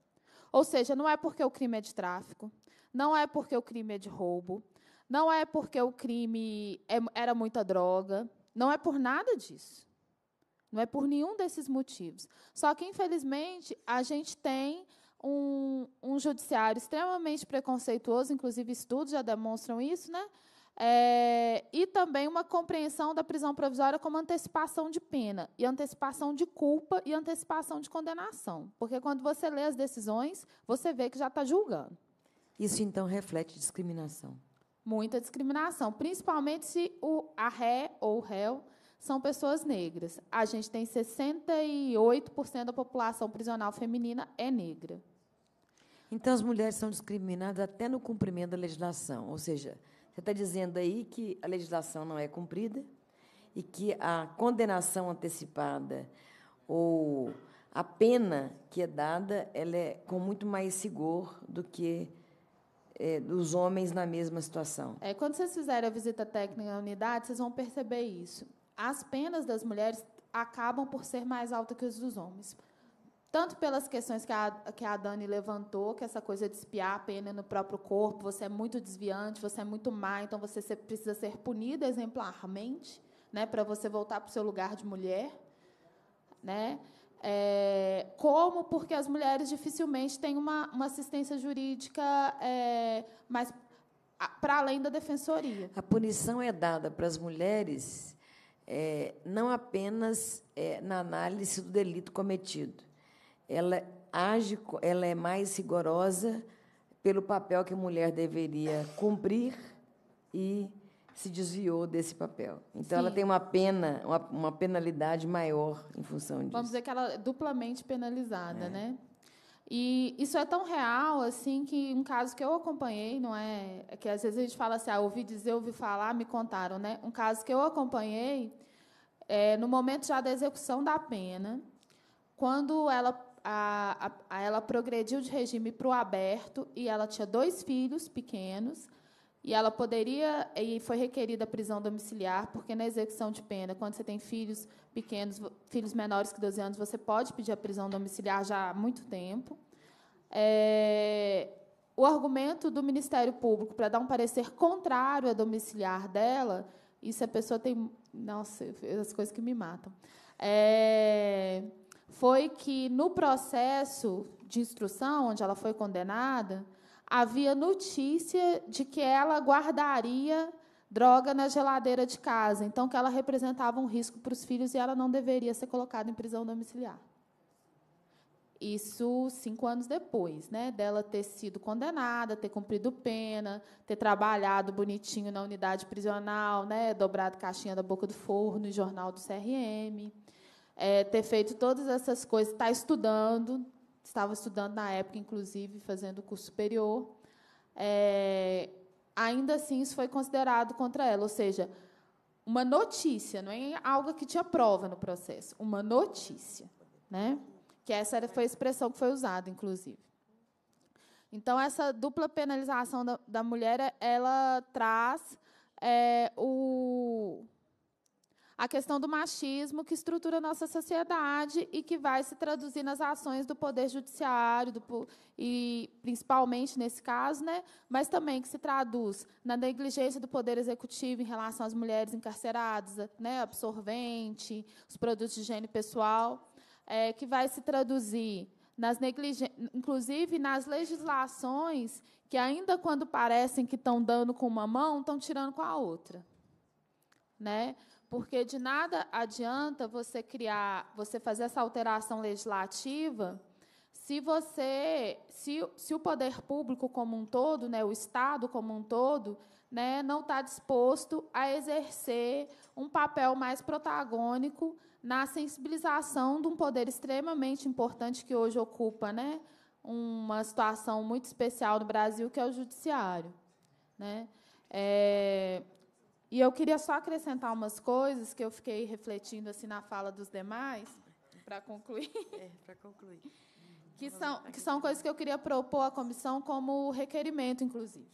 Ou seja, não é porque o crime é de tráfico, não é porque o crime é de roubo, não é porque o crime é era muita droga, não é por nada disso. Não é por nenhum desses motivos. Só que, infelizmente, a gente tem um, um judiciário extremamente preconceituoso, inclusive estudos já demonstram isso, né? É, e também uma compreensão da prisão provisória como antecipação de pena, e antecipação de culpa e antecipação de condenação. Porque quando você lê as decisões, você vê que já está julgando. Isso então reflete discriminação. Muita discriminação, principalmente se o, a ré ou o réu são pessoas negras. A gente tem 68% da população prisional feminina é negra. Então as mulheres são discriminadas até no cumprimento da legislação, ou seja, você está dizendo aí que a legislação não é cumprida e que a condenação antecipada ou a pena que é dada ela é com muito mais rigor do que é, dos homens na mesma situação. É, quando vocês fizerem a visita técnica à unidade, vocês vão perceber isso. As penas das mulheres acabam por ser mais altas que as dos homens tanto pelas questões que a, que a Dani levantou, que essa coisa de espiar a pena no próprio corpo, você é muito desviante, você é muito má, então você precisa ser punida exemplarmente, né, para você voltar para o seu lugar de mulher, né? É, como porque as mulheres dificilmente têm uma, uma assistência jurídica é, mais para além da defensoria. A punição é dada para as mulheres é, não apenas é, na análise do delito cometido, ela age, ela é mais rigorosa pelo papel que a mulher deveria cumprir e se desviou desse papel. Então Sim. ela tem uma pena, uma, uma, penalidade maior em função disso. Vamos dizer que ela é duplamente penalizada, é. né? E isso é tão real assim que um caso que eu acompanhei, não é, é que às vezes a gente fala assim, ah, ouvi dizer, ouvi falar, me contaram, né? Um caso que eu acompanhei é, no momento já da execução da pena, quando ela a, a, a ela progrediu de regime para o aberto e ela tinha dois filhos pequenos e ela poderia e foi requerida a prisão domiciliar porque na execução de pena, quando você tem filhos pequenos, filhos menores que 12 anos, você pode pedir a prisão domiciliar já há muito tempo. É, o argumento do Ministério Público para dar um parecer contrário a domiciliar dela, isso a pessoa tem, nossa, as coisas que me matam. É, foi que no processo de instrução, onde ela foi condenada, havia notícia de que ela guardaria droga na geladeira de casa, então que ela representava um risco para os filhos e ela não deveria ser colocada em prisão domiciliar. Isso cinco anos depois, né? Dela ter sido condenada, ter cumprido pena, ter trabalhado bonitinho na unidade prisional, né? Dobrado caixinha da boca do forno, e jornal do CRM é, ter feito todas essas coisas, estar tá estudando, estava estudando na época, inclusive, fazendo curso superior. É, ainda assim, isso foi considerado contra ela, ou seja, uma notícia, não é algo que tinha prova no processo, uma notícia, né? Que essa foi a expressão que foi usada, inclusive. Então, essa dupla penalização da, da mulher, ela traz é, o a questão do machismo que estrutura nossa sociedade e que vai se traduzir nas ações do poder judiciário do, e principalmente nesse caso, né, mas também que se traduz na negligência do poder executivo em relação às mulheres encarceradas, né, absorvente, os produtos de higiene pessoal, é, que vai se traduzir nas inclusive nas legislações que ainda quando parecem que estão dando com uma mão, estão tirando com a outra, né? Porque de nada adianta você criar, você fazer essa alteração legislativa, se você, se, se o poder público como um todo, né, o Estado como um todo, né, não está disposto a exercer um papel mais protagônico na sensibilização de um poder extremamente importante que hoje ocupa, né, uma situação muito especial no Brasil, que é o judiciário, né. É, e eu queria só acrescentar umas coisas que eu fiquei refletindo assim na fala dos demais, para concluir. [LAUGHS] É, para concluir. Que são, que são coisas que eu queria propor à comissão como requerimento, inclusive.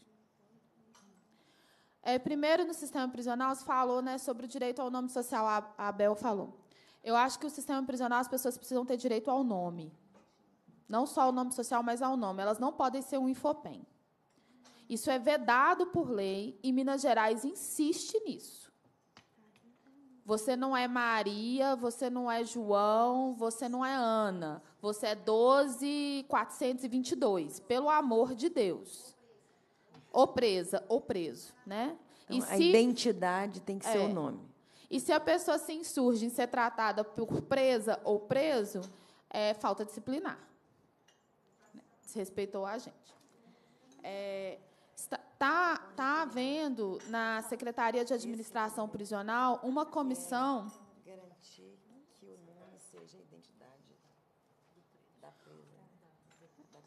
É, primeiro, no sistema prisional, se falou né, sobre o direito ao nome social, a Abel falou. Eu acho que o sistema prisional, as pessoas precisam ter direito ao nome. Não só ao nome social, mas ao nome. Elas não podem ser um infopem. Isso é vedado por lei e Minas Gerais insiste nisso. Você não é Maria, você não é João, você não é Ana. Você é 12422, pelo amor de Deus. Ou presa, ou preso, né? Então, e a se, identidade tem que é, ser o é. nome. E se a pessoa se insurge em ser tratada por presa ou preso, é falta disciplinar. Desrespeitou a gente. É, Está, tá, tá havendo na Secretaria de Administração Prisional uma comissão. Garantir que o nome seja a identidade da presa,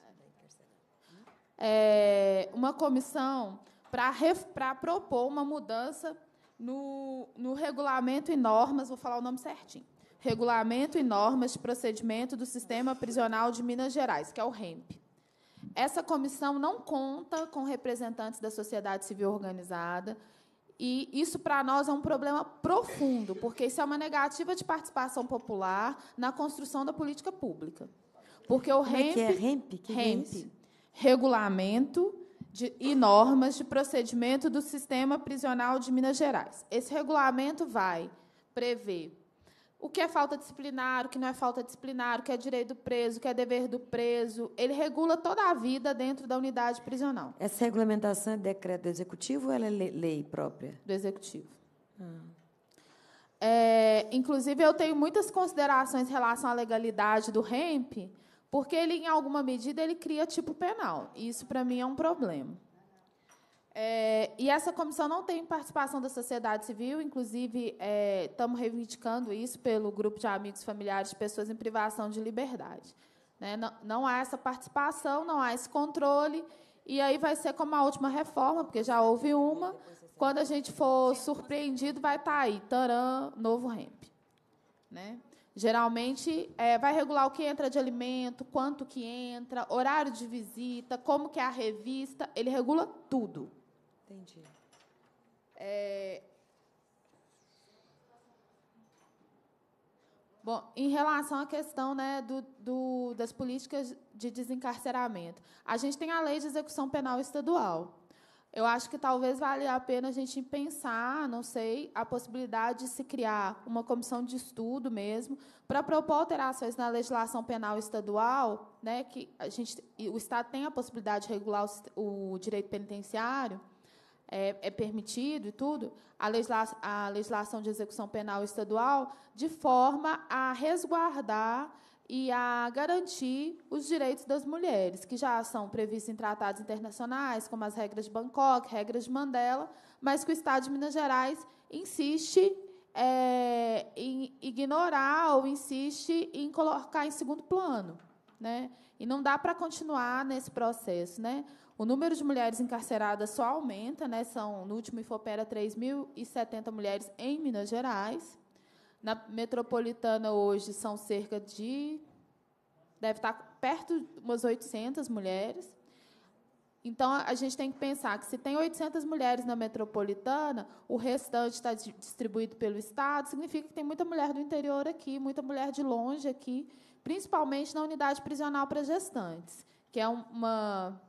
né? tá É, uma comissão para propor uma mudança no, no regulamento e normas, vou falar o nome certinho. Regulamento e normas de procedimento do Sistema Prisional de Minas Gerais, que é o REMP. Essa comissão não conta com representantes da sociedade civil organizada. E isso para nós é um problema profundo, porque isso é uma negativa de participação popular na construção da política pública. Porque o Como REMP, é, é? REMP, REMP é regulamento de, e normas de procedimento do sistema prisional de Minas Gerais. Esse regulamento vai prever o que é falta disciplinar, o que não é falta disciplinar, o que é direito do preso, o que é dever do preso. Ele regula toda a vida dentro da unidade prisional. Essa regulamentação é decreto do executivo ou ela é lei própria? Do executivo. Ah. É, inclusive, eu tenho muitas considerações em relação à legalidade do REMP, porque ele, em alguma medida, ele cria tipo penal. E isso, para mim, é um problema. É, e essa comissão não tem participação da sociedade civil, inclusive estamos é, reivindicando isso pelo grupo de amigos familiares de pessoas em privação de liberdade. Né? Não, não, há essa participação, não há esse controle, e aí vai ser como a última reforma, porque já houve uma. Quando a gente for surpreendido, vai estar tá aí, taran, novo REMP. Né? Geralmente é, vai regular o que entra de alimento, quanto que entra, horário de visita, como que é a revista, ele regula tudo. Entendi. É... Bom, em relação à questão né, do, do, das políticas de desencarceramento, a gente tem a lei de execução penal estadual. Eu acho que talvez valha a pena a gente pensar, não sei, a possibilidade de se criar uma comissão de estudo mesmo para propor alterações na legislação penal estadual, né, que a gente, o Estado tem a possibilidade de regular o, o direito penitenciário é, é permitido e tudo, a legislação, a legislação de execução penal estadual, de forma a resguardar e a garantir os direitos das mulheres, que já são previstos em tratados internacionais, como as regras de Bangkok, regras de Mandela, mas que o Estado de Minas Gerais insiste é, em ignorar ou insiste em colocar em segundo plano. Né? E não dá para continuar nesse processo. Né? O número de mulheres encarceradas só aumenta, né? São, no último Infopera, 3.070 mulheres em Minas Gerais. Na metropolitana hoje são cerca de deve estar perto de umas 800 mulheres. Então a gente tem que pensar que se tem 800 mulheres na metropolitana, o restante está distribuído pelo estado, significa que tem muita mulher do interior aqui, muita mulher de longe aqui, principalmente na unidade prisional para gestantes, que é uma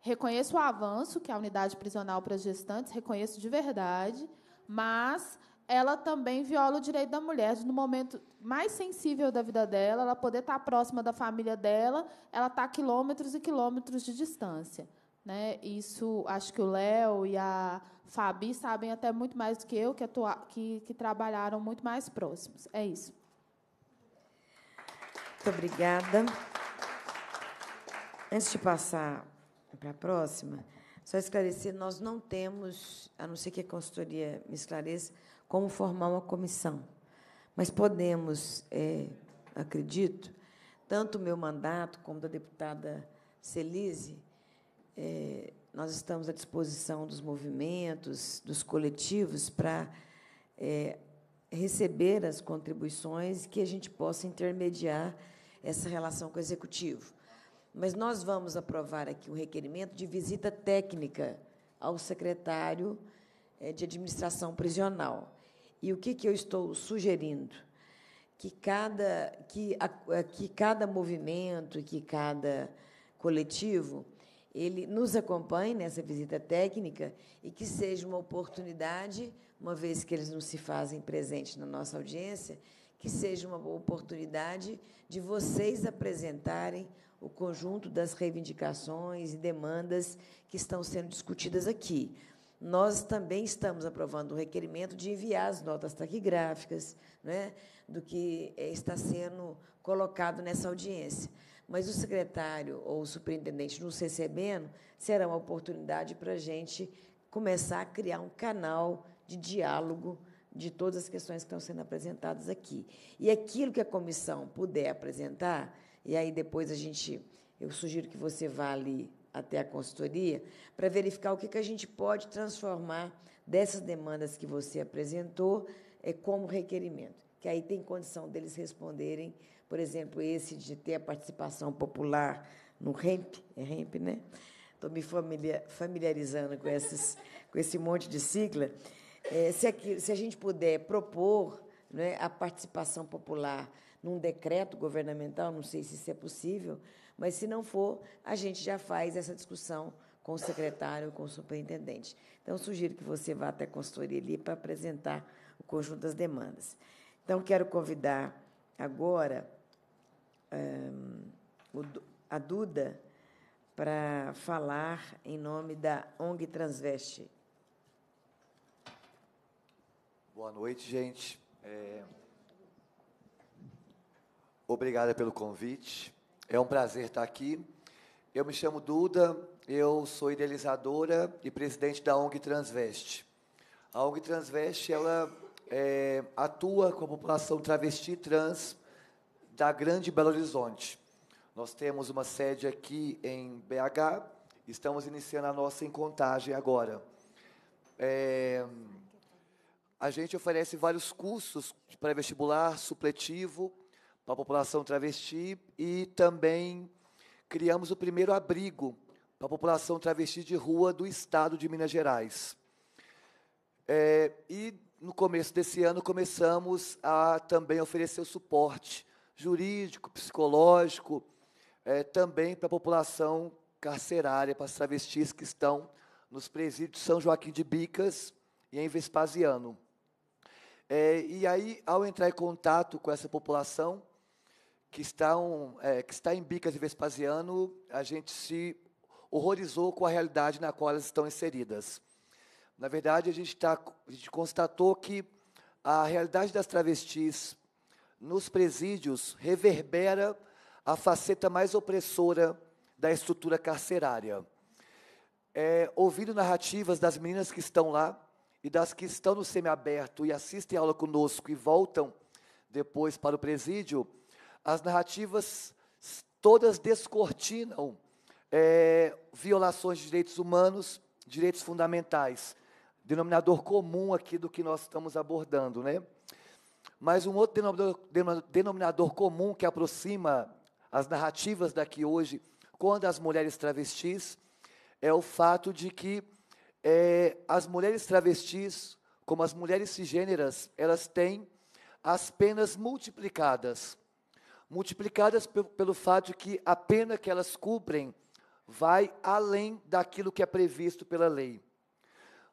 Reconheço o avanço que a unidade prisional para as gestantes, reconheço de verdade, mas ela também viola o direito da mulher de, no momento mais sensível da vida dela, ela poder estar próxima da família dela, ela está a quilômetros e quilômetros de distância. Né? Isso acho que o Léo e a Fabi sabem até muito mais do que eu, que, atua, que, que trabalharam muito mais próximos. É isso. Muito obrigada. Antes de passar para a próxima, só esclarecer, nós não temos, a não ser que a consultoria me esclareça, como formar uma comissão. Mas podemos, é, acredito, tanto o meu mandato como da deputada Celise, é, nós estamos à disposição dos movimentos, dos coletivos, para é, receber as contribuições que a gente possa intermediar essa relação com o executivo. Mas nós vamos aprovar aqui um requerimento de visita técnica ao secretário eh, de administração prisional. E o que, que eu estou sugerindo? Que cada, que, a, eh, que cada movimento, que cada coletivo, ele nos acompanhe nessa visita técnica e que seja uma oportunidade, uma vez que eles não se fazem presente na nossa audiência, que seja uma oportunidade de vocês apresentarem o conjunto das reivindicações e demandas que estão sendo discutidas aqui. Nós também estamos aprovando o requerimento de enviar as notas taquigráficas né, do que eh, está sendo colocado nessa audiência. Mas o secretário ou o superintendente nos recebendo será uma oportunidade para a gente começar a criar um canal de diálogo de todas as questões que estão sendo apresentadas aqui. E aquilo que a comissão puder apresentar, e aí depois a gente, eu sugiro que você vá ali até a consultoria para verificar o que, que a gente pode transformar dessas demandas que você apresentou é, como requerimento. Que aí tem condição deles responderem, por exemplo, esse de ter a participação popular no REMP, é REMP, né? Estou me familiarizando com, esses com esse monte de sigla. É, se, aqui, se a gente puder propor né, a participação popular num decreto governamental, não sei se isso é possível, mas se não for, a gente já faz essa discussão com o secretário, com o superintendente. Então, sugiro que você vá até a consultoria ali para apresentar o conjunto das demandas. Então, quero convidar agora eh, um, a Duda para falar em nome da ONG Transveste. Boa noite, gente. É obrigada pelo convite. É um prazer estar aqui. Eu me chamo Duda, eu sou idealizadora e presidente da ONG Transveste. A ONG Transveste ela é, atua com a população travesti trans da Grande Belo Horizonte. Nós temos uma sede aqui em BH, estamos iniciando a nossa encontagem agora. É, a gente oferece vários cursos pré-vestibular, supletivo, para a população travesti e também criamos o primeiro abrigo para a população travesti de rua do estado de Minas Gerais. É, e no começo desse ano começamos a também oferecer o suporte jurídico, psicológico, é, também para a população carcerária, para as travestis que estão nos presídios São Joaquim de Bicas e em Vespasiano. É, e aí, ao entrar em contato com essa população, que está, é, que está em Bicas e Vespasiano, a gente se horrorizou com a realidade na qual elas estão inseridas. Na verdade, a gente, tá, a gente constatou que a realidade das travestis nos presídios reverbera a faceta mais opressora da estrutura carcerária. É, ouvindo narrativas das meninas que estão lá e das que estão no semiaberto e assistem aula conosco e voltam depois para o presídio, as narrativas todas descortinam é, violações de direitos humanos, direitos fundamentais. Denominador comum aqui do que nós estamos abordando, né? Mas um outro denominador, denominador comum que aproxima as narrativas daqui hoje, quando as mulheres travestis, é o fato de que é, as mulheres travestis, como as mulheres cisgêneras, elas têm as penas multiplicadas multiplicadas pelo fato de que a pena que elas cumprem vai além daquilo que é previsto pela lei.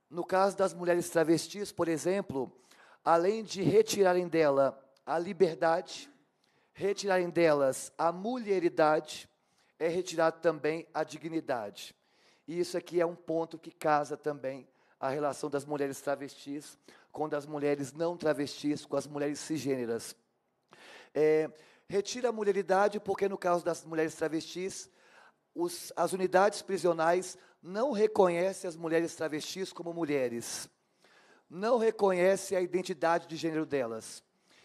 No caso das mulheres travestis, por exemplo, além de retirarem dela a liberdade, retirarem delas a mulheridade, é retirado também a dignidade. E isso aqui é um ponto que casa também a relação das mulheres travestis com das mulheres não travestis, com as mulheres cisgêneras. É, retira a mulheridade, porque no caso das mulheres travestis, os, as unidades prisionais não reconhecem as mulheres travestis como mulheres, não reconhecem a identidade de gênero delas.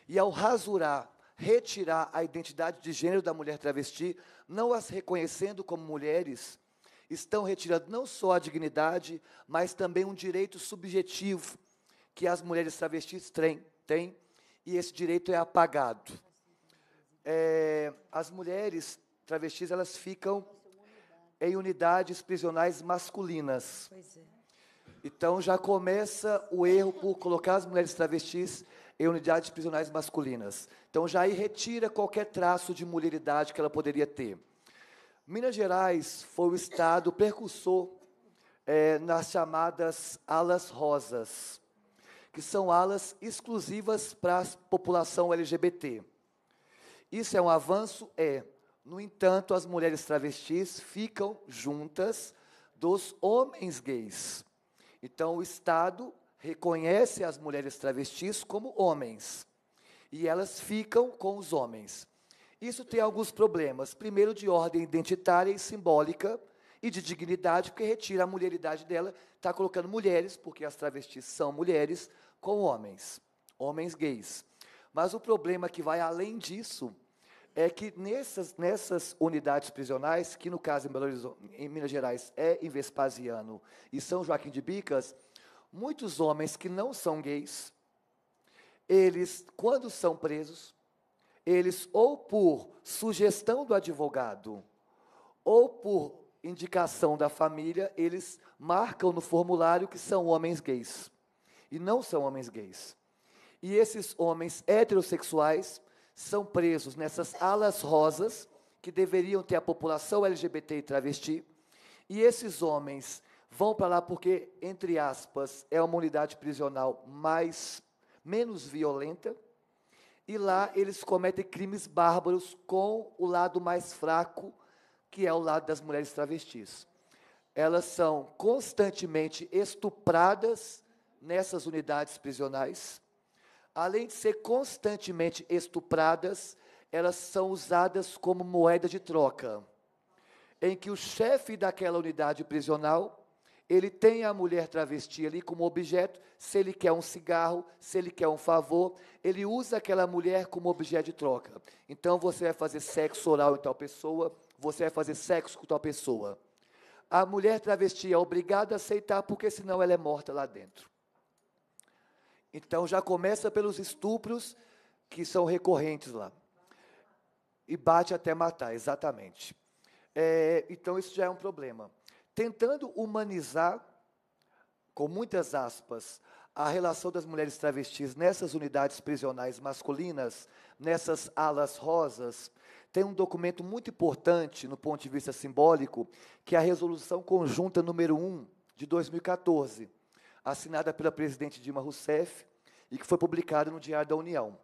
E ao rasurar, retirar a identidade de gênero da mulher travesti, não as reconhecendo como mulheres, estão retirando não só a dignidade, mas também um direito subjetivo que as mulheres travestis têm, têm e esse direito é apagado é, as mulheres travestis elas ficam em unidades prisionais masculinas. Pois é. Então já começa o erro por colocar as mulheres travestis em unidades prisionais masculinas. Então já aí retira qualquer traço de mulheridade que ela poderia ter. Minas Gerais foi o estado precursor é, nas chamadas alas rosas, que são alas exclusivas para a população LGBT. Isso é um avanço? É. No entanto, as mulheres travestis ficam juntas dos homens gays. Então, o Estado reconhece as mulheres travestis como homens e elas ficam com os homens. Isso tem alguns problemas. Primeiro, de ordem identitária e simbólica e de dignidade, porque retira a mulheridade dela, está colocando mulheres, porque as travestis são mulheres, com homens, homens gays. Mas o problema que vai além disso é que nessas, nessas unidades prisionais, que no caso em, Belo Horizonte, em Minas Gerais é em Vespasiano e São Joaquim de Bicas, muitos homens que não são gays, eles, quando são presos, eles ou por sugestão do advogado ou por indicação da família, eles marcam no formulário que são homens gays. E não são homens gays. E esses homens heterossexuais são presos nessas alas rosas, que deveriam ter a população LGBT e travesti. E esses homens vão para lá porque, entre aspas, é uma unidade prisional mais menos violenta. E lá eles cometem crimes bárbaros com o lado mais fraco, que é o lado das mulheres travestis. Elas são constantemente estupradas nessas unidades prisionais além de ser constantemente estupradas, elas são usadas como moeda de troca, em que o chefe daquela unidade prisional ele tem a mulher travesti ali como objeto, se ele quer um cigarro, se ele quer um favor, ele usa aquela mulher como objeto de troca. Então você vai fazer sexo oral em tal pessoa, você vai fazer sexo com tal pessoa. A mulher travesti é obrigada a aceitar, porque senão ela é morta lá dentro. Então já começa pelos estupros que são recorrentes lá. E bate até matar, exatamente. É, então isso já é um problema. Tentando humanizar, com muitas aspas, a relação das mulheres travestis nessas unidades prisionais masculinas, nessas alas rosas, tem um documento muito importante no ponto de vista simbólico, que é a Resolução Conjunta número 1 de 2014 assinada pela presidente Dilma Rousseff e que foi publicada no Diário da União.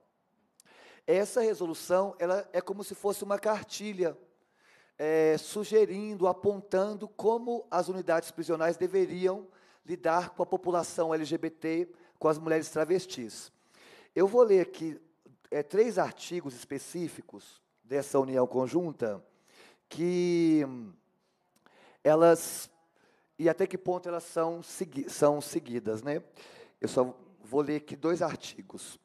Essa resolução ela é como se fosse uma cartilha é, sugerindo, apontando como as unidades prisionais deveriam lidar com a população LGBT, com as mulheres travestis. Eu vou ler aqui é, três artigos específicos dessa união conjunta que hum, elas e até que ponto elas são, segui são seguidas. Né? Eu só vou ler aqui dois artigos.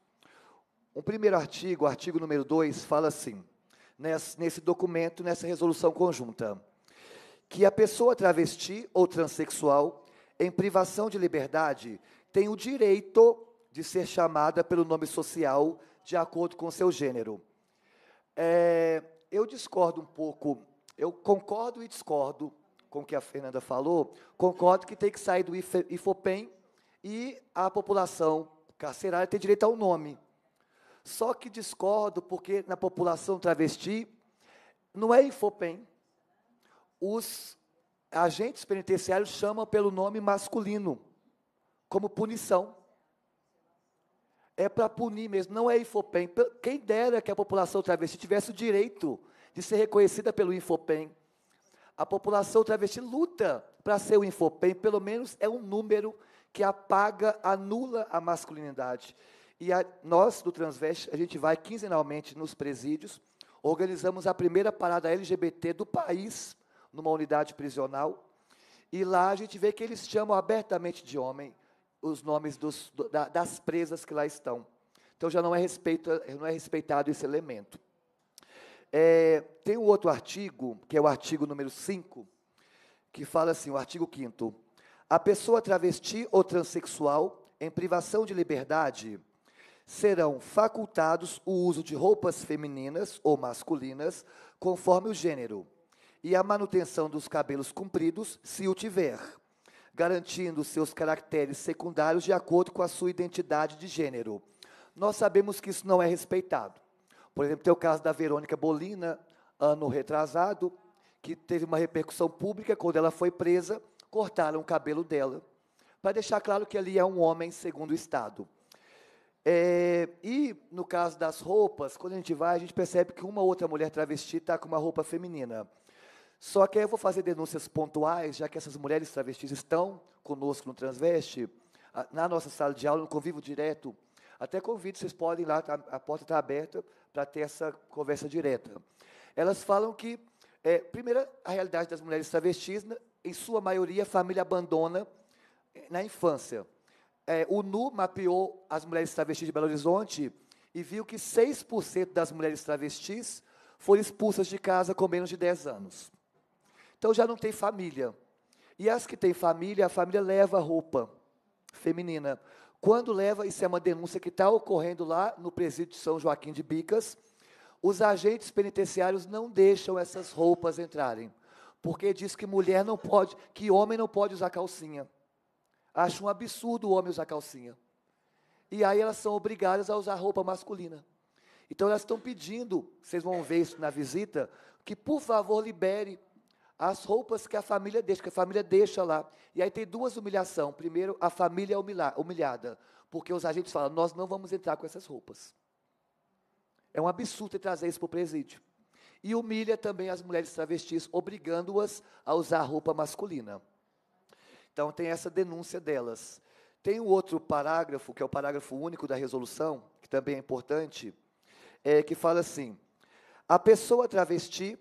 O primeiro artigo, o artigo número 2, fala assim, nesse, nesse documento, nessa resolução conjunta, que a pessoa travesti ou transexual em privação de liberdade tem o direito de ser chamada pelo nome social de acordo com seu gênero. É, eu discordo um pouco, eu concordo e discordo com o que a Fernanda falou, concordo que tem que sair do IFOPEM e a população carcerária tem direito ao nome. Só que discordo porque na população travesti não é IFOPEM. Os agentes penitenciários chamam pelo nome masculino, como punição. É para punir mesmo, não é IFOPEM. Quem dera que a população travesti tivesse o direito de ser reconhecida pelo IFOPEM a população travesti luta para ser o Infopem, pelo menos é um número que apaga, anula a masculinidade. E a, nós, do transvest a gente vai quinzenalmente nos presídios, organizamos a primeira parada LGBT do país, numa unidade prisional, e lá a gente vê que eles chamam abertamente de homem os nomes dos, do, da, das presas que lá estão. Então já não é, respeito, não é respeitado esse elemento. É, tem um outro artigo, que é o artigo número 5, que fala assim, o artigo 5 a pessoa travesti ou transexual em privação de liberdade serão facultados o uso de roupas femininas ou masculinas, conforme o gênero, e a manutenção dos cabelos compridos, se o tiver, garantindo seus caracteres secundários de acordo com a sua identidade de gênero. Nós sabemos que isso não é respeitado. Por exemplo, tem o caso da Verônica Bolina, ano retrasado, que teve uma repercussão pública quando ela foi presa, cortaram o cabelo dela, para deixar claro que ali é um homem segundo o Estado. É, e no caso das roupas, quando a gente vai, a gente percebe que uma outra mulher travesti está com uma roupa feminina. Só que aí eu vou fazer denúncias pontuais, já que essas mulheres travestis estão conosco no Transveste, na nossa sala de aula, no convívio direto até convido, vocês podem ir lá, a, tá, a porta está aberta para ter essa conversa direta. Elas falam que, é, primeiro, a realidade das mulheres travestis, né, em sua maioria, a família abandona eh, na infância. É, o NU mapeou as mulheres travestis de Belo Horizonte e viu que 6% das mulheres travestis foram expulsas de casa com menos de 10 anos. Então já não tem família. E as que têm família, a família leva roupa feminina. Quando leva, isso é uma denúncia que está ocorrendo lá no presídio de São Joaquim de Bicas, os agentes penitenciários não deixam essas roupas entrarem, porque diz que mulher não pode, que homem não pode usar calcinha. Acha um absurdo o homem usar calcinha. E aí elas são obrigadas a usar roupa masculina. Então elas estão pedindo, vocês vão ver isso na visita, que por favor libere as roupas que a família deixa, que a família deixa lá. E aí tem duas humilhações. Primeiro, a família é humilhada, porque os agentes falam, nós não vamos entrar com essas roupas. É um absurdo trazer isso para o presídio. E humilha também as mulheres travestis, obrigando-as a usar roupa masculina. Então tem essa denúncia delas. Tem o um outro parágrafo, que é o parágrafo único da resolução, que também é importante, é, que fala assim: a pessoa travesti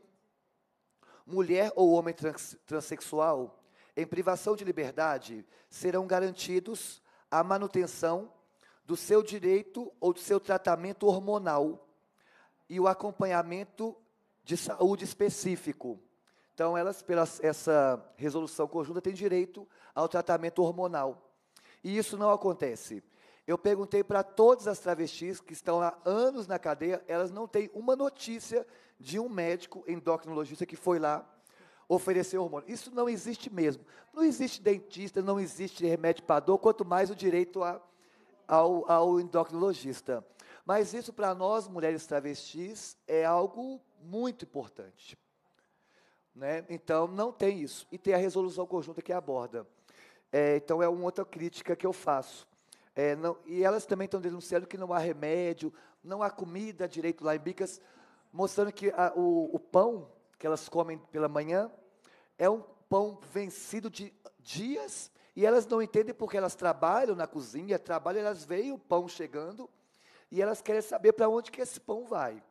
mulher ou homem trans, transexual, em privação de liberdade, serão garantidos a manutenção do seu direito ou do seu tratamento hormonal e o acompanhamento de saúde específico. Então, elas, pela essa resolução conjunta, têm direito ao tratamento hormonal. E isso não acontece eu perguntei para todas as travestis que estão há anos na cadeia, elas não têm uma notícia de um médico endocrinologista que foi lá oferecer hormônio. Isso não existe mesmo. Não existe dentista, não existe remédio para dor, quanto mais o direito a, ao, ao endocrinologista. Mas isso para nós, mulheres travestis, é algo muito importante. Né? Então, não tem isso. E tem a resolução conjunta que aborda. É, então, é uma outra crítica que eu faço. É, não, e elas também estão denunciando que não há remédio, não há comida direito lá em Bicas, mostrando que a, o, o, pão que elas comem pela manhã é um pão vencido de dias, e elas não entendem porque elas trabalham na cozinha, trabalham, elas veem o pão chegando, e elas querem saber para onde que esse pão vai.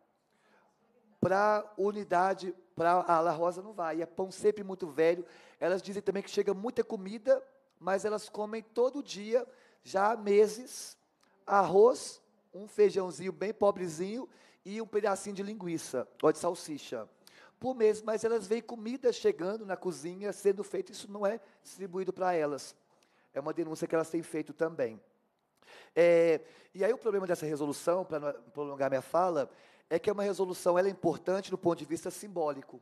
Para unidade, para a La Rosa não vai, e é pão sempre muito velho. Elas dizem também que chega muita comida, mas elas comem todo dia, já há meses, arroz, um feijãozinho bem pobrezinho e um pedacinho de linguiça ou de salsicha por mês, mas elas veem comida chegando na cozinha sendo feito isso não é distribuído para elas. É uma denúncia que elas têm feito também. É, e aí o problema dessa resolução, para não prolongar minha fala, é que é uma resolução, ela é importante do ponto de vista simbólico,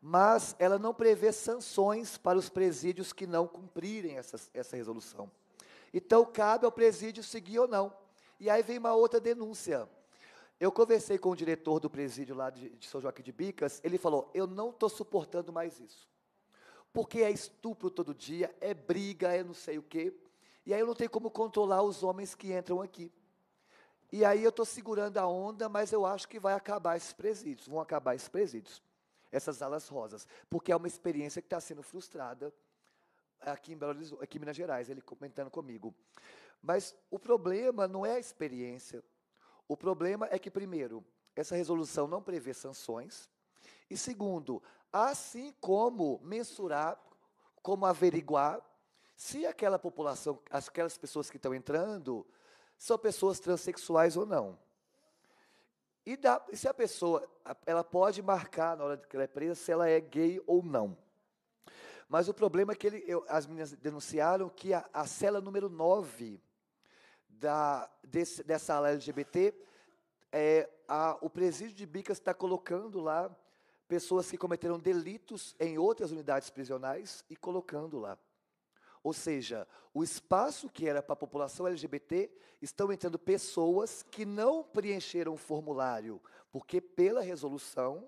mas ela não prevê sanções para os presídios que não cumprirem essa, essa resolução. Então, cabe ao presídio seguir ou não. E aí vem uma outra denúncia. Eu conversei com o diretor do presídio lá de, de São Joaquim de Bicas, ele falou: eu não estou suportando mais isso. Porque é estupro todo dia, é briga, é não sei o quê. E aí eu não tenho como controlar os homens que entram aqui. E aí eu estou segurando a onda, mas eu acho que vai acabar esses presídios, vão acabar esses presídios, essas alas rosas, porque é uma experiência que está sendo frustrada aqui em Belo Horizonte, aqui em Minas Gerais, ele comentando comigo. Mas o problema não é a experiência. O problema é que, primeiro, essa resolução não prevê sanções. E segundo, assim como mensurar, como averiguar se aquela população, aquelas pessoas que estão entrando, são pessoas transexuais ou não. E, dá, e se a pessoa, ela pode marcar na hora que ela é presa se ela é gay ou não. Mas o problema é que ele, eu, as meninas denunciaram que a, a cela número 9 da, desse, dessa ala LGBT, é, a, o presídio de Bicas está colocando lá pessoas que cometeram delitos em outras unidades prisionais e colocando lá. Ou seja, o espaço que era para a população LGBT estão entrando pessoas que não preencheram o formulário, porque pela resolução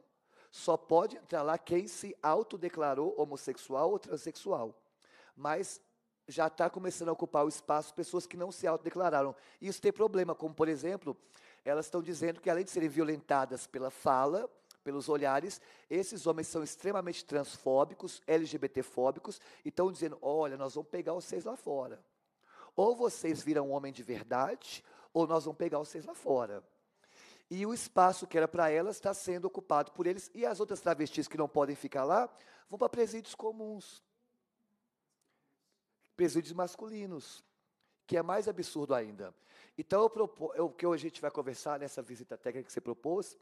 só pode entrar lá quem se autodeclarou homossexual ou transexual. Mas já está começando a ocupar o espaço pessoas que não se autodeclararam. Isso tem problema, como por exemplo, elas estão dizendo que além de serem violentadas pela fala, pelos olhares, esses homens são extremamente transfóbicos, LGBTfóbicos, e estão dizendo: olha, nós vamos pegar vocês lá fora. Ou vocês viram um homem de verdade, ou nós vamos pegar vocês lá fora. E o espaço que era para elas está sendo ocupado por eles. E as outras travestis que não podem ficar lá vão para presídios comuns presídios masculinos, que é mais absurdo ainda. Então, propo, eu, o que hoje a gente vai conversar nessa visita técnica que você propôs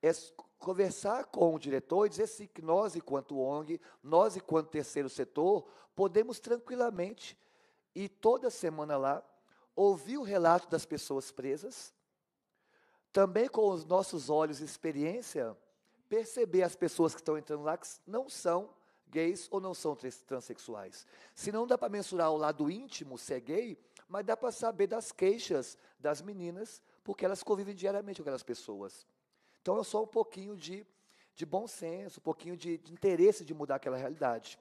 é conversar com o diretor e dizer assim, que nós, enquanto ONG, nós, enquanto terceiro setor, podemos tranquilamente ir toda semana lá, ouvir o relato das pessoas presas também com os nossos olhos e experiência, perceber as pessoas que estão entrando lá que não são gays ou não são transexuais. Se não dá para mensurar o lado íntimo se é gay, mas dá para saber das queixas das meninas, porque elas convivem diariamente com aquelas pessoas. Então é só um pouquinho de, de bom senso, um pouquinho de, de interesse de mudar aquela realidade.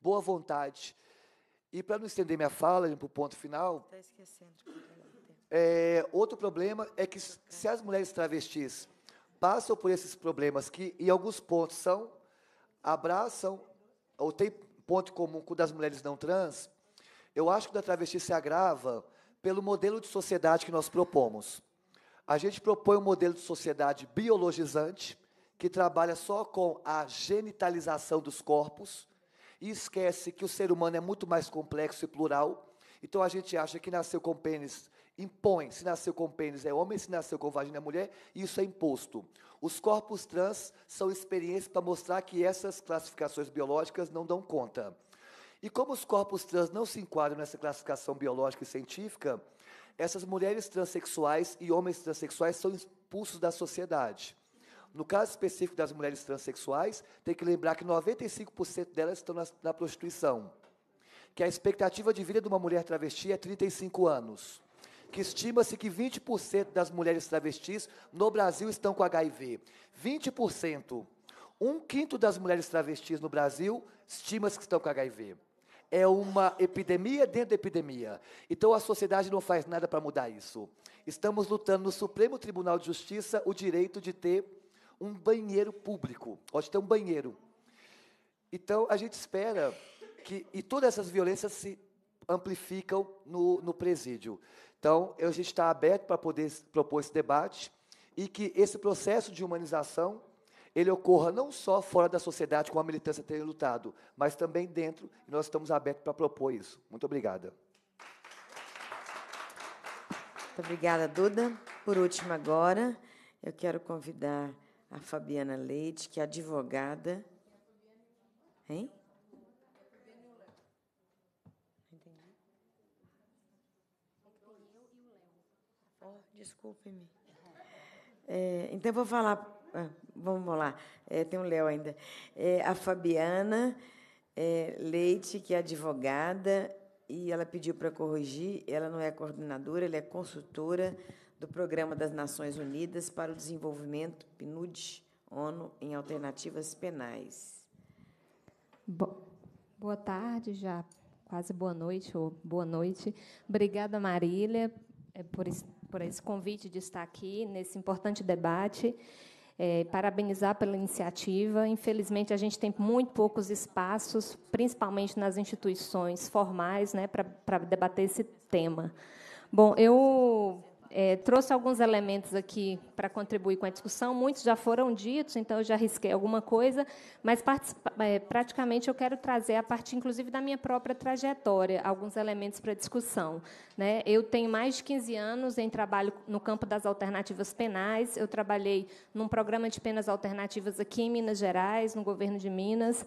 Boa vontade. E para não estender minha fala, para o ponto final. Está esquecendo. É, outro problema é que se as mulheres travestis passam por esses problemas que, em alguns pontos, são abraçam ou têm ponto comum com das mulheres não trans, eu acho que da travesti se agrava pelo modelo de sociedade que nós propomos. A gente propõe um modelo de sociedade biologizante, que trabalha só com a genitalização dos corpos e esquece que o ser humano é muito mais complexo e plural. Então a gente acha que nasceu com pênis impõe se nasceu com pênis é homem, se nasceu com vagina é mulher, isso é imposto. Os corpos trans são experiências para mostrar que essas classificações biológicas não dão conta. E como os corpos trans não se enquadram nessa classificação biológica e científica, essas mulheres transexuais e homens transexuais são expulsos da sociedade. No caso específico das mulheres transexuais, tem que lembrar que 95% delas estão na, na prostituição. Que a expectativa de vida de uma mulher travesti é 35 anos que estima-se que 20% das mulheres travestis no Brasil estão com HIV. 20%. Um quinto das mulheres travestis no Brasil estima-se que estão com HIV. É uma epidemia dentro da epidemia. Então a sociedade não faz nada para mudar isso. Estamos lutando no Supremo Tribunal de Justiça o direito de ter um banheiro público, pode ter um banheiro. Então a gente espera que e todas essas violências se amplificam no, no presídio. Então, a gente está aberto para poder propor esse debate e que esse processo de humanização ele ocorra não só fora da sociedade, como a militância tem lutado, mas também dentro, e nós estamos abertos para propor isso. Muito obrigada. Muito obrigada, Duda. Por último, agora, eu quero convidar a Fabiana Leite, que é advogada. Hein? Oh, Desculpe-me. É, então, vou falar. Ah, vamos lá, é, tem um Léo ainda. É, a Fabiana é, Leite, que é advogada, e ela pediu para corrigir. Ela não é coordenadora, ela é consultora do Programa das Nações Unidas para o Desenvolvimento, PNUD, ONU, em Alternativas Penais. Bo boa tarde, já quase boa noite, ou boa noite. Obrigada, Marília, é, por estar por esse convite de estar aqui nesse importante debate. É, parabenizar pela iniciativa. Infelizmente, a gente tem muito poucos espaços, principalmente nas instituições formais, né, para debater esse tema. Bom, eu é, trouxe alguns elementos aqui para contribuir com a discussão. Muitos já foram ditos, então eu já risquei alguma coisa, mas é, praticamente eu quero trazer a partir, inclusive, da minha própria trajetória, alguns elementos para discussão. Né? Eu tenho mais de 15 anos em trabalho no campo das alternativas penais. Eu trabalhei num programa de penas alternativas aqui em Minas Gerais, no governo de Minas.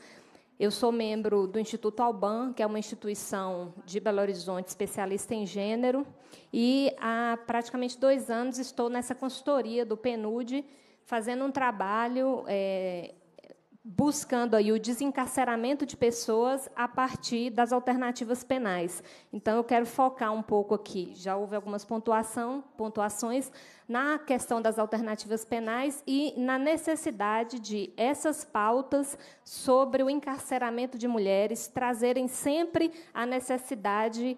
Eu sou membro do Instituto Alban, que é uma instituição de Belo Horizonte especialista em gênero, e há praticamente dois anos estou nessa consultoria do PNUD, fazendo um trabalho é, buscando aí o desencarceramento de pessoas a partir das alternativas penais. Então eu quero focar um pouco aqui. Já houve algumas pontuação, pontuações na questão das alternativas penais e na necessidade de essas pautas sobre o encarceramento de mulheres trazerem sempre a necessidade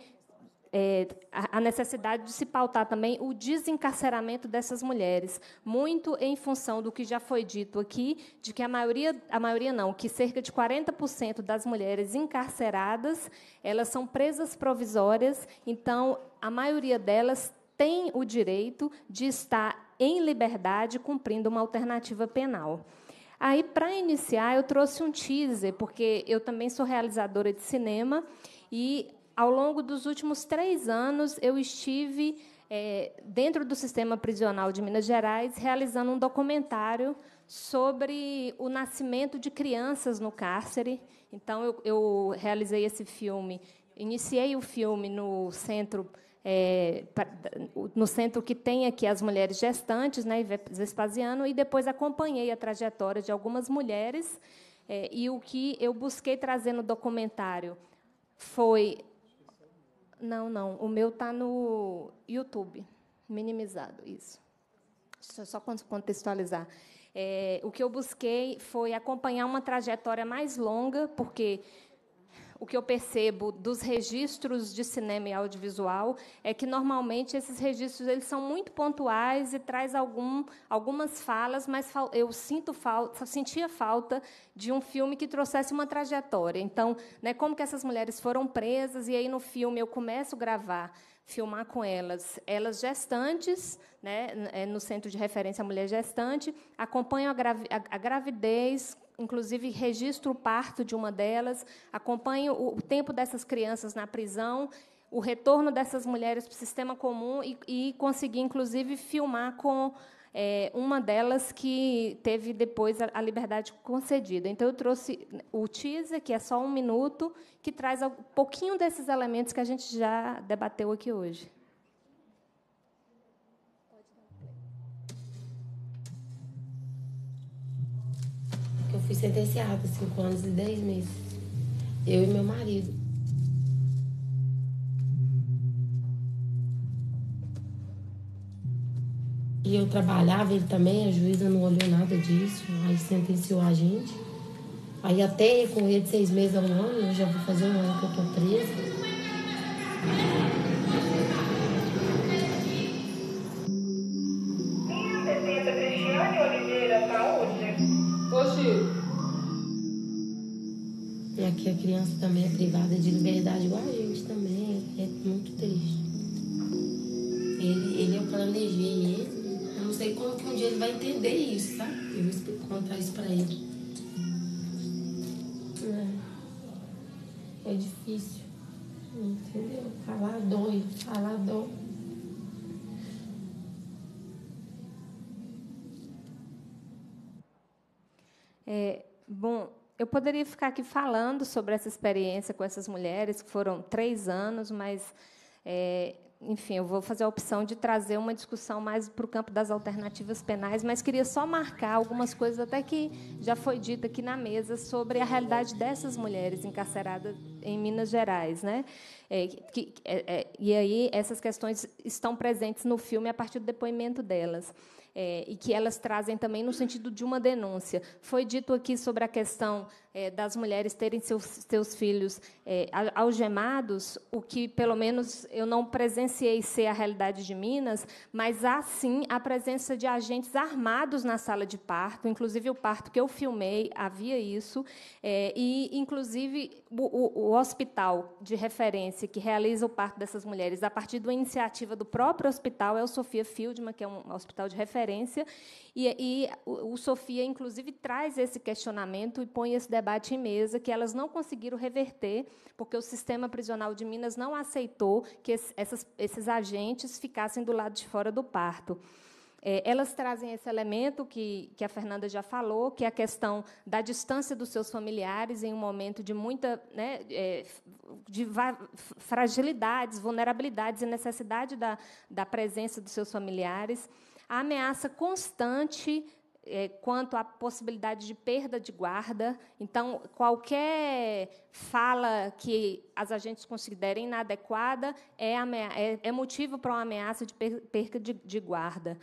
é, a necessidade de se pautar também o desencarceramento dessas mulheres, muito em função do que já foi dito aqui, de que a maioria, a maioria não, que cerca de 40% das mulheres encarceradas, elas são presas provisórias, então a maioria delas tem o direito de estar em liberdade cumprindo uma alternativa penal. Aí, para iniciar, eu trouxe um teaser, porque eu também sou realizadora de cinema e ao longo dos últimos três anos, eu estive é, dentro do sistema prisional de Minas Gerais realizando um documentário sobre o nascimento de crianças no cárcere. Então, eu, eu realizei esse filme, iniciei o filme no centro é, no centro que tem aqui as mulheres gestantes, né, Vespasiano, e depois acompanhei a trajetória de algumas mulheres. É, e o que eu busquei trazer no documentário foi não, não. O meu está no YouTube, minimizado, isso. Só eu só contextualizar. É, o que eu busquei foi acompanhar uma trajetória mais longa, porque o que eu percebo dos registros de cinema e audiovisual é que normalmente esses registros eles são muito pontuais e traz algum, algumas falas, mas eu sinto falta, sentia falta de um filme que trouxesse uma trajetória. Então, né, como que essas mulheres foram presas e aí no filme eu começo a gravar filmar com elas, elas gestantes, né, é, no centro de referência à mulher gestante, acompanham a, gravi a gravidez inclusive registro o parto de uma delas, acompanho o tempo dessas crianças na prisão, o retorno dessas mulheres para o sistema comum e, e consegui, inclusive, filmar com é, uma delas que teve depois a, a, liberdade concedida. Então, eu trouxe o teaser, que é só um minuto, que traz um pouquinho desses elementos que a gente já debateu aqui hoje. Eu fui sentenciada cinco anos e dez meses. Eu e meu marido. E eu trabalhava, ele também, a juíza não olhou nada disso, aí sentenciou a gente. Aí até recorrer de seis meses a ano, eu já vou fazer um ano que eu tô presa. que a criança também é privada de liberdade, igual a gente também. É muito triste. Ele, ele eu é planejei ele. Eu não sei como que um dia ele vai entender isso, sabe? Eu vou explicar, contar isso pra ele. É, é difícil. Entendeu? Falar dói, falar dó. É, bom, eu poderia ficar aqui falando sobre essa experiência com essas mulheres, que foram três anos, mas, é, enfim, eu vou fazer a opção de trazer uma discussão mais para o campo das alternativas penais, mas queria só marcar algumas coisas, até que já foi dita aqui na mesa, sobre a realidade dessas mulheres encarceradas em Minas Gerais. Né? É, que, é, é e aí, essas questões estão presentes no filme a partir do depoimento delas é, e que elas trazem também no sentido de uma denúncia. Foi dito aqui sobre a questão é, das mulheres terem seus, seus filhos é, algemados, o que, pelo menos, eu não presenciei ser a realidade de Minas, mas há sim a presença de agentes armados na sala de parto, inclusive o parto que eu filmei, havia isso, é, e, inclusive, o, o, o hospital de referência que realiza o parto dessas mulheres, a partir da iniciativa do próprio hospital, é o Sofia Fieldman, que é um hospital de referência, e, e o, o Sofia, inclusive, traz esse questionamento e põe esse debate debate em mesa, que elas não conseguiram reverter, porque o sistema prisional de Minas não aceitou que esses agentes ficassem do lado de fora do parto. É, elas trazem esse elemento que, que a Fernanda já falou, que é a questão da distância dos seus familiares em um momento de muita né, é, de fragilidades, vulnerabilidades e necessidade da, da presença dos seus familiares, a ameaça constante é, quanto à possibilidade de perda de guarda. Então, qualquer fala que as agentes considerem inadequada é, é, é motivo para uma ameaça de perda de, de guarda.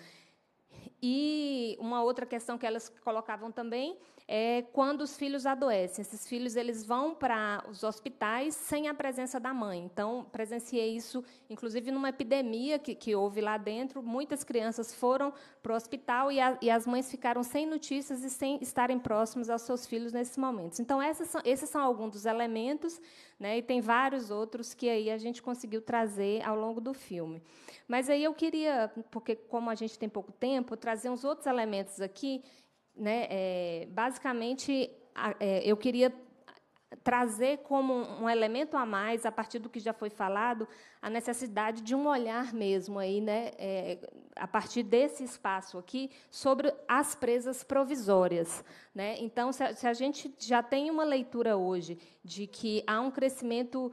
E uma outra questão que elas colocavam também é quando os filhos adoecem. Esses filhos eles vão para os hospitais sem a presença da mãe. Então, presenciei isso, inclusive, numa epidemia que, que houve lá dentro. Muitas crianças foram para o hospital e, a, e, as mães ficaram sem notícias e sem estarem próximas aos seus filhos nesses momentos. Então, são, esses são alguns dos elementos, né, e tem vários outros que aí a gente conseguiu trazer ao longo do filme. Mas aí eu queria, porque como a gente tem pouco tempo, trazer uns outros elementos aqui né? É, basicamente, a, é, eu queria trazer como um elemento a mais, a partir do que já foi falado, a necessidade de um olhar mesmo aí, né, é, a partir desse espaço aqui, sobre as presas provisórias, né? Então, se a, se a gente já tem uma leitura hoje de que há um crescimento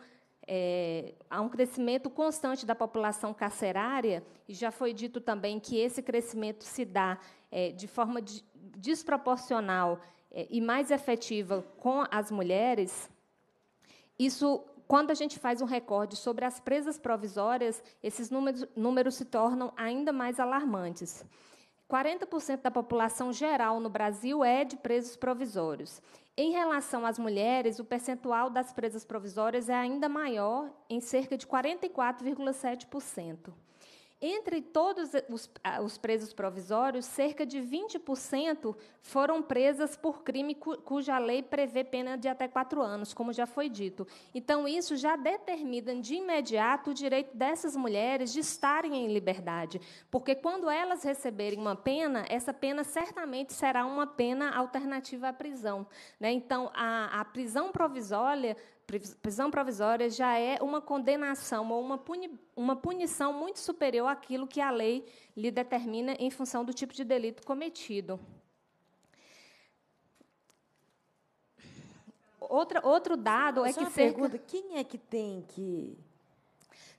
é, há um crescimento constante da população carcerária, e já foi dito também que esse crescimento se dá é, de forma de, desproporcional eh, e mais efetiva com as mulheres, isso, quando a gente faz um recorde sobre as presas provisórias, esses números, números se tornam ainda mais alarmantes. 40% da população geral no Brasil é de presos provisórios. Em relação às mulheres, o percentual das presas provisórias é ainda maior, em cerca de 44,7%. Entre todos os, ah, os presos provisórios, cerca de 20% foram presas por crime cu, cuja lei prevê pena de até quatro anos, como já foi dito. Então, isso já determina de imediato o direito dessas mulheres de estarem em liberdade, porque quando elas receberem uma pena, essa pena certamente será uma pena alternativa à prisão. Né? Então, a, a prisão provisória prisão provisória já é uma condenação ou uma, puni, uma punição muito superior àquilo que a lei lhe determina em função do tipo de delito cometido. Outra, outro dado é que uma cerca... pergunta, quem é que tem que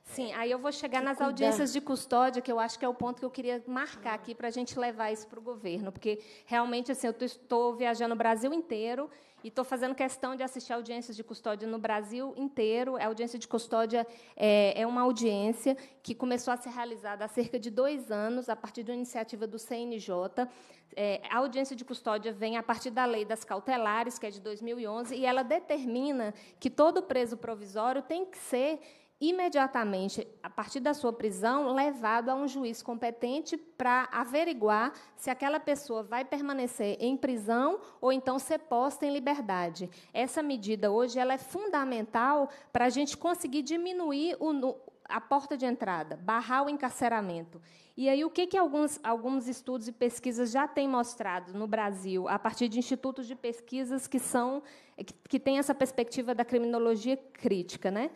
Sim, aí eu vou chegar nas audiências de custódia, que eu acho que é o ponto que eu queria marcar aqui para a gente levar isso para o governo, porque realmente assim, eu estou viajando o Brasil inteiro e estou fazendo questão de assistir audiências de custódia no Brasil inteiro. A audiência de custódia é, é uma audiência que começou a ser realizada há cerca de dois anos, a partir de uma iniciativa do CNJ. É, a audiência de custódia vem a partir da lei das cautelares, que é de 2011, e ela determina que todo preso provisório tem que ser imediatamente, a partir da sua prisão, levado a um juiz competente para averiguar se aquela pessoa vai permanecer em prisão ou então ser posta em liberdade. Essa medida hoje ela é fundamental para a gente conseguir diminuir o, a porta de entrada, barrar o encarceramento. E aí, o que, que alguns, alguns estudos e pesquisas já têm mostrado no Brasil, a partir de institutos de pesquisas que, são, que, que têm essa perspectiva da criminologia crítica? Né?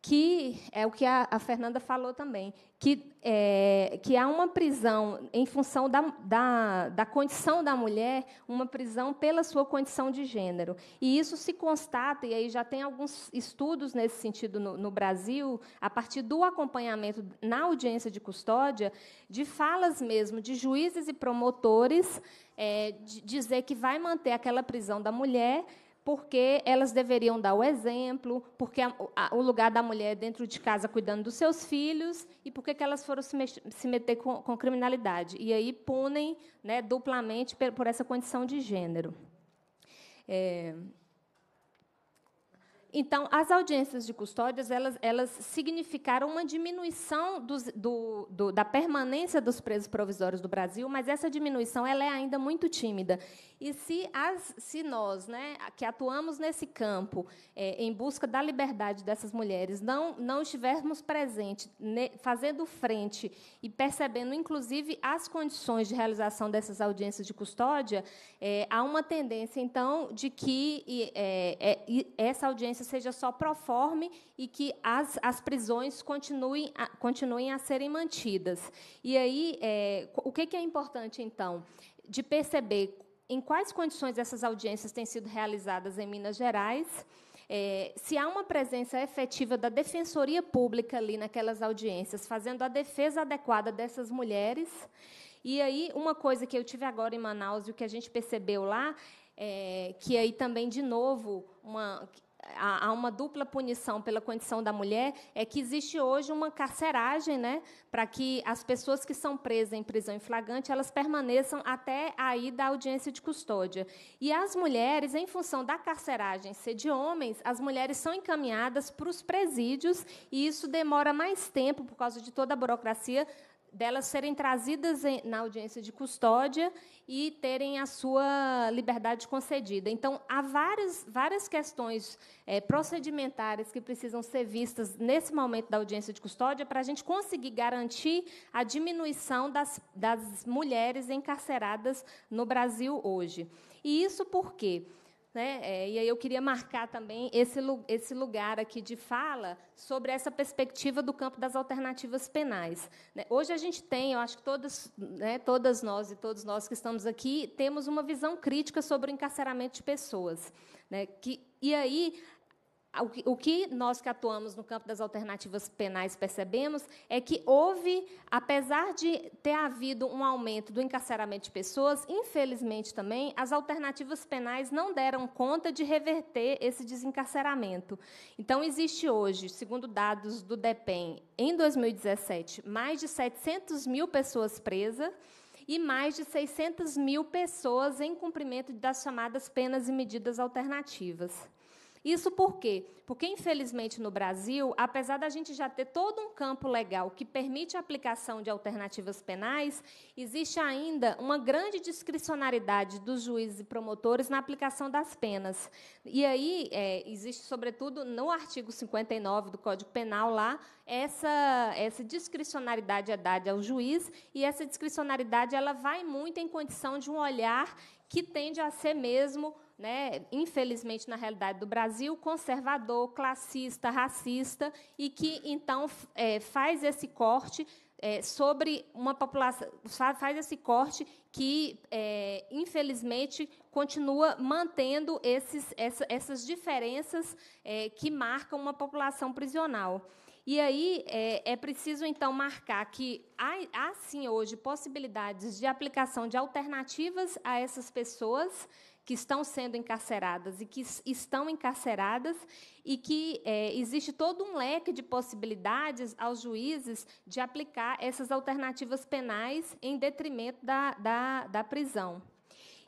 que é o que a, a Fernanda falou também, que, é, que há uma prisão em função da, da, da, condição da mulher, uma prisão pela sua condição de gênero. E isso se constata, e aí já tem alguns estudos nesse sentido no, no Brasil, a partir do acompanhamento na audiência de custódia, de falas mesmo de juízes e promotores é, de dizer que vai manter aquela prisão da mulher porque elas deveriam dar o exemplo, porque a, a, o lugar da mulher é dentro de casa cuidando dos seus filhos, e por que elas foram se, se meter com, com, criminalidade. E aí punem né, duplamente por, por, essa condição de gênero. É, então, as audiências de custódias elas, elas significaram uma diminuição dos, do, do, da permanência dos presos provisórios do Brasil, mas essa diminuição ela é ainda muito tímida. E se, as, se nós, né, que atuamos nesse campo é, em busca da liberdade dessas mulheres, não, não estivermos presentes, ne, né, fazendo frente e percebendo, inclusive, as condições de realização dessas audiências de custódia, é, há uma tendência, então, de que é, é essa audiência seja só proforme e que as, as prisões continuem a, continuem a serem mantidas. E aí, é, o que, que é importante, então, de perceber em quais condições essas audiências têm sido realizadas em Minas Gerais? É, se há uma presença efetiva da defensoria pública ali naquelas audiências, fazendo a defesa adequada dessas mulheres. E aí, uma coisa que eu tive agora em Manaus e o que a gente percebeu lá, é, que aí também, de novo, uma, há uma dupla punição pela condição da mulher, é que existe hoje uma carceragem né, para que as pessoas que são presas em prisão em flagrante elas permaneçam até aí da audiência de custódia. E as mulheres, em função da carceragem ser de homens, as mulheres são encaminhadas para os presídios e isso demora mais tempo por causa de toda a burocracia delas serem trazidas na audiência de custódia e terem a sua liberdade concedida. Então, há várias, várias questões é, procedimentares que precisam ser vistas nesse momento da audiência de custódia para a gente conseguir garantir a diminuição das, das mulheres encarceradas no Brasil hoje. E isso por quê? Porque né? É, e aí eu queria marcar também esse, esse lugar aqui de fala sobre essa perspectiva do campo das alternativas penais. Né? Hoje a gente tem, eu acho que todas, né, todas nós e todos nós que estamos aqui temos uma visão crítica sobre o encarceramento de pessoas. Né? Que, e aí o que nós que atuamos no campo das alternativas penais percebemos é que houve, apesar de ter havido um aumento do encarceramento de pessoas, infelizmente também, as alternativas penais não deram conta de reverter esse desencarceramento. Então, existe hoje, segundo dados do DEPEN, em 2017, mais de 700 mil pessoas presas e mais de 600 mil pessoas em cumprimento das chamadas penas e medidas alternativas. Isso por quê? Porque, infelizmente, no Brasil, apesar da gente já ter todo um campo legal que permite a aplicação de alternativas penais, existe ainda uma grande discricionariedade dos juízes e promotores na aplicação das penas. E aí, é, existe, sobretudo, no artigo 59 do Código Penal, lá, essa, essa discricionariedade é dada ao juiz, e essa discricionariedade ela vai muito em condição de um olhar que tende a ser mesmo né, infelizmente na realidade do Brasil, conservador, classista, racista, e que então é, faz esse corte é, sobre uma população, faz esse corte que, é, infelizmente, continua mantendo esses, essa, essas diferenças é, que marcam uma população prisional. E aí é, é, preciso, então, marcar que há, há, sim, hoje, possibilidades de aplicação de alternativas a essas pessoas que estão sendo encarceradas e que estão encarceradas e que é, existe todo um leque de possibilidades aos juízes de aplicar essas alternativas penais em detrimento da, da, da prisão.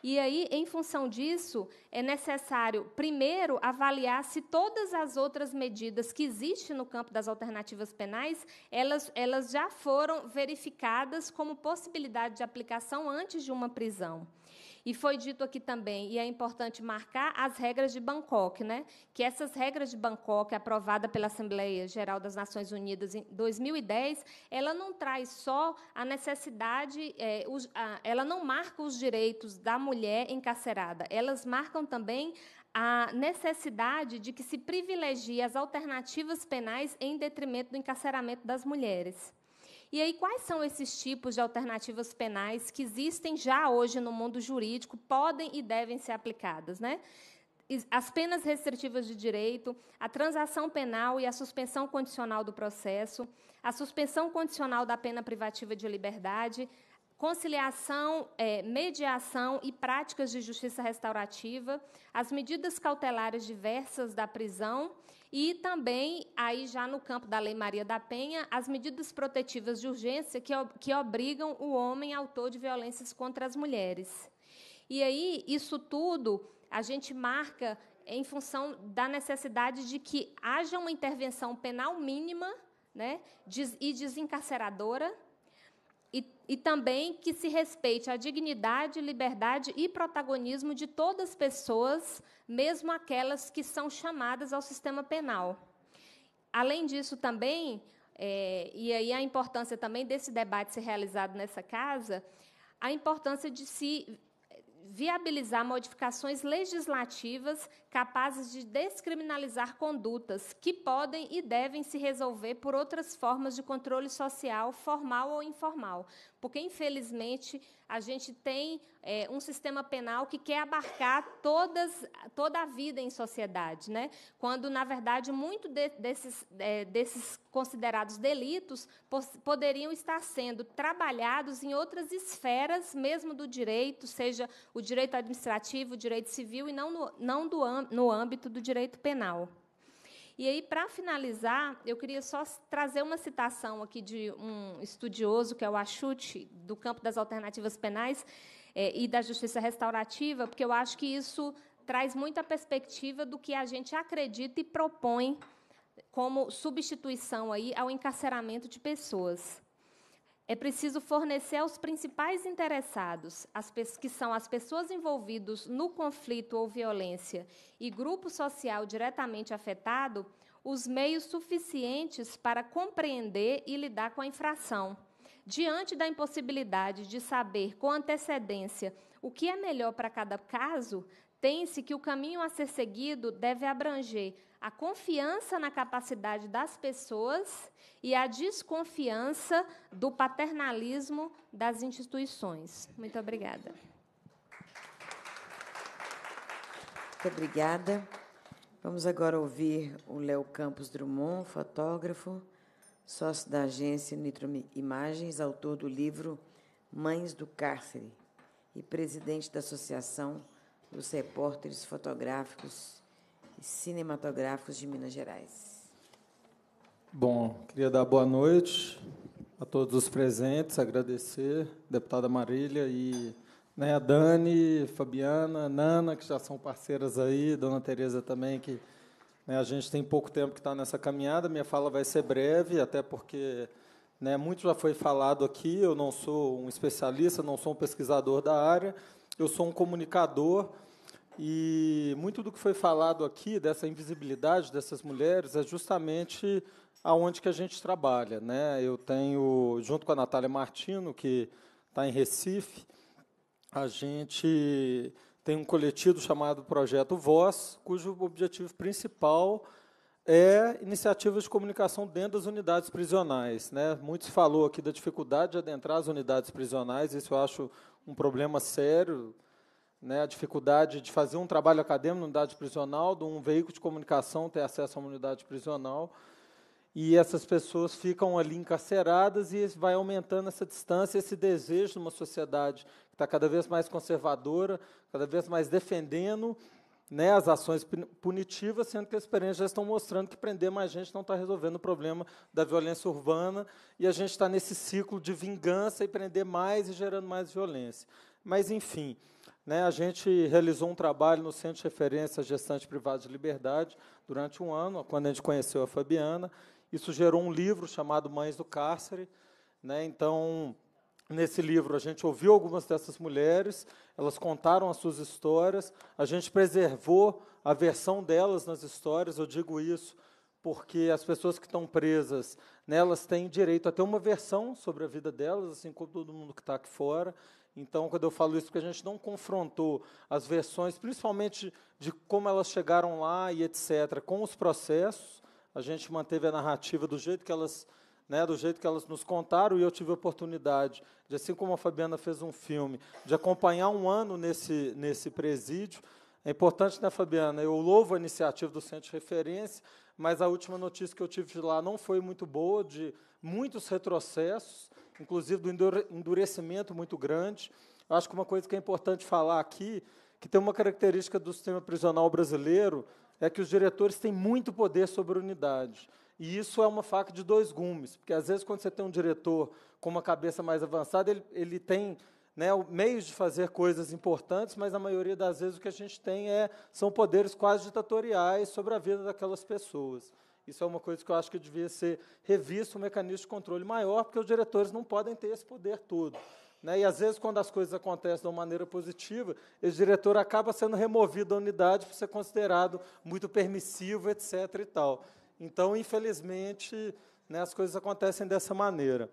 E aí, em função disso, é necessário, primeiro, avaliar se todas as outras medidas que existem no campo das alternativas penais, elas, elas já foram verificadas como possibilidade de aplicação antes de uma prisão. E foi dito aqui também, e é importante marcar as regras de Bangkok, né? Que essas regras de Bangkok, aprovada pela Assembleia Geral das Nações Unidas em 2010, ela não traz só a necessidade, é, os, a, ela não marca os direitos da mulher encarcerada, elas marcam também a necessidade de que se privilegie as alternativas penais em detrimento do encarceramento das mulheres. E aí, quais são esses tipos de alternativas penais que existem já hoje no mundo jurídico, podem e devem ser aplicadas? Né? as penas restritivas de direito, a transação penal e a suspensão condicional do processo, a suspensão condicional da pena privativa de liberdade, conciliação, é, mediação e práticas de justiça restaurativa, as medidas cautelares diversas da prisão e também, aí já no campo da Lei Maria da Penha, as medidas protetivas de urgência que, que obrigam o homem autor de violências contra as mulheres. E aí, isso tudo a gente marca em função da necessidade de que haja uma intervenção penal mínima né, e desencarceradora e também que se respeite a dignidade, liberdade e protagonismo de todas as pessoas, mesmo aquelas que são chamadas ao sistema penal. Além disso, também, é, e aí a importância também desse debate ser realizado nessa casa, a importância de se viabilizar modificações legislativas capazes de descriminalizar condutas que podem e devem se resolver por outras formas de controle social, formal ou informal. Porque, infelizmente, a gente tem é, um sistema penal que quer abarcar todas, toda a vida em sociedade, né? quando, na verdade, muito de, desses, é, desses considerados delitos poderiam estar sendo trabalhados em outras esferas mesmo do direito, seja o direito administrativo, o direito civil, e não no, não do, no âmbito do direito penal. E aí, para finalizar, eu queria só trazer uma citação aqui de um estudioso, que é o Achute, do campo das alternativas penais é, e da justiça restaurativa, porque eu acho que isso traz muita perspectiva do que a gente acredita e propõe como substituição aí ao encarceramento de pessoas. É preciso fornecer aos principais interessados, as que são as pessoas envolvidas no conflito ou violência e grupo social diretamente afetado, os meios suficientes para compreender e lidar com a infração. Diante da impossibilidade de saber com antecedência o que é melhor para cada caso, tem-se que o caminho a ser seguido deve abranger a confiança na capacidade das pessoas e a desconfiança do paternalismo das instituições. Muito obrigada. Muito obrigada. Vamos agora ouvir o Léo Campos Drummond, fotógrafo, sócio da agência Nitro Imagens, autor do livro Mães do Cárcere e presidente da Associação dos Repórteres Fotográficos cinematográficos de Minas Gerais. Bom, queria dar boa noite a todos os presentes, agradecer a deputada Marília e né, a Dani, Fabiana, Nana, que já são parceiras aí, dona Tereza também, que né, a gente tem pouco tempo que está nessa caminhada. Minha fala vai ser breve, até porque né, muito já foi falado aqui. Eu não sou um especialista, não sou um pesquisador da área, eu sou um comunicador e muito do que foi falado aqui, dessa invisibilidade dessas mulheres, é justamente aonde que a gente trabalha. Né? Eu tenho, junto com a Natália Martino, que está em Recife, a gente tem um coletivo chamado Projeto Voz, cujo objetivo principal é iniciativas de comunicação dentro das unidades prisionais. Né? Muito se falou aqui da dificuldade de adentrar as unidades prisionais, isso eu acho um problema sério, né, a dificuldade de fazer um trabalho acadêmico na unidade prisional, de um veículo de comunicação ter acesso a uma unidade prisional, e essas pessoas ficam ali encarceradas e vai aumentando essa distância, esse desejo de uma sociedade que está cada vez mais conservadora, cada vez mais defendendo né, as ações punitivas, sendo que as experiências já estão mostrando que prender mais gente não está resolvendo o problema da violência urbana e a gente está nesse ciclo de vingança e prender mais e gerando mais violência. Mas, enfim, né, a gente realizou um trabalho no Centro de Referência Gestante Privada de Liberdade durante um ano, quando a gente conheceu a Fabiana. Isso gerou um livro chamado Mães do Cárcere. Né, então, nesse livro, a gente ouviu algumas dessas mulheres, elas contaram as suas histórias, a gente preservou a versão delas nas histórias, eu digo isso porque as pessoas que estão presas, né, elas têm direito a ter uma versão sobre a vida delas, assim como todo mundo que está aqui fora. Então, quando eu falo isso, porque a gente não confrontou as versões, principalmente de como elas chegaram lá e etc., com os processos, a gente manteve a narrativa do jeito que elas, né, do jeito que elas nos contaram, e eu tive a oportunidade, de, assim como a Fabiana fez um filme, de acompanhar um ano nesse, nesse presídio. É importante, né, Fabiana? Eu louvo a iniciativa do Centro de Referência, mas a última notícia que eu tive de lá não foi muito boa, de muitos retrocessos, inclusive do endurecimento muito grande. Eu acho que uma coisa que é importante falar aqui, que tem uma característica do sistema prisional brasileiro, é que os diretores têm muito poder sobre a unidade. E isso é uma faca de dois gumes, porque às vezes quando você tem um diretor com uma cabeça mais avançada, ele, ele tem né, meios de fazer coisas importantes, mas a maioria das vezes o que a gente tem é são poderes quase ditatoriais sobre a vida daquelas pessoas. Isso é uma coisa que eu acho que devia ser revisto um mecanismo de controle maior, porque os diretores não podem ter esse poder todo. Né? E às vezes, quando as coisas acontecem de uma maneira positiva, esse diretor acaba sendo removido da unidade por ser considerado muito permissivo, etc. E tal. Então, infelizmente, né, as coisas acontecem dessa maneira.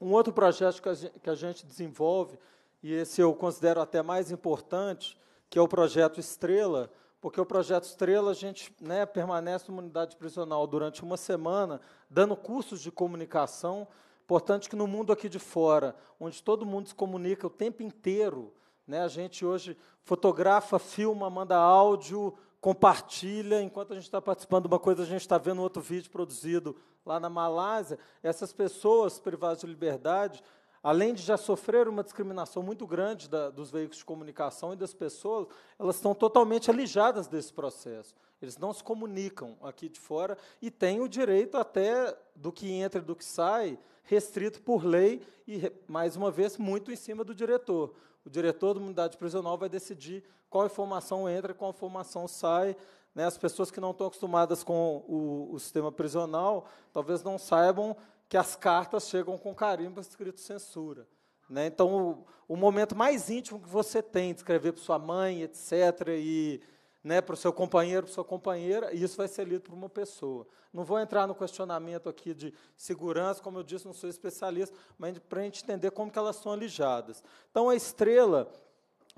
Um outro projeto que a gente, que a gente desenvolve, e esse eu considero até mais importante, que é o projeto Estrela, porque o projeto Estrela a gente né, permanece numa unidade prisional durante uma semana, dando cursos de comunicação. Importante que no mundo aqui de fora, onde todo mundo se comunica o tempo inteiro, né, a gente hoje fotografa, filma, manda áudio, compartilha. Enquanto a gente está participando de uma coisa, a gente está vendo outro vídeo produzido lá na Malásia. Essas pessoas privadas de liberdade além de já sofrer uma discriminação muito grande da, dos veículos de comunicação e das pessoas, elas estão totalmente alijadas desse processo. Eles não se comunicam aqui de fora e têm o direito até do que entra e do que sai, restrito por lei e, mais uma vez, muito em cima do diretor. O diretor da unidade prisional vai decidir qual informação entra e qual informação sai. Né? As pessoas que não estão acostumadas com o, o sistema prisional talvez não saibam que as cartas chegam com carimbo escrito censura. Né? Então, o, o, momento mais íntimo que você tem de escrever para sua mãe, etc., e né, para o seu companheiro, para sua companheira, isso vai ser lido por uma pessoa. Não vou entrar no questionamento aqui de segurança, como eu disse, não sou especialista, mas para a gente entender como que elas são alijadas. Então, a estrela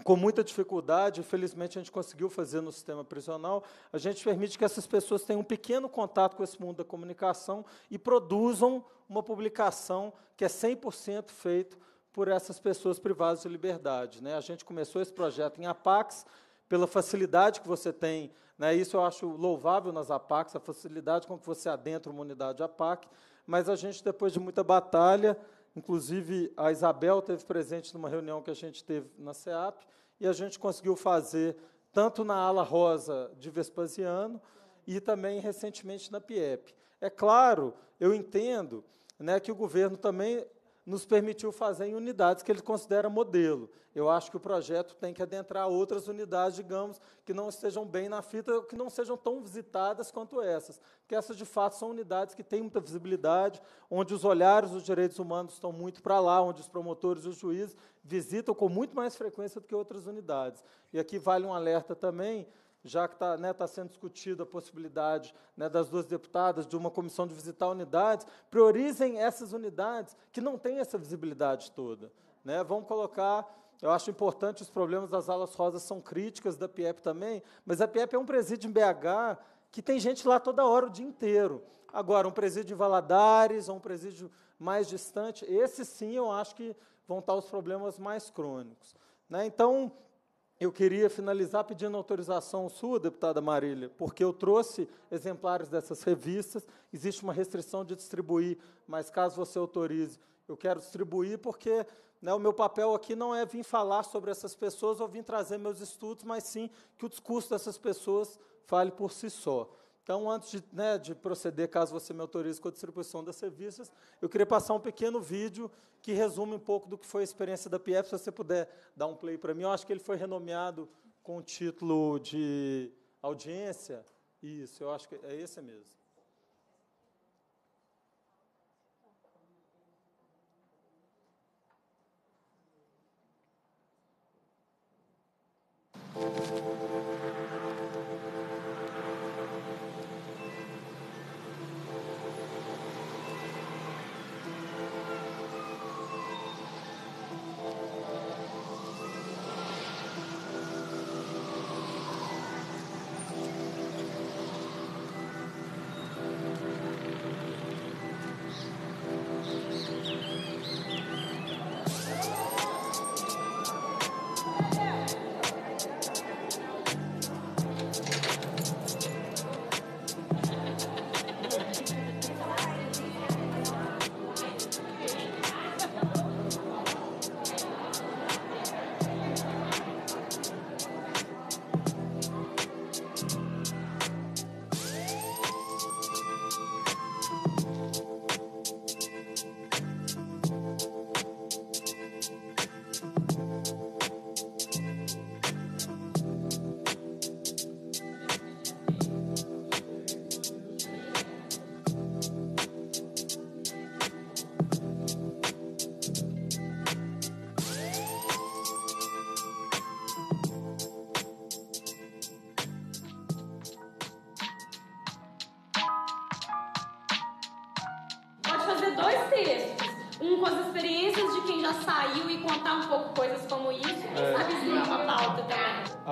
com muita dificuldade, felizmente a gente conseguiu fazer no sistema prisional, a gente permite que essas pessoas tenham um pequeno contato com esse mundo da comunicação e produzam uma publicação que é 100% feito por essas pessoas privadas de liberdade. Né? A gente começou esse projeto em Apax, pela facilidade que você tem, né? isso eu acho louvável nas Apacs, a facilidade com que você adentra uma unidade Apac, mas a gente, depois de muita batalha, Inclusive, a Isabel teve presente numa reunião que a gente teve na SEAP e a gente conseguiu fazer tanto na ala rosa de Vespasiano e também recentemente na PIEP. É claro, eu entendo né, que o governo também nos permitiu fazer em unidades que ele considera modelo. Eu acho que o projeto tem que adentrar outras unidades, digamos, que não estejam bem na fita, que não sejam tão visitadas quanto essas, porque essas de fato são unidades que têm muita visibilidade, onde os olhares dos direitos humanos estão muito para lá, onde os promotores e os juízes visitam com muito mais frequência do que outras unidades. E aqui vale um alerta também já que está né, tá sendo discutida a possibilidade né, das duas deputadas de uma comissão de visitar unidades, priorizem essas unidades que não têm essa visibilidade toda. Né? Vão colocar eu acho importante os problemas das alas rosas são críticas da PIEP também, mas a PIEP é um presídio em BH que tem gente lá toda hora o dia inteiro. Agora, um presídio em Valadares, ou um presídio mais distante, esse sim eu acho que vão estar os problemas mais crônicos. Né? Então, eu queria finalizar pedindo autorização sua, deputada Marília, porque eu trouxe exemplares dessas revistas. Existe uma restrição de distribuir, mas caso você autorize, eu quero distribuir, porque né, o meu papel aqui não é vir falar sobre essas pessoas ou vir trazer meus estudos, mas sim que o discurso dessas pessoas fale por si só. Então, antes de, né, de, proceder, caso você me autorize com a distribuição das serviços, eu queria passar um pequeno vídeo que resume um pouco do que foi a experiência da PF. Se você puder dar um play para mim, eu acho que ele foi renomeado com o título de audiência. Isso, eu acho que é esse mesmo.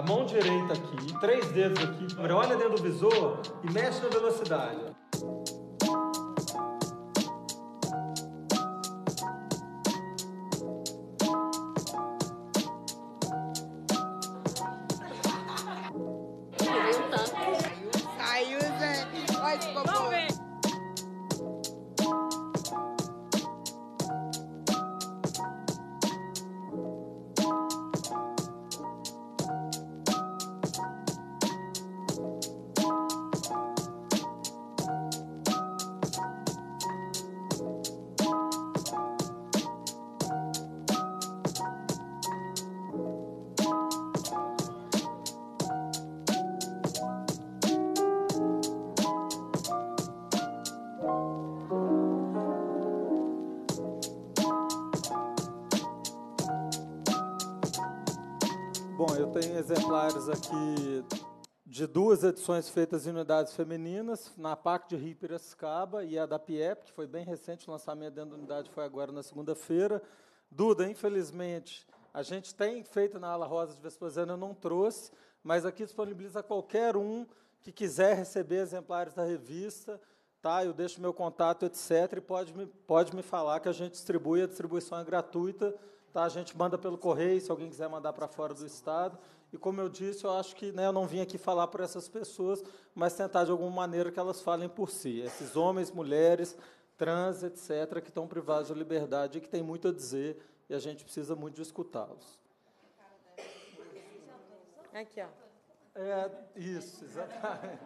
mão direita aqui, três dedos aqui, olha dentro do visor e mexe na velocidade. exemplares aqui de duas edições feitas em unidades femininas, na PAC de Rio Piracicaba e a da PIEP, que foi bem recente, o lançamento dentro da unidade foi agora na segunda-feira. Duda, infelizmente, a gente tem feito na Ala Rosa de Vespasiano, eu não trouxe, mas aqui disponibiliza qualquer um que quiser receber exemplares da revista, tá? eu deixo meu contato, etc., e pode me, pode me falar que a gente distribui, a distribuição é gratuita, tá? a gente manda pelo correio, se alguém quiser mandar para fora do Estado. E como eu disse, eu acho que né, eu não vim aqui falar por essas pessoas, mas tentar de alguma maneira que elas falem por si. Esses homens, mulheres, trans, etc., que estão privados de liberdade e que têm muito a dizer e a gente precisa muito de escutá-los. Aqui, ó. É, isso, exatamente.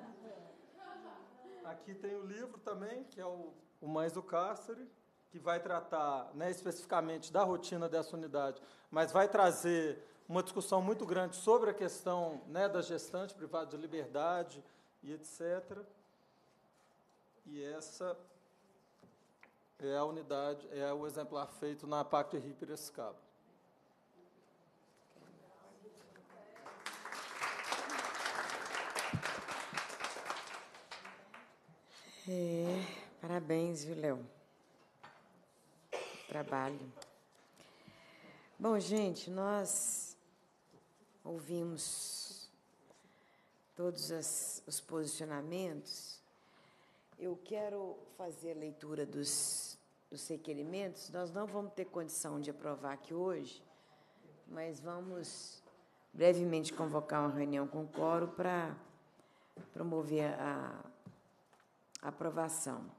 Aqui tem o livro também, que é o, o Mais do Cárcere, que vai tratar né, especificamente da rotina dessa unidade, mas vai trazer uma discussão muito grande sobre a questão né, da gestante privada de liberdade e etc. E essa é a unidade, é o exemplar feito na PAC Rio Piracicaba. É, parabéns, viu, Léo? Trabalho. Bom, gente, nós ouvimos todos as, os posicionamentos, eu quero fazer a leitura dos, dos requerimentos. Nós não vamos ter condição de aprovar aqui hoje, mas vamos brevemente convocar uma reunião com o Coro para promover a, a aprovação.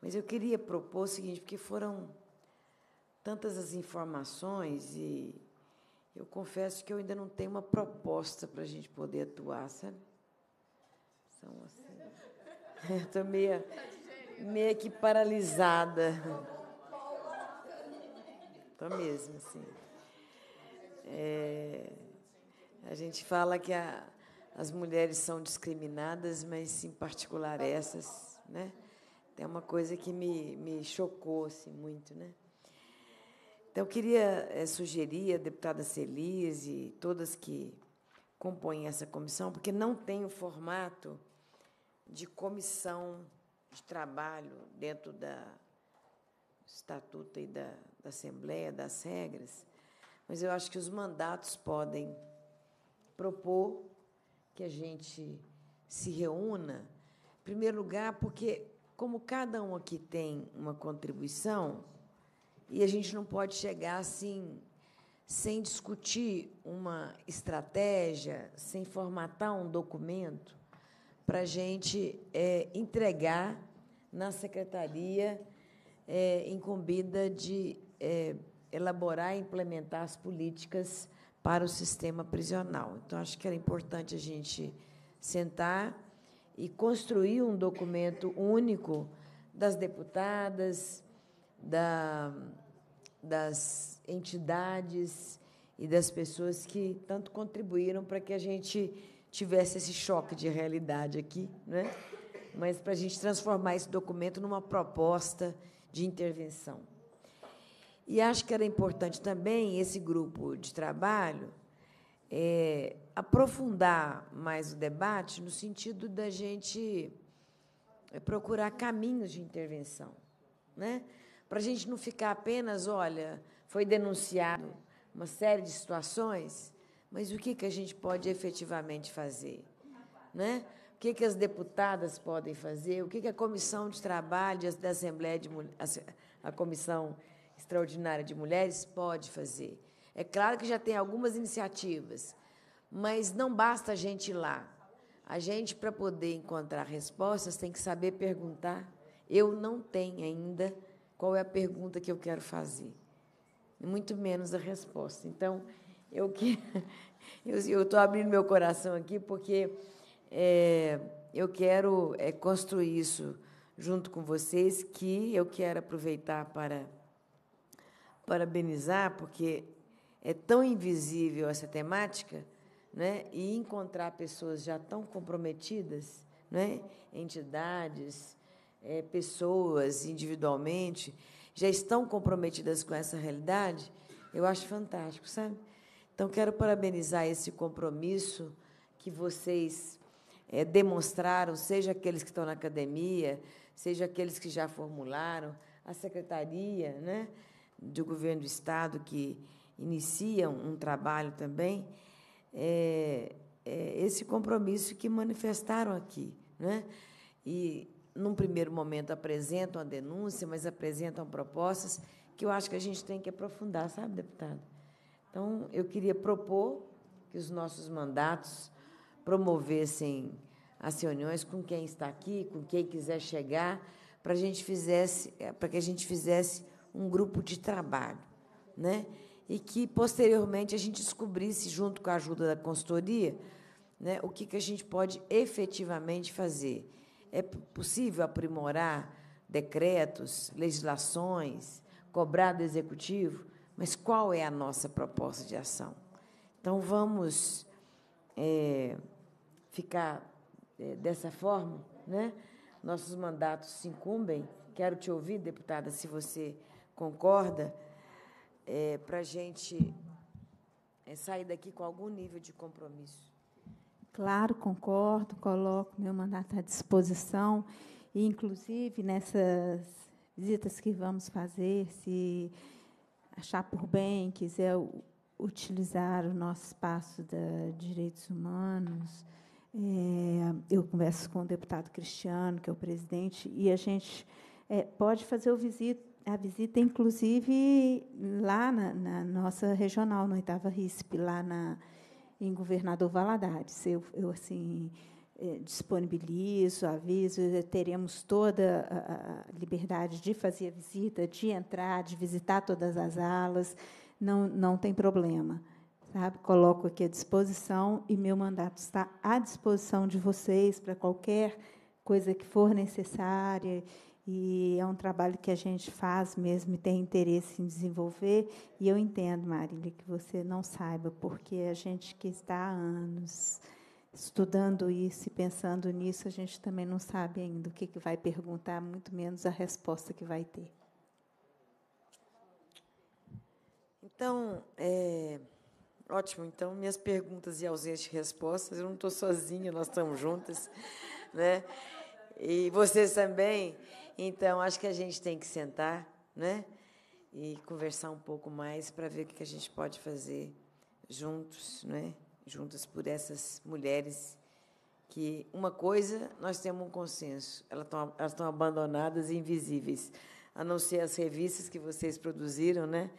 Mas eu queria propor o seguinte, porque foram tantas as informações e eu confesso que eu ainda não tenho uma proposta para a gente poder atuar, sabe? São assim. [LAUGHS] Estou meio, meio que paralisada. Estou mesmo, assim. É, a gente fala que a, as mulheres são discriminadas, mas em particular essas, né? Tem uma coisa que me, me chocou assim, muito, né? Então, eu queria é, sugerir à deputada Celise e todas que compõem essa comissão, porque não tem o formato de comissão de trabalho dentro da estatuto e da, da Assembleia, das regras, mas eu acho que os mandatos podem propor que a gente se reúna, em primeiro lugar, porque, como cada um aqui tem uma contribuição, e a gente não pode chegar assim, sem discutir uma estratégia, sem formatar um documento, para a gente é, entregar na secretaria é, incumbida de é, elaborar e implementar as políticas para o sistema prisional. Então, acho que era importante a gente sentar e construir um documento único das deputadas, da, das entidades e das pessoas que tanto contribuíram para que a gente tivesse esse choque de realidade aqui, né? mas para a gente transformar esse documento numa proposta de intervenção. E acho que era importante também esse grupo de trabalho é, aprofundar mais o debate no sentido da gente é, procurar caminhos de intervenção, né? para a gente não ficar apenas, olha, foi denunciado uma série de situações, mas o que, que a gente pode efetivamente fazer? Né? O que, que as deputadas podem fazer? O que, que a comissão de trabalho da Assembleia de a comissão extraordinária de mulheres pode fazer? É claro que já tem algumas iniciativas, mas não basta a gente ir lá. A gente, para poder encontrar respostas, tem que saber perguntar. Eu não tenho ainda qual é a pergunta que eu quero fazer, muito menos a resposta. Então, eu que [LAUGHS] eu estou abrindo meu coração aqui porque é, eu quero é, construir isso junto com vocês, que eu quero aproveitar para parabenizar, porque é tão invisível essa temática, né? e encontrar pessoas já tão comprometidas, né? entidades, é, pessoas individualmente já estão comprometidas com essa realidade, eu acho fantástico, sabe? Então, quero parabenizar esse compromisso que vocês é, demonstraram, seja aqueles que estão na academia, seja aqueles que já formularam, a secretaria né, do governo do Estado, que inicia um trabalho também, é, é esse compromisso que manifestaram aqui. Né? E num primeiro momento, apresentam a denúncia, mas apresentam propostas que eu acho que a gente tem que aprofundar, sabe, deputado? Então, eu queria propor que os nossos mandatos promovessem as reuniões com quem está aqui, com quem quiser chegar, para a gente fizesse, eh, para que a gente fizesse um grupo de trabalho, né? E que posteriormente a gente descobrisse, junto com a ajuda da consultoria, né, o que, que a gente pode efetivamente fazer. É possível aprimorar decretos, legislações, cobrar do executivo, mas qual é a nossa proposta de ação? Então, vamos é, ficar é, dessa forma, né? Nossos mandatos se incumbem. Quero te ouvir, deputada, se você concorda, é, para a gente é, sair daqui com algum nível de compromisso. Claro, concordo, coloco meu mandato à disposição. E, inclusive, nessas visitas que vamos fazer, se achar por bem, quiser utilizar o nosso espaço de direitos humanos, é, eu converso com o deputado Cristiano, que é o presidente, e a gente é, pode fazer a visita, inclusive, lá na, na nossa regional, na oitava RISP, lá na em Governador Valadares. Eu, eu assim, eh, disponibilizo, aviso, eh, teremos toda a liberdade de fazer a visita, de entrar, de visitar todas as alas, não, não tem problema. Sabe? Coloco aqui à disposição e meu mandato está à disposição de vocês para qualquer coisa que for necessária e é um trabalho que a gente faz mesmo e tem interesse em desenvolver. E eu entendo, Marília, que você não saiba, porque a gente que está há anos estudando isso e pensando nisso, a gente também não sabe ainda o que, que vai perguntar, muito menos a resposta que vai ter. Então, é, ótimo. Então, minhas perguntas e ausência de respostas, eu não estou sozinha, nós estamos juntas. Né? E vocês também. Então, acho que a gente tem que sentar né? e conversar um pouco mais para ver o que a gente pode fazer juntos, né? juntas por essas mulheres que uma coisa nós temos um consenso, elas estão, elas estão abandonadas e invisíveis, a não ser as revistas que vocês produziram, né?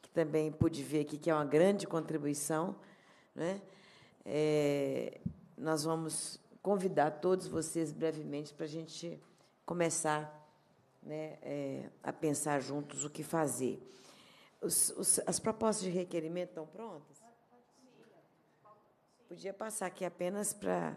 que também pude ver aqui que é uma grande contribuição. Né? É, nós vamos convidar todos vocês brevemente para a gente começar né, é, a pensar juntos o que fazer. Os, os, as propostas de requerimento estão prontas? Podia passar aqui apenas para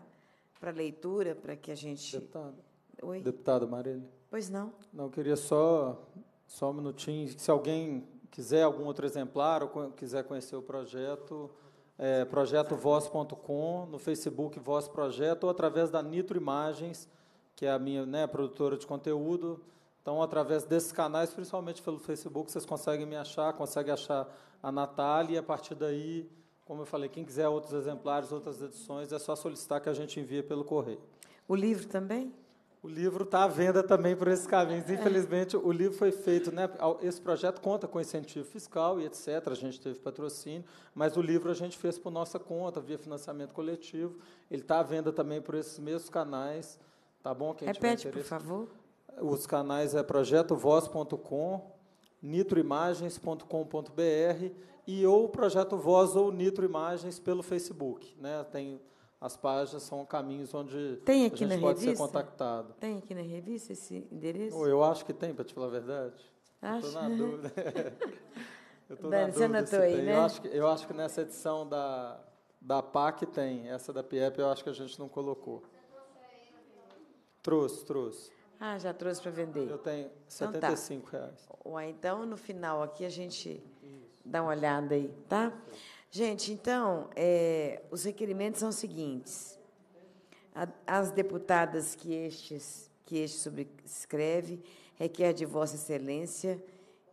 para leitura, para que a gente. Deputada. Oi? Deputada Marília. Pois não. Não, eu queria só, só um minutinho. Se alguém quiser algum outro exemplar ou quiser conhecer o projeto, é, projetovoz.com, no Facebook Voz Projeto, ou através da Nitro Imagens, que é a minha né, produtora de conteúdo. Então, através desses canais, principalmente pelo Facebook, vocês conseguem me achar, conseguem achar a Natália e a partir daí, como eu falei, quem quiser outros exemplares, outras edições, é só solicitar que a gente envie pelo correio. O livro também? O livro está à venda também por esses caminhos. É. Infelizmente, o livro foi feito, né? Esse projeto conta com incentivo fiscal e etc. A gente teve patrocínio, mas o livro a gente fez por nossa conta, via financiamento coletivo. Ele está à venda também por esses mesmos canais. Tá bom? Quem Repete, por favor. Os canais é projetovoz.com, nitroimagens.com.br e ou Projeto Voz ou Nitroimagens pelo Facebook. Né? Tem as páginas são caminhos onde a gente pode revista? ser contactado. Tem aqui na revista esse endereço? eu acho que tem, para te falar a verdade. Acho. [LAUGHS] [LAUGHS] Estou na dúvida. eu estou na dúvida anotou aí, tem. né? Eu acho, que, eu acho que nessa edição da, da PAC tem. Essa da PIEP eu acho que a gente não colocou. Você trouxe aí? Trouxe, trouxe. Ah, já trouxe para vender. Eu tenho 75 então, tá. reais. então, no final aqui, a gente Isso. dá uma olhada aí, tá? Gente, então, é, os requerimentos são os seguintes. As deputadas que, estes, que este subscreve requer de Vossa Excelência,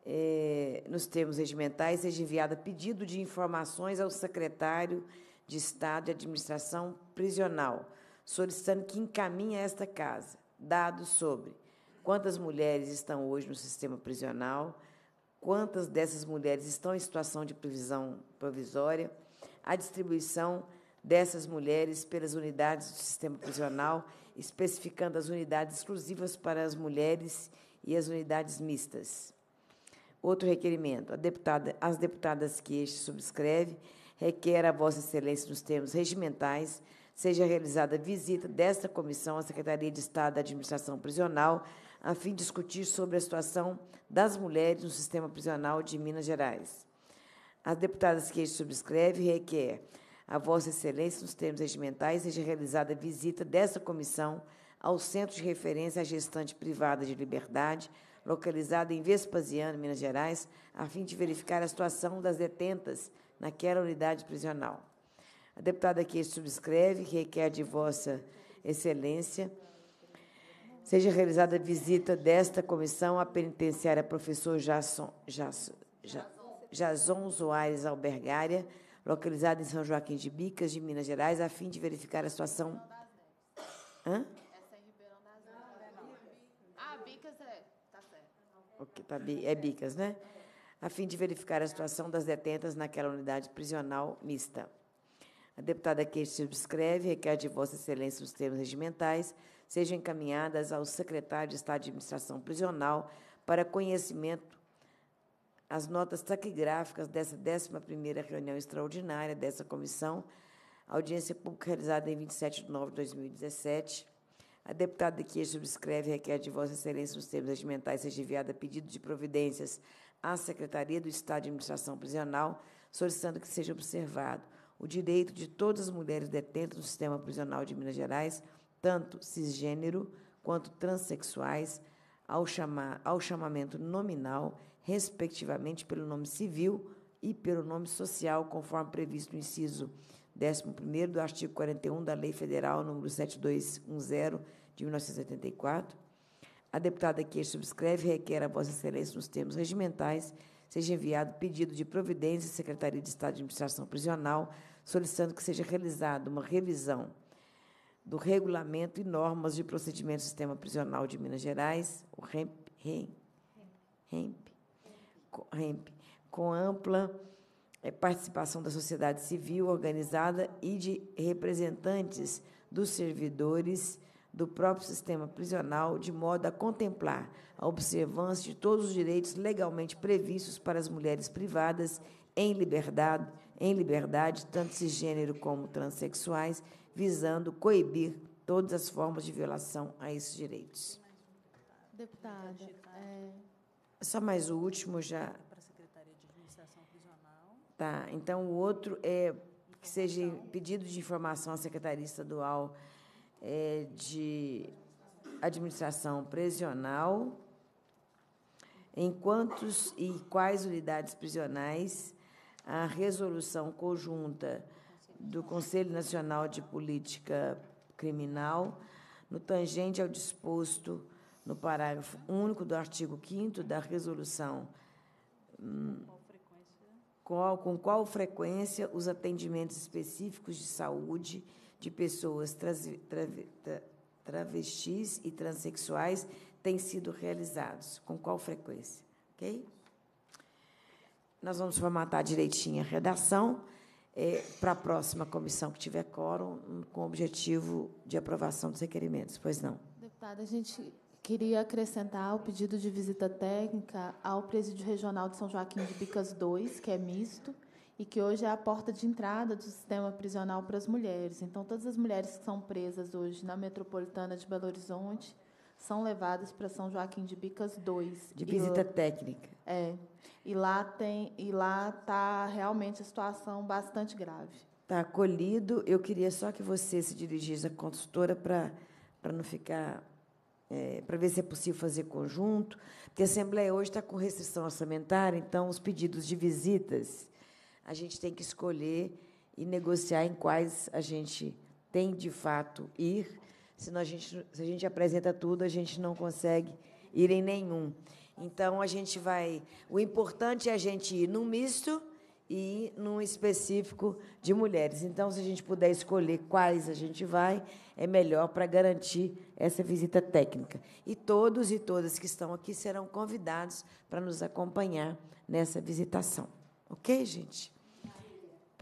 é, nos termos regimentais, seja enviada pedido de informações ao secretário de Estado de Administração Prisional, solicitando que encaminhe a esta casa dados sobre quantas mulheres estão hoje no sistema prisional, quantas dessas mulheres estão em situação de prisão provisória, a distribuição dessas mulheres pelas unidades do sistema prisional, especificando as unidades exclusivas para as mulheres e as unidades mistas. Outro requerimento: deputada, as deputadas que este subscreve requer a Vossa Excelência nos termos regimentais seja realizada visita desta comissão à Secretaria de Estado da Administração Prisional, a fim de discutir sobre a situação das mulheres no sistema prisional de Minas Gerais. As deputadas que este subscreve requer a Vossa Excelência, nos termos regimentais, seja realizada visita desta comissão ao Centro de Referência à Gestante Privada de Liberdade, localizado em Vespasiano, Minas Gerais, a fim de verificar a situação das detentas naquela unidade prisional. A deputada aqui subscreve, que requer de Vossa Excelência seja realizada a visita desta comissão à penitenciária professor Jason, Jason, Jason Soares Albergária, localizada em São Joaquim de Bicas, de Minas Gerais, a fim de verificar a situação. Hã? Ah, é, tá tá é Bicas, né? A fim de verificar a situação das detentas naquela unidade prisional mista. A deputada que subscreve requer de Vossa Excelência os termos regimentais sejam encaminhadas ao secretário de Estado de Administração Prisional para conhecimento as notas taquigráficas dessa 11ª reunião extraordinária dessa comissão, audiência pública realizada em 27 de novembro de 2017. A deputada que subscreve requer de Vossa Excelência os termos regimentais seja enviada pedido de providências à Secretaria do Estado de Administração Prisional, solicitando que seja observado o direito de todas as mulheres detentas no sistema prisional de Minas Gerais, tanto cisgênero quanto transexuais, ao, chamar, ao chamamento nominal, respectivamente pelo nome civil e pelo nome social, conforme previsto no inciso 11 do artigo 41 da Lei Federal nº 7210 de 1984. A deputada que subscreve requer a Vossa Excelência, nos termos regimentais, seja enviado pedido de providência à Secretaria de Estado de Administração Prisional, solicitando que seja realizada uma revisão do regulamento e normas de procedimento do Sistema Prisional de Minas Gerais, o REMP, REMP, REMP, REMP com ampla eh, participação da sociedade civil organizada e de representantes dos servidores do próprio sistema prisional, de modo a contemplar a observância de todos os direitos legalmente previstos para as mulheres privadas em liberdade, em liberdade tanto cisgênero como transexuais, visando coibir todas as formas de violação a esses direitos. Deputada, é... só mais o último já. Para a Secretaria de Administração Prisional. Tá, então o outro é que seja pedido de informação à Secretaria Estadual é, de administração prisional, em quantos e quais unidades prisionais a resolução conjunta do Conselho Nacional de Política Criminal, no tangente ao disposto no parágrafo único do artigo 5 da resolução. Hum, qual, com qual frequência os atendimentos específicos de saúde de pessoas travestis e transexuais têm sido realizados? Com qual frequência? Ok? Nós vamos formatar direitinho a redação é, para a próxima comissão que tiver quórum, com o objetivo de aprovação dos requerimentos. Pois não? Deputada, a gente queria acrescentar o pedido de visita técnica ao Presídio Regional de São Joaquim de Bicas 2, que é misto, e que hoje é a porta de entrada do sistema prisional para as mulheres. Então, todas as mulheres que são presas hoje na metropolitana de Belo Horizonte são levadas para São Joaquim de Bicas 2. De visita técnica. É. E lá tem e lá tá realmente a situação bastante grave. Tá acolhido. Eu queria só que você se dirigisse à consultora para para não ficar é, para ver se é possível fazer conjunto, porque a Assembleia hoje está com restrição orçamentária, então os pedidos de visitas a gente tem que escolher e negociar em quais a gente tem de fato ir, senão a gente, se a gente apresenta tudo, a gente não consegue ir em nenhum. Então a gente vai. O importante é a gente ir num misto e num específico de mulheres. Então, se a gente puder escolher quais a gente vai, é melhor para garantir essa visita técnica. E todos e todas que estão aqui serão convidados para nos acompanhar nessa visitação. Ok, gente?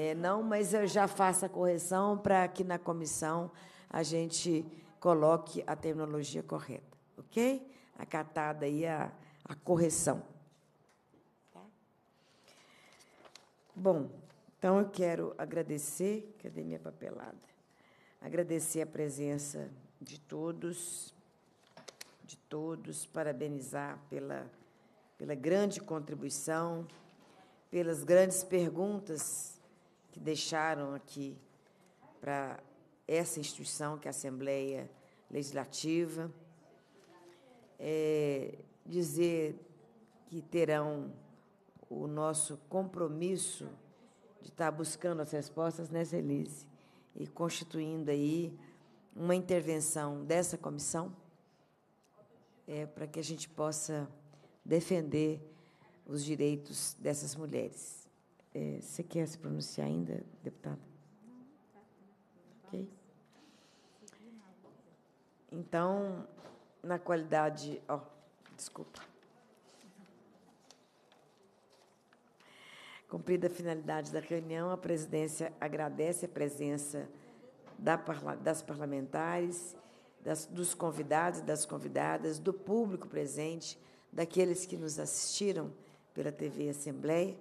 É, não, mas eu já faço a correção para que na comissão a gente coloque a terminologia correta, ok? Acatada aí a, a correção. Tá? Bom, então eu quero agradecer, cadê minha papelada? Agradecer a presença de todos, de todos, parabenizar pela, pela grande contribuição, pelas grandes perguntas que deixaram aqui para essa instituição, que é a Assembleia Legislativa, é dizer que terão o nosso compromisso de estar tá buscando as respostas nessa Elise e constituindo aí uma intervenção dessa comissão é, para que a gente possa defender os direitos dessas mulheres. É, você quer se pronunciar ainda, deputado? Ok. Então, na qualidade. Ó, oh, desculpa. Cumprida a finalidade da reunião, a presidência agradece a presença da, das parlamentares, das, dos convidados e das convidadas, do público presente, daqueles que nos assistiram pela TV Assembleia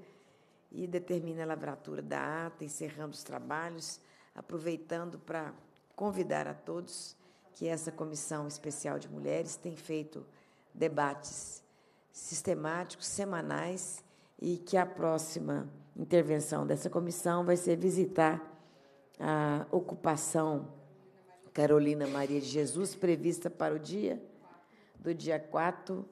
e determina a lavratura da ata, encerrando os trabalhos, aproveitando para convidar a todos que essa Comissão Especial de Mulheres tem feito debates sistemáticos, semanais, e que a próxima intervenção dessa comissão vai ser visitar a ocupação Carolina Maria de Jesus, prevista para o dia do dia 4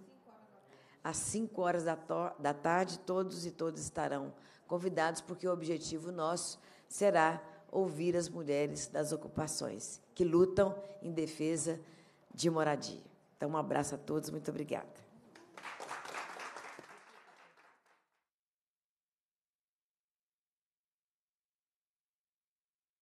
às 5 horas da, da tarde, todos e todas estarão convidados, porque o objetivo nosso será ouvir as mulheres das ocupações que lutam em defesa de moradia. Então, um abraço a todos, muito obrigada.